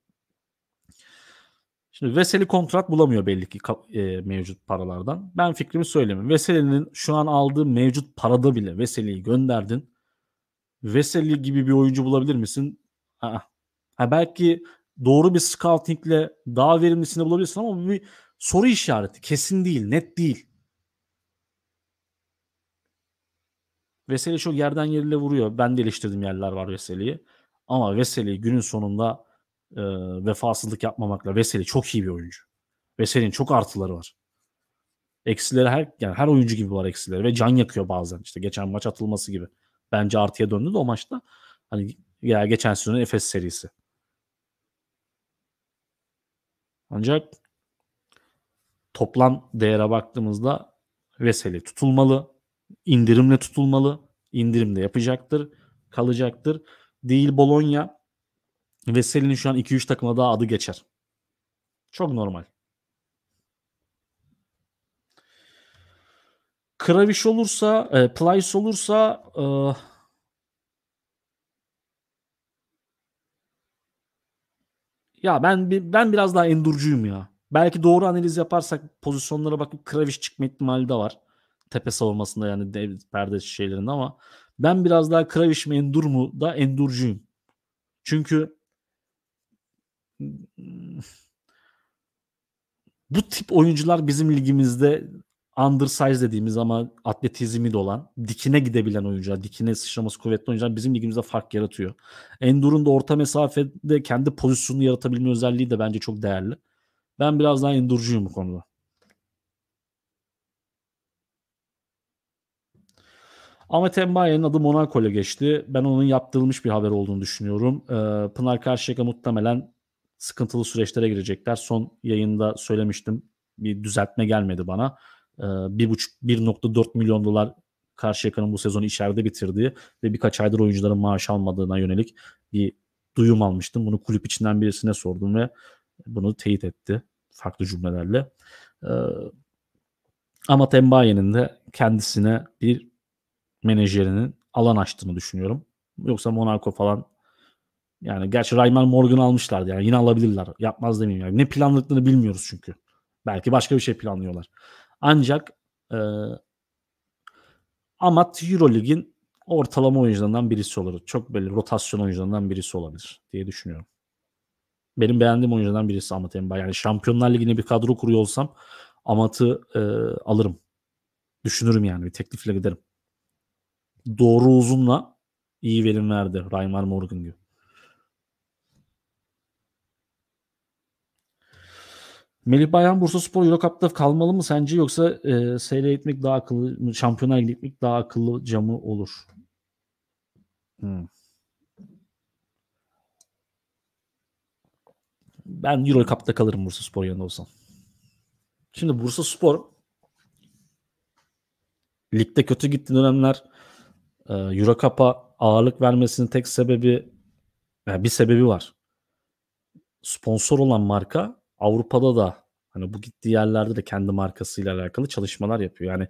Şimdi Veseli kontrat bulamıyor belli ki e, mevcut paralardan. Ben fikrimi söyleyeyim. Veseli'nin şu an aldığı mevcut parada bile Veseli'yi gönderdin. Veseli gibi bir oyuncu bulabilir misin? Aa. Ha, belki doğru bir scoutingle daha verimlisini bulabilirsin ama bu bir soru işareti. Kesin değil, net değil. Veseli çok yerden yerine vuruyor. Ben de eleştirdim yerler var Veseli'yi. Ama Veseli günün sonunda e, vefasızlık yapmamakla Veseli çok iyi bir oyuncu. Veseli'nin çok artıları var. Eksileri her yani her oyuncu gibi var eksileri ve can yakıyor bazen. işte geçen maç atılması gibi. Bence artıya döndü de o maçta. Hani ya geçen sezonun Efes serisi. Ancak toplam değere baktığımızda Veseli tutulmalı, indirimle tutulmalı, indirimde yapacaktır, kalacaktır. Değil Bologna Veseli'nin şu an 2-3 takıma daha adı geçer. Çok normal. Kraviş olursa, e, Plyce olursa e, ya ben ben biraz daha endurcuyum ya. Belki doğru analiz yaparsak pozisyonlara bakıp Kraviş çıkma ihtimali de var. Tepe savunmasında yani dev, perde şeylerinde ama ben biraz daha Kraviş mi Endur mu da endurcuyum. Çünkü bu tip oyuncular bizim ligimizde undersize dediğimiz ama atletizmi de olan, dikine gidebilen oyuncular, dikine sıçraması kuvvetli oyuncular bizim ligimizde fark yaratıyor. Endur'un da orta mesafede kendi pozisyonunu yaratabilme özelliği de bence çok değerli. Ben biraz daha Endur'cuyum bu konuda. Ama Embaye'nin adı Monaco'ya geçti. Ben onun yaptırılmış bir haber olduğunu düşünüyorum. Ee, Pınar Karşıyaka muhtemelen sıkıntılı süreçlere girecekler. Son yayında söylemiştim. Bir düzeltme gelmedi bana. Ee, 1.4 milyon dolar Karşıyaka'nın bu sezonu içeride bitirdiği ve birkaç aydır oyuncuların maaş almadığına yönelik bir duyum almıştım. Bunu kulüp içinden birisine sordum ve bunu teyit etti farklı cümlelerle. Ee, ama Tembaye'nin de kendisine bir menajerinin alan açtığını düşünüyorum. Yoksa Monaco falan yani gerçi Rayman Morgan almışlardı yani yine alabilirler. Yapmaz demeyeyim yani. Ne planladıklarını bilmiyoruz çünkü. Belki başka bir şey planlıyorlar. Ancak e, Amat Eurolig'in ortalama oyuncularından birisi olur. Çok böyle rotasyon oyuncularından birisi olabilir diye düşünüyorum. Benim beğendiğim oyunculardan birisi Amat Emba. Yani Şampiyonlar Ligi'ne bir kadro kuruyor olsam Amat'ı e, alırım. Düşünürüm yani bir teklifle giderim. Doğru uzunla iyi verim verdi Raymar Morgan gibi. Melih Bayhan Bursa Spor Eurocup'ta kalmalı mı sence yoksa e, seyre gitmek daha akıllı mı? Şampiyonlar gitmek daha akıllı camı olur. Hmm. Ben Eurocup'ta kalırım Bursa Spor yanında olsam. Şimdi Bursa Spor ligde kötü gitti dönemler e, Eurocup'a ağırlık vermesinin tek sebebi yani bir sebebi var. Sponsor olan marka Avrupa'da da hani bu gittiği yerlerde de kendi markasıyla alakalı çalışmalar yapıyor. Yani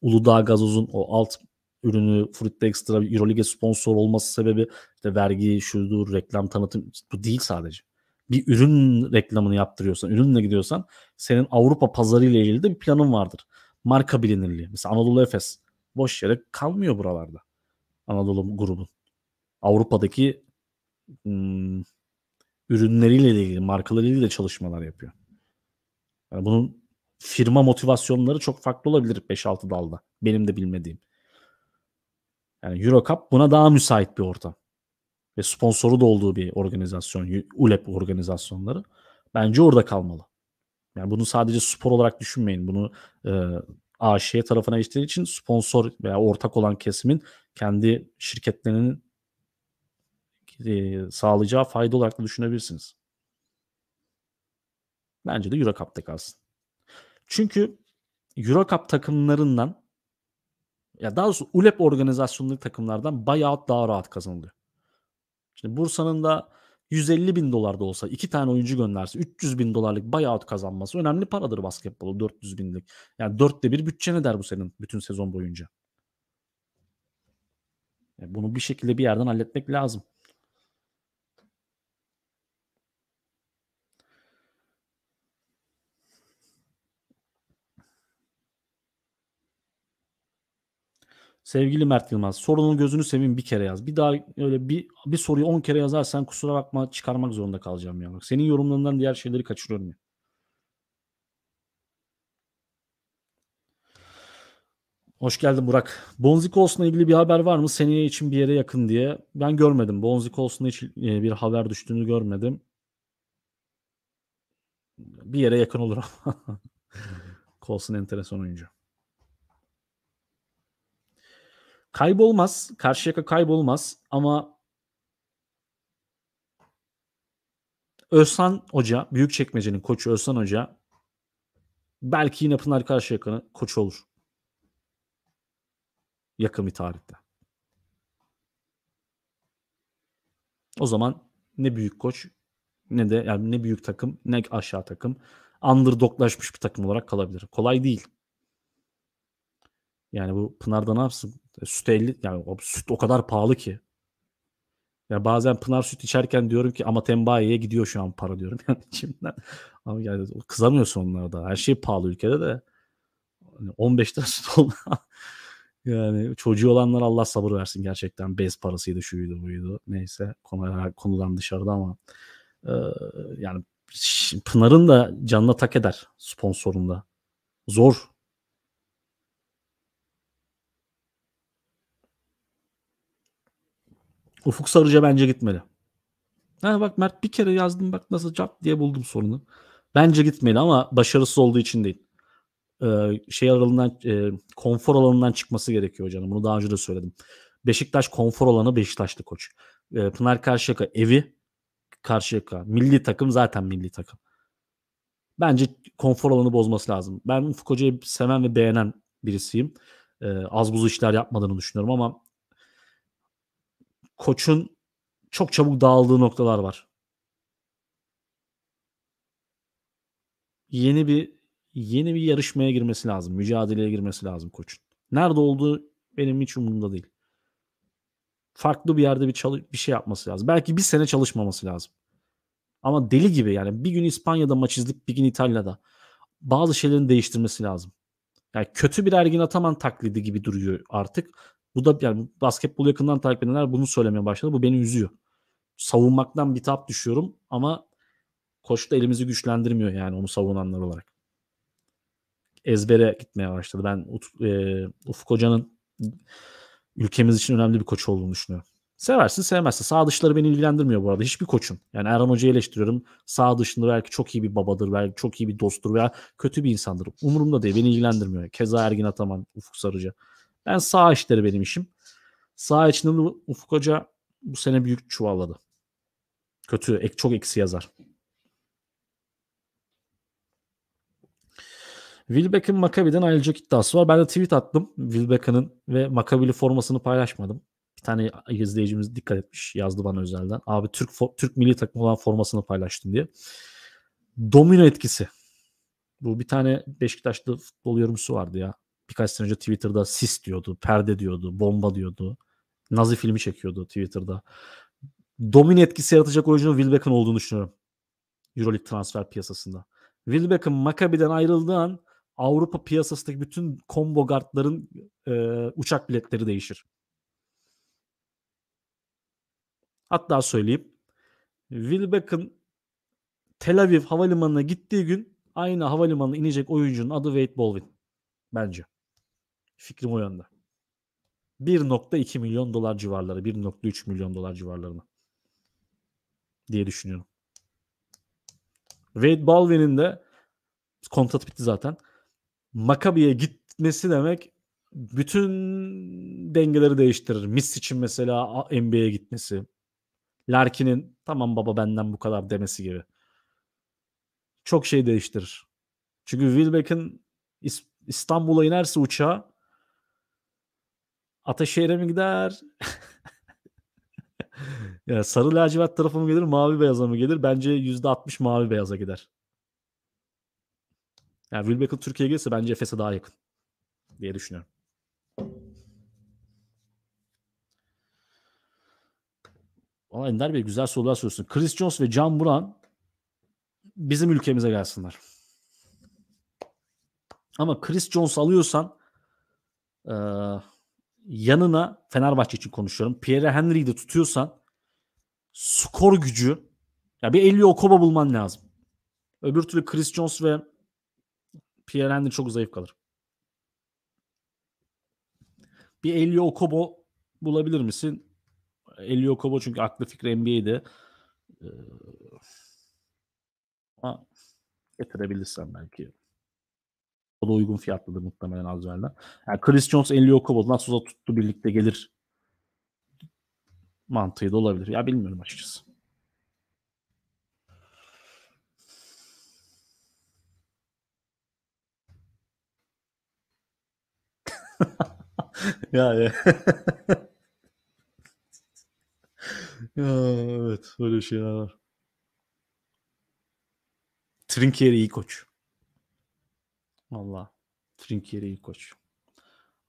Uludağ Gazoz'un o alt ürünü Fruit Extra Euroleague sponsor olması sebebi işte vergi, şudur, reklam tanıtım bu değil sadece. Bir ürün reklamını yaptırıyorsan, ürünle gidiyorsan senin Avrupa pazarı ile ilgili de bir planın vardır. Marka bilinirliği. Mesela Anadolu Efes boş yere kalmıyor buralarda. Anadolu grubun. Avrupa'daki hmm, ürünleriyle ilgili, markalarıyla de çalışmalar yapıyor. Yani bunun firma motivasyonları çok farklı olabilir 5-6 dalda. Benim de bilmediğim. Yani Eurocup buna daha müsait bir ortam. Ve sponsoru da olduğu bir organizasyon. ULEP organizasyonları. Bence orada kalmalı. Yani bunu sadece spor olarak düşünmeyin. Bunu e, AŞ tarafına geçtiği için sponsor veya ortak olan kesimin kendi şirketlerinin e, sağlayacağı fayda olarak da düşünebilirsiniz. Bence de Euro kalsın. Çünkü Eurocup takımlarından ya daha doğrusu ULEP organizasyonundaki takımlardan bayağı daha rahat kazanılıyor. Şimdi Bursa'nın da 150 bin dolar da olsa iki tane oyuncu gönderse 300 bin dolarlık buyout kazanması önemli paradır basketbolu 400 binlik. Yani dörtte bir bütçe ne der bu senin bütün sezon boyunca. Bunu bir şekilde bir yerden halletmek lazım. Sevgili Mert Yılmaz sorunun gözünü seveyim bir kere yaz. Bir daha öyle bir, bir soruyu 10 kere yazarsan kusura bakma çıkarmak zorunda kalacağım ya. Bak, senin yorumlarından diğer şeyleri kaçırıyorum ya. Hoş geldin Burak. Bonzi Colson'la ilgili bir haber var mı? Seneye için bir yere yakın diye. Ben görmedim. Bonzi Colson'la hiç e, bir haber düştüğünü görmedim. Bir yere yakın olur ama. Colson enteresan oyuncu. Kaybolmaz. Karşıyaka kaybolmaz ama Özhan Hoca, büyük çekmecenin koçu Özhan Hoca belki yine Pınar Karşıyaka'nın koçu olur. Yakın bir tarihte. O zaman ne büyük koç ne de yani ne büyük takım ne aşağı takım underdoglaşmış bir takım olarak kalabilir. Kolay değil. Yani bu Pınar'da ne yapsın? E, süt 50 yani o süt o kadar pahalı ki. Ya yani bazen Pınar süt içerken diyorum ki ama Tembaye'ye gidiyor şu an para diyorum yani içimden. Ama yani kızamıyorsun onlara da. Her şey pahalı ülkede de. 15 hani lira süt olma. yani çocuğu olanlar Allah sabır versin gerçekten. Bez parasıydı şuydu buydu. Neyse konu, konudan dışarıda ama e, yani Pınar'ın da canına tak eder sponsorunda. Zor Ufuk Sarıca bence gitmeli. Ha bak Mert bir kere yazdım bak nasıl cap diye buldum sorunu. Bence gitmeli ama başarısız olduğu için değil. Ee, şey aralığından e, konfor alanından çıkması gerekiyor hocam. Bunu daha önce de söyledim. Beşiktaş konfor alanı Beşiktaşlı koç. Ee, Pınar Karşıyaka evi Karşıyaka. Milli takım zaten milli takım. Bence konfor alanı bozması lazım. Ben Ufuk Hoca'yı seven ve beğenen birisiyim. Ee, az buz işler yapmadığını düşünüyorum ama koçun çok çabuk dağıldığı noktalar var. Yeni bir yeni bir yarışmaya girmesi lazım. Mücadeleye girmesi lazım koçun. Nerede olduğu benim hiç umurumda değil. Farklı bir yerde bir, çalış, bir şey yapması lazım. Belki bir sene çalışmaması lazım. Ama deli gibi yani bir gün İspanya'da maç izleyip bir gün İtalya'da. Bazı şeylerin değiştirmesi lazım. Yani kötü bir Ergin Ataman taklidi gibi duruyor artık. Bu da yani basketbol yakından takip edenler bunu söylemeye başladı. Bu beni üzüyor. Savunmaktan bir tap düşüyorum ama koç da elimizi güçlendirmiyor yani onu savunanlar olarak. Ezbere gitmeye başladı. Ben e, Ufuk Hoca'nın ülkemiz için önemli bir koç olduğunu düşünüyorum. Seversin sevmezsin. Sağ dışları beni ilgilendirmiyor bu arada. Hiçbir koçun. Yani Erhan Hoca'yı eleştiriyorum. Sağ dışında belki çok iyi bir babadır, belki çok iyi bir dosttur veya kötü bir insandır. Umurumda değil. Beni ilgilendirmiyor. Keza Ergin Ataman, Ufuk Sarıcı. Ben sağ işleri benim işim. Sağ içinde de Ufuk Hoca bu sene büyük çuvalladı. Kötü, ek, çok eksi yazar. Wilbeck'in Maccabi'den ayrılacak iddiası var. Ben de tweet attım. Wilbeck'in ve Makabili formasını paylaşmadım. Bir tane izleyicimiz dikkat etmiş. Yazdı bana özelden. Abi Türk Türk milli takım olan formasını paylaştım diye. Domino etkisi. Bu bir tane Beşiktaşlı futbol yorumcusu vardı ya birkaç sene önce Twitter'da sis diyordu, perde diyordu, bomba diyordu. Nazi filmi çekiyordu Twitter'da. Domine etkisi yaratacak oyuncunun Will Beckham olduğunu düşünüyorum. Euroleague transfer piyasasında. Will Beckham Maccabi'den ayrıldığı an Avrupa piyasasındaki bütün combo guardların e, uçak biletleri değişir. Hatta söyleyeyim. Will Beckham Tel Aviv havalimanına gittiği gün aynı havalimanına inecek oyuncunun adı Wade Baldwin. Bence. Fikrim o yönde. 1.2 milyon dolar civarları, 1.3 milyon dolar civarlarına diye düşünüyorum. Wade Baldwin'in de kontrat bitti zaten. Makabi'ye gitmesi demek bütün dengeleri değiştirir. Miss için mesela NBA'ye gitmesi. Larkin'in tamam baba benden bu kadar demesi gibi. Çok şey değiştirir. Çünkü Wilbeck'in İstanbul'a inerse uçağa Ataşehir'e mi gider? ya sarı lacivert tarafı mı gelir, mavi beyaza mı gelir? Bence %60 mavi beyaza gider. Yani Will Beckham Türkiye'ye gelirse bence Efes'e daha yakın diye düşünüyorum. Valla Ender Bey güzel sorular soruyorsun. Chris Jones ve Can Buran bizim ülkemize gelsinler. Ama Chris Jones alıyorsan ee, yanına Fenerbahçe için konuşuyorum. Pierre Henry'i de tutuyorsan skor gücü ya bir Elio Okoba bulman lazım. Öbür türlü Chris Jones ve Pierre Henry çok zayıf kalır. Bir Elio Okobo bulabilir misin? Elio Okobo çünkü aklı fikri NBA'de. Ee, ama getirebilirsen belki o da uygun fiyatlıdır muhtemelen Azrail'den. Yani Chris Jones, Enlio Cobbold nasıl olsa tuttu birlikte gelir mantığı da olabilir. Ya bilmiyorum açıkçası. ya, ya. ya evet öyle şeyler var. Trinkieri iyi koç. Valla. Trinkieri iyi koç.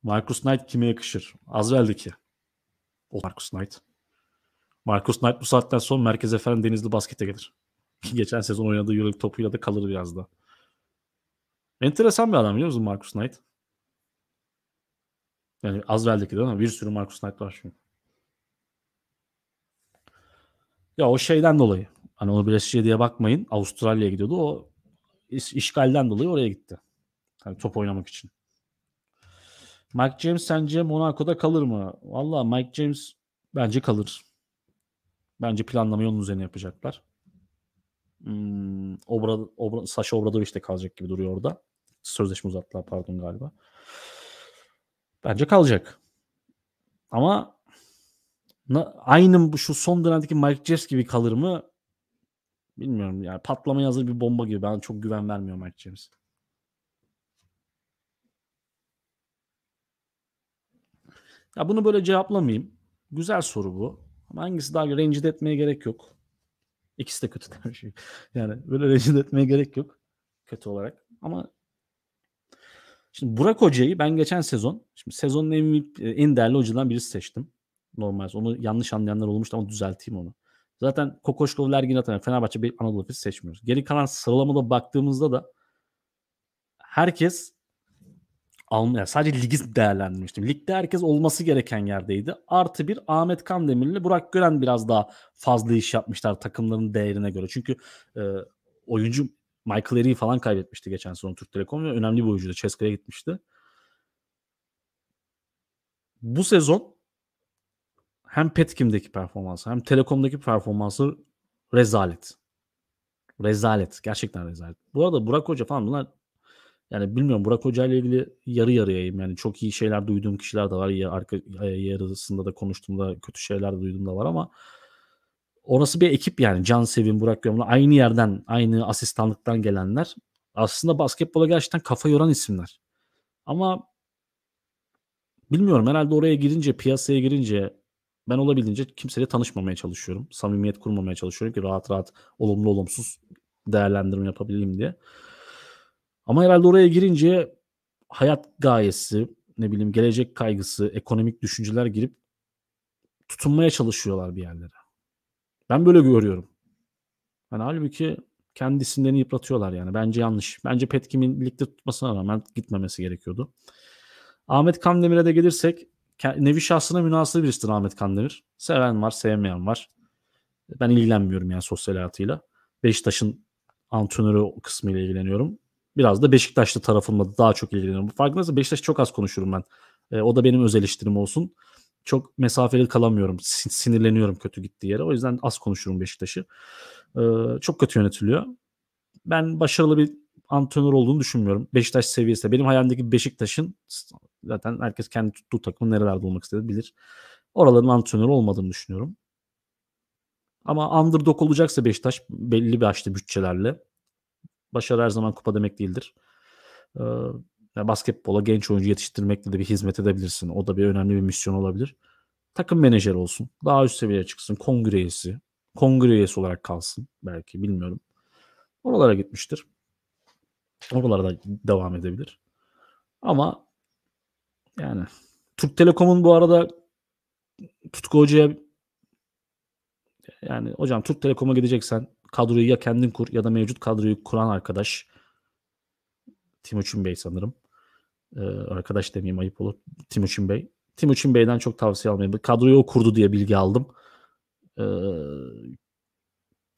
Marcus Knight kime yakışır? ki. O Marcus Knight. Marcus Knight bu saatten sonra merkeze falan denizli baskete gelir. Geçen sezon oynadığı Euroleague topuyla da kalır biraz da. Enteresan bir adam biliyor musun Marcus Knight? Yani az ki değil mi? bir sürü Marcus Knight var çünkü. Ya o şeyden dolayı. Hani onu bir diye bakmayın. Avustralya'ya gidiyordu. O işgalden dolayı oraya gitti. Tabii hani top oynamak için. Mike James sence Monaco'da kalır mı? Valla Mike James bence kalır. Bence planlamayı onun üzerine yapacaklar. Hmm, Obra, Obra, Sasha Obradoviç de kalacak gibi duruyor orada. Sözleşme uzattılar pardon galiba. Bence kalacak. Ama na, aynı şu son dönemdeki Mike James gibi kalır mı? Bilmiyorum yani patlama hazır bir bomba gibi. Ben çok güven vermiyorum Mike James'e. Ya bunu böyle cevaplamayayım. Güzel soru bu. Ama hangisi daha rencide etmeye gerek yok. İkisi de kötü demiş. yani böyle rencide etmeye gerek yok. Kötü olarak. Ama şimdi Burak Hoca'yı ben geçen sezon şimdi sezonun en, e, en değerli hocadan birisi seçtim. Normal. Onu yanlış anlayanlar olmuştu ama düzelteyim onu. Zaten Kokoşkov, Lergin Atan, Fenerbahçe, bir Anadolu Efes seçmiyoruz. Geri kalan sıralamada baktığımızda da herkes Almanya sadece ligi değerlendirmiştim. Ligde herkes olması gereken yerdeydi. Artı bir Ahmet Kan Kandemir'le Burak Gören biraz daha fazla iş yapmışlar takımların değerine göre. Çünkü e, oyuncu Michael Erik'i falan kaybetmişti geçen sezon Türk Telekom ve önemli bir oyuncu da gitmişti. Bu sezon hem Petkim'deki performansı hem Telekom'daki performansı rezalet. Rezalet. Gerçekten rezalet. Bu arada Burak Hoca falan bunlar yani bilmiyorum Burak Hoca ile ilgili yarı yarıyayım. Yani çok iyi şeyler duyduğum kişiler de var. arka yarısında da konuştuğumda kötü şeyler de duyduğum da var ama orası bir ekip yani. Can Sevin, Burak Gömle aynı yerden, aynı asistanlıktan gelenler. Aslında basketbola gerçekten kafa yoran isimler. Ama bilmiyorum herhalde oraya girince, piyasaya girince ben olabildiğince kimseyle tanışmamaya çalışıyorum. Samimiyet kurmamaya çalışıyorum ki rahat rahat olumlu olumsuz değerlendirme yapabileyim diye. Ama herhalde oraya girince hayat gayesi, ne bileyim gelecek kaygısı, ekonomik düşünceler girip tutunmaya çalışıyorlar bir yerlere. Ben böyle görüyorum. Yani halbuki kendisinden yıpratıyorlar yani. Bence yanlış. Bence Petkim'in birlikte tutmasına rağmen gitmemesi gerekiyordu. Ahmet Kandemir'e de gelirsek nevi şahsına münasır birisidir Ahmet Kandemir. Seven var, sevmeyen var. Ben ilgilenmiyorum yani sosyal hayatıyla. Beşiktaş'ın antrenörü kısmıyla ilgileniyorum biraz da Beşiktaşlı tarafımla daha çok ilgileniyorum. Farkındaysa Beşiktaş çok az konuşurum ben. E, o da benim öz eleştirim olsun. Çok mesafeli kalamıyorum. Sinirleniyorum kötü gittiği yere. O yüzden az konuşurum Beşiktaş'ı. E, çok kötü yönetiliyor. Ben başarılı bir antrenör olduğunu düşünmüyorum. Beşiktaş seviyesinde. Benim hayalimdeki Beşiktaş'ın zaten herkes kendi tuttuğu takımın nerelerde olmak istedi bilir. Oraların antrenörü olmadığını düşünüyorum. Ama underdog olacaksa Beşiktaş belli bir açtı bütçelerle başarı her zaman kupa demek değildir. Ee, basketbola genç oyuncu yetiştirmekle de bir hizmet edebilirsin. O da bir önemli bir misyon olabilir. Takım menajer olsun. Daha üst seviyeye çıksın. Kongre üyesi. Kongre üyesi olarak kalsın belki bilmiyorum. Oralara gitmiştir. Oralara da devam edebilir. Ama yani Türk Telekom'un bu arada Tutku Hoca'ya yani hocam Türk Telekom'a gideceksen kadroyu ya kendin kur ya da mevcut kadroyu kuran arkadaş Timuçin Bey sanırım. Ee, arkadaş demeyeyim ayıp olur. Timuçin Bey. Timuçin Bey'den çok tavsiye almayayım Kadroyu o kurdu diye bilgi aldım. Ee,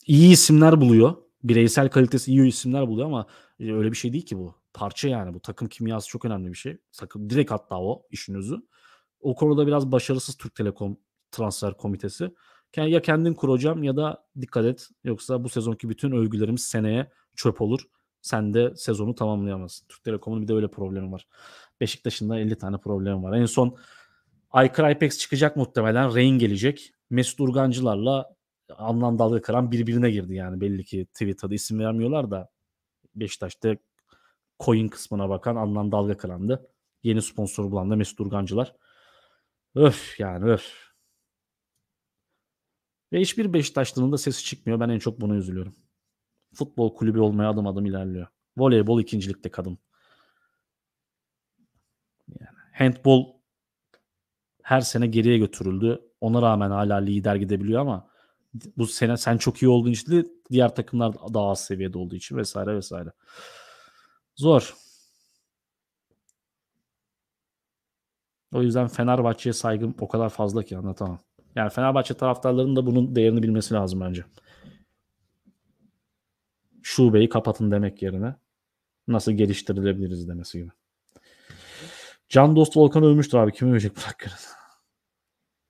iyi isimler buluyor. Bireysel kalitesi iyi isimler buluyor ama e, öyle bir şey değil ki bu. Parça yani bu. Takım kimyası çok önemli bir şey. Sakın direkt hatta o işin özü. O konuda biraz başarısız Türk Telekom transfer komitesi ya kendin kuracağım ya da dikkat et. Yoksa bu sezonki bütün övgülerimiz seneye çöp olur. Sen de sezonu tamamlayamazsın. Türk Telekom'un bir de öyle problemi var. Beşiktaş'ın da 50 tane problemi var. En son Aykır Ipex çıkacak muhtemelen. Rain gelecek. Mesut Urgancılarla anlam dalga kıran birbirine girdi yani belli ki Twitter'da isim vermiyorlar da Beşiktaş'ta coin kısmına bakan anlam dalga kırandı. Yeni sponsor bulan da Mesut Urgancılar. Öf yani öf. Ve hiçbir Beşiktaşlı'nın da sesi çıkmıyor. Ben en çok buna üzülüyorum. Futbol kulübü olmaya adım adım ilerliyor. Voleybol ikincilikte kadın. Yani handbol her sene geriye götürüldü. Ona rağmen hala lider gidebiliyor ama bu sene sen çok iyi olduğun için de diğer takımlar daha az seviyede olduğu için vesaire vesaire. Zor. O yüzden Fenerbahçe'ye saygım o kadar fazla ki anlatamam. Yani Fenerbahçe taraftarlarının da bunun değerini bilmesi lazım bence. Şubeyi kapatın demek yerine nasıl geliştirilebiliriz demesi gibi. Can dostu Volkan ölmüştür abi. Kim ölecek Burak Kırın?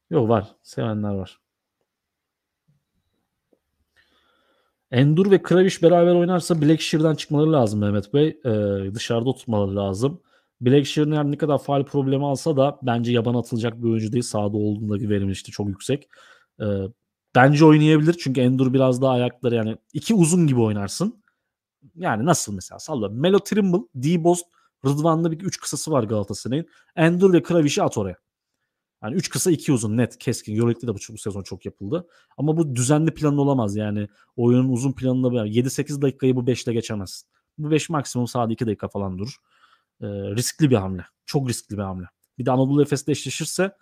Yok var. Sevenler var. Endur ve Kraviş beraber oynarsa Black Shear'dan çıkmaları lazım Mehmet Bey. Ee, dışarıda tutmaları lazım. Black Shear'ın ne kadar faal problemi alsa da bence yaban atılacak bir oyuncu değil. Sağda verim işte çok yüksek. Ee, bence oynayabilir çünkü Endur biraz daha ayakları yani iki uzun gibi oynarsın. Yani nasıl mesela salla. Melo Trimble, D-Bost, Rıdvan'da bir üç kısası var Galatasaray'ın. Endur ve Kraviş'i at oraya. Yani 3 kısa 2 uzun net keskin. Euroleague'de de bu, bu sezon çok yapıldı. Ama bu düzenli planlı olamaz yani. Oyunun uzun planında 7-8 dakikayı bu 5 ile geçemezsin. Bu 5 maksimum sağda 2 dakika falan durur e, riskli bir hamle. Çok riskli bir hamle. Bir de Anadolu Efes'le eşleşirse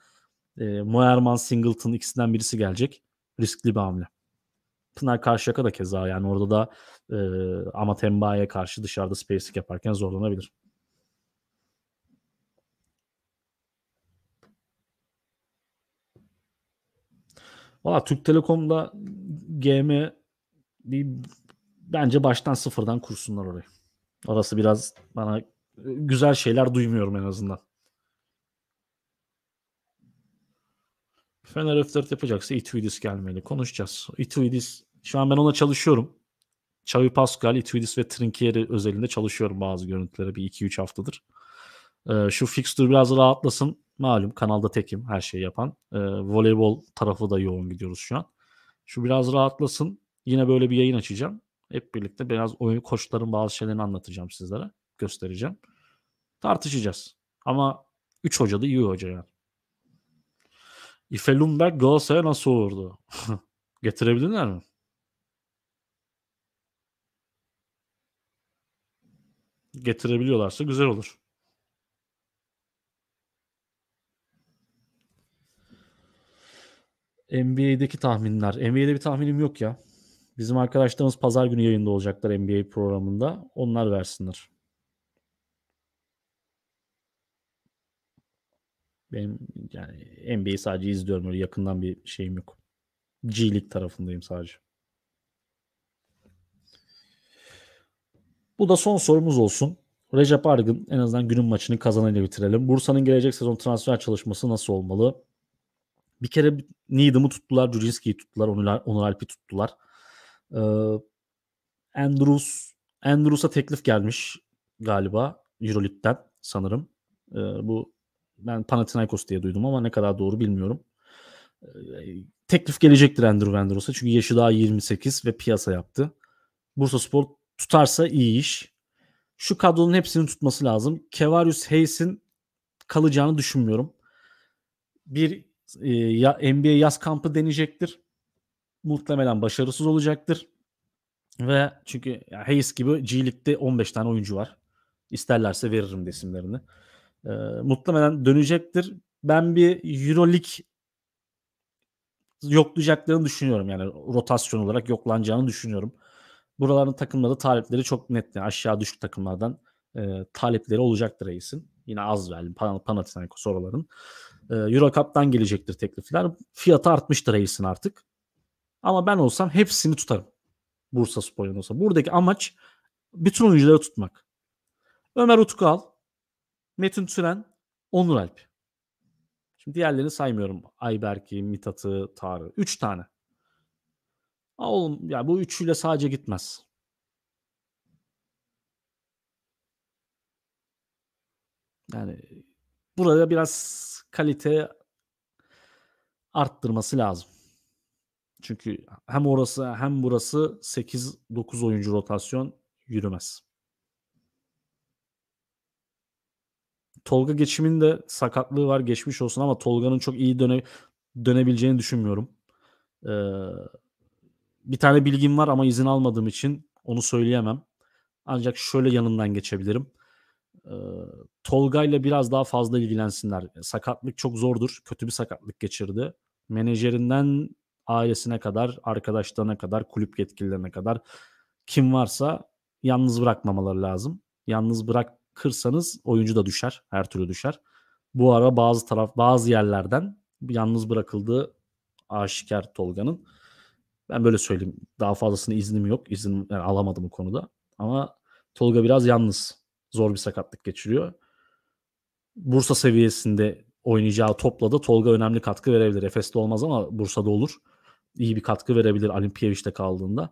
e, Moerman, Singleton ikisinden birisi gelecek. Riskli bir hamle. Pınar Karşıyaka da keza yani orada da e, Amatemba'ya karşı dışarıda spacing yaparken zorlanabilir. Valla Türk Telekom'da GM bence baştan sıfırdan kursunlar orayı. Orası biraz bana güzel şeyler duymuyorum en azından. Fener Öftert yapacaksa Ituidis gelmeli. Konuşacağız. Ituidis şu an ben ona çalışıyorum. Xavi Pascal, Ituidis ve Trinkieri özelinde çalışıyorum bazı görüntülere bir 2-3 haftadır. Ee, şu fixture biraz rahatlasın. Malum kanalda tekim her şeyi yapan. Ee, voleybol tarafı da yoğun gidiyoruz şu an. Şu biraz rahatlasın. Yine böyle bir yayın açacağım. Hep birlikte biraz oyun koçların bazı şeylerini anlatacağım sizlere göstereceğim. Tartışacağız. Ama 3 hoca da iyi hoca yani. Ife Lundberg Galatasaray'a nasıl olurdu? Getirebilirler mi? Getirebiliyorlarsa güzel olur. NBA'deki tahminler. NBA'de bir tahminim yok ya. Bizim arkadaşlarımız pazar günü yayında olacaklar NBA programında. Onlar versinler. Benim yani NBA'yi sadece izliyorum. Öyle yakından bir şeyim yok. G League tarafındayım sadece. Bu da son sorumuz olsun. Recep Argın en azından günün maçını kazanayla bitirelim. Bursa'nın gelecek sezon transfer çalışması nasıl olmalı? Bir kere Needham'ı tuttular, Jurinski'yi tuttular, Onur, Onur Alp'i tuttular. Ee, Andrews, Andrews'a teklif gelmiş galiba Euroleague'den sanırım. Ee, bu ben Panathinaikos diye duydum ama ne kadar doğru bilmiyorum. Ee, teklif gelecektir Andrew Vendros'a çünkü yaşı daha 28 ve piyasa yaptı. Bursa Spor tutarsa iyi iş. Şu kadronun hepsini tutması lazım. Kevarius Hayes'in kalacağını düşünmüyorum. Bir e, NBA yaz kampı deneyecektir. Muhtemelen başarısız olacaktır. Ve çünkü Hayes gibi G Lig'de 15 tane oyuncu var. İsterlerse veririm desimlerini. E, muhtemelen dönecektir. Ben bir Euroleague yoklayacaklarını düşünüyorum. Yani rotasyon olarak yoklanacağını düşünüyorum. Buraların takımları talepleri çok net. Yani aşağı düşük takımlardan e, talepleri olacaktır Reis'in. Yine az verdim Pan Panathinaikos oraların. E, Euro Cup'tan gelecektir teklifler. Fiyatı artmıştır Reis'in artık. Ama ben olsam hepsini tutarım. Bursa Spor'un olsa. Buradaki amaç bütün oyuncuları tutmak. Ömer Utku al. Metin Tünen, Onur Alp. Şimdi diğerlerini saymıyorum. Ayberk'i, Mitatı, Tarı. Üç tane. Aa oğlum ya bu üçüyle sadece gitmez. Yani burada biraz kalite arttırması lazım. Çünkü hem orası hem burası 8-9 oyuncu rotasyon yürümez. Tolga geçimin de sakatlığı var geçmiş olsun ama Tolga'nın çok iyi döne, dönebileceğini düşünmüyorum. Ee, bir tane bilgim var ama izin almadığım için onu söyleyemem. Ancak şöyle yanından geçebilirim. Ee, Tolga ile biraz daha fazla ilgilensinler. Sakatlık çok zordur. Kötü bir sakatlık geçirdi. Menajerinden ailesine kadar, arkadaşlarına kadar, kulüp yetkililerine kadar kim varsa yalnız bırakmamaları lazım. Yalnız bırak kırsanız oyuncu da düşer. Her türlü düşer. Bu ara bazı taraf bazı yerlerden yalnız bırakıldığı aşikar Tolga'nın. Ben böyle söyleyeyim. Daha fazlasını iznim yok. İzin yani alamadım bu konuda. Ama Tolga biraz yalnız. Zor bir sakatlık geçiriyor. Bursa seviyesinde oynayacağı topla da Tolga önemli katkı verebilir. Efes'te olmaz ama Bursa'da olur. İyi bir katkı verebilir Alimpiyeviç'te kaldığında.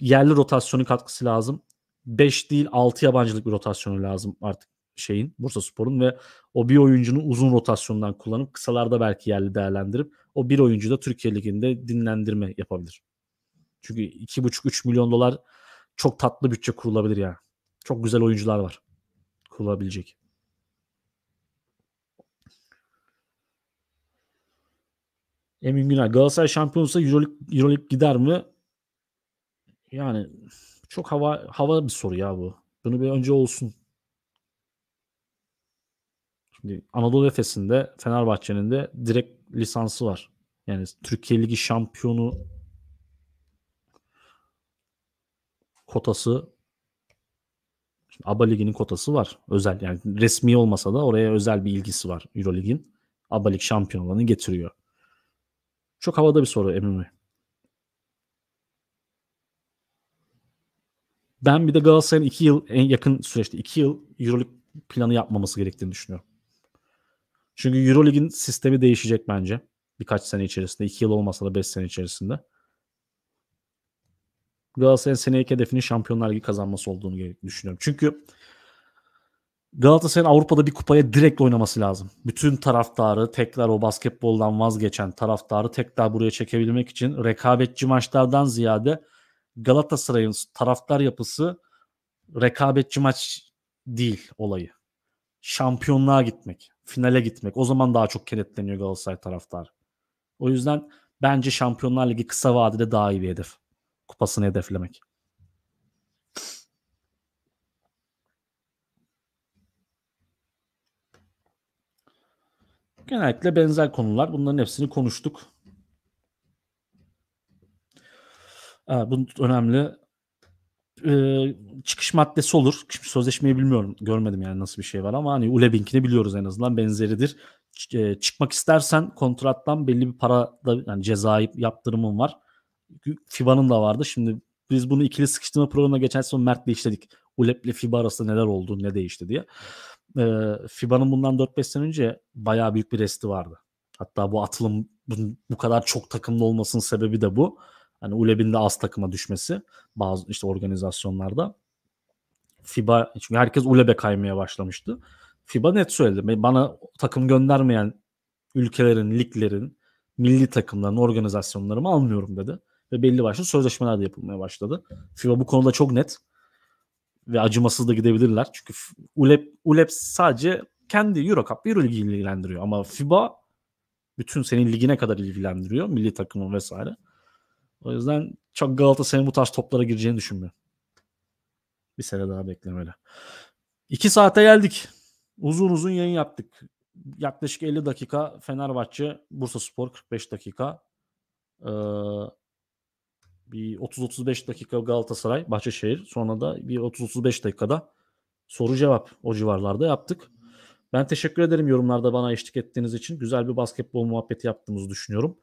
Yerli rotasyonun katkısı lazım. 5 değil 6 yabancılık bir rotasyonu lazım artık şeyin Bursa Spor'un ve o bir oyuncunu uzun rotasyondan kullanıp kısalarda belki yerli değerlendirip o bir oyuncu da Türkiye Ligi'nde dinlendirme yapabilir. Çünkü 2,5-3 milyon dolar çok tatlı bütçe kurulabilir yani. Çok güzel oyuncular var kurulabilecek. Emin Günay. Galatasaray şampiyonsa olsa Euroleague, Euroleague gider mi? Yani çok hava hava bir soru ya bu. Bunu bir önce olsun. Şimdi Anadolu Efes'in Fenerbahçe'nin de direkt lisansı var. Yani Türkiye Ligi şampiyonu kotası Şimdi ABA Ligi'nin kotası var. Özel yani resmi olmasa da oraya özel bir ilgisi var Euro Lig'in. ABA Lig şampiyon getiriyor. Çok havada bir soru Emin Bey. Ben bir de Galatasaray'ın 2 yıl en yakın süreçte 2 yıl Euroleague planı yapmaması gerektiğini düşünüyorum. Çünkü Euroleague'in sistemi değişecek bence. Birkaç sene içerisinde. 2 yıl olmasa da 5 sene içerisinde. Galatasaray'ın seneye hedefinin Şampiyonlar Ligi kazanması olduğunu düşünüyorum. Çünkü Galatasaray'ın Avrupa'da bir kupaya direkt oynaması lazım. Bütün taraftarı tekrar o basketboldan vazgeçen taraftarı tekrar buraya çekebilmek için rekabetçi maçlardan ziyade Galatasaray'ın taraftar yapısı rekabetçi maç değil olayı. Şampiyonluğa gitmek, finale gitmek. O zaman daha çok kenetleniyor Galatasaray taraftar. O yüzden bence Şampiyonlar Ligi kısa vadede daha iyi bir hedef. Kupasını hedeflemek. Genellikle benzer konular. Bunların hepsini konuştuk. bu önemli e, çıkış maddesi olur. Şimdi sözleşmeyi bilmiyorum. Görmedim yani nasıl bir şey var ama hani Ulebink'ini biliyoruz en azından benzeridir. e, çıkmak istersen kontrattan belli bir para da yani ceza yaptırımın var. FIBA'nın da vardı. Şimdi biz bunu ikili sıkıştırma programına geçen sezon Mert'le işledik. Ulep ile FIBA arasında neler oldu, ne değişti diye. E, FIBA'nın bundan 4-5 sene önce bayağı büyük bir resti vardı. Hatta bu atılım bu kadar çok takımlı olmasının sebebi de bu. Hani Uleb'in de az takıma düşmesi bazı işte organizasyonlarda. FIBA çünkü herkes Uleb'e kaymaya başlamıştı. FIBA net söyledi. Bana takım göndermeyen ülkelerin, liglerin, milli takımların, organizasyonlarımı almıyorum dedi. Ve belli başlı sözleşmeler de yapılmaya başladı. FIBA bu konuda çok net ve acımasız da gidebilirler. Çünkü ULEP, ULEP sadece kendi Euro Cup, Euro Ligi ilgilendiriyor. Ama FIBA bütün senin ligine kadar ilgilendiriyor. Milli takımı vesaire. O yüzden çok Galatasaray'ın bu tarz toplara gireceğini düşünmüyorum. Bir sene daha beklemeli. İki saate geldik. Uzun uzun yayın yaptık. Yaklaşık 50 dakika Fenerbahçe, Bursa Spor 45 dakika. Ee, bir 30-35 dakika Galatasaray, Bahçeşehir. Sonra da bir 30-35 dakikada soru cevap o civarlarda yaptık. Ben teşekkür ederim yorumlarda bana eşlik ettiğiniz için. Güzel bir basketbol muhabbeti yaptığımızı düşünüyorum.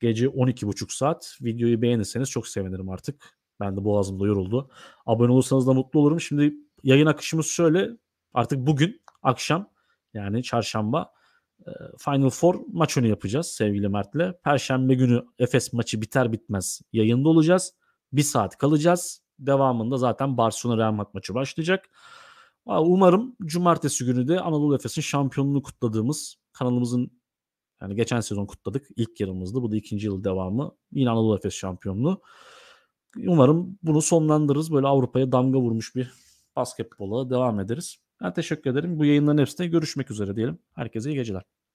Gece 12.30 saat. Videoyu beğenirseniz çok sevinirim artık. Ben de boğazım da yoruldu. Abone olursanız da mutlu olurum. Şimdi yayın akışımız şöyle. Artık bugün akşam yani çarşamba Final Four maç önü yapacağız sevgili Mert'le. Perşembe günü Efes maçı biter bitmez yayında olacağız. Bir saat kalacağız. Devamında zaten Barcelona Real Madrid maçı başlayacak. Umarım cumartesi günü de Anadolu Efes'in şampiyonluğunu kutladığımız kanalımızın yani geçen sezon kutladık. ilk yılımızdı. Bu da ikinci yıl devamı. Yine Anadolu Efes şampiyonluğu. Umarım bunu sonlandırırız. Böyle Avrupa'ya damga vurmuş bir basketbola devam ederiz. Ben teşekkür ederim. Bu yayınların hepsine görüşmek üzere diyelim. Herkese iyi geceler.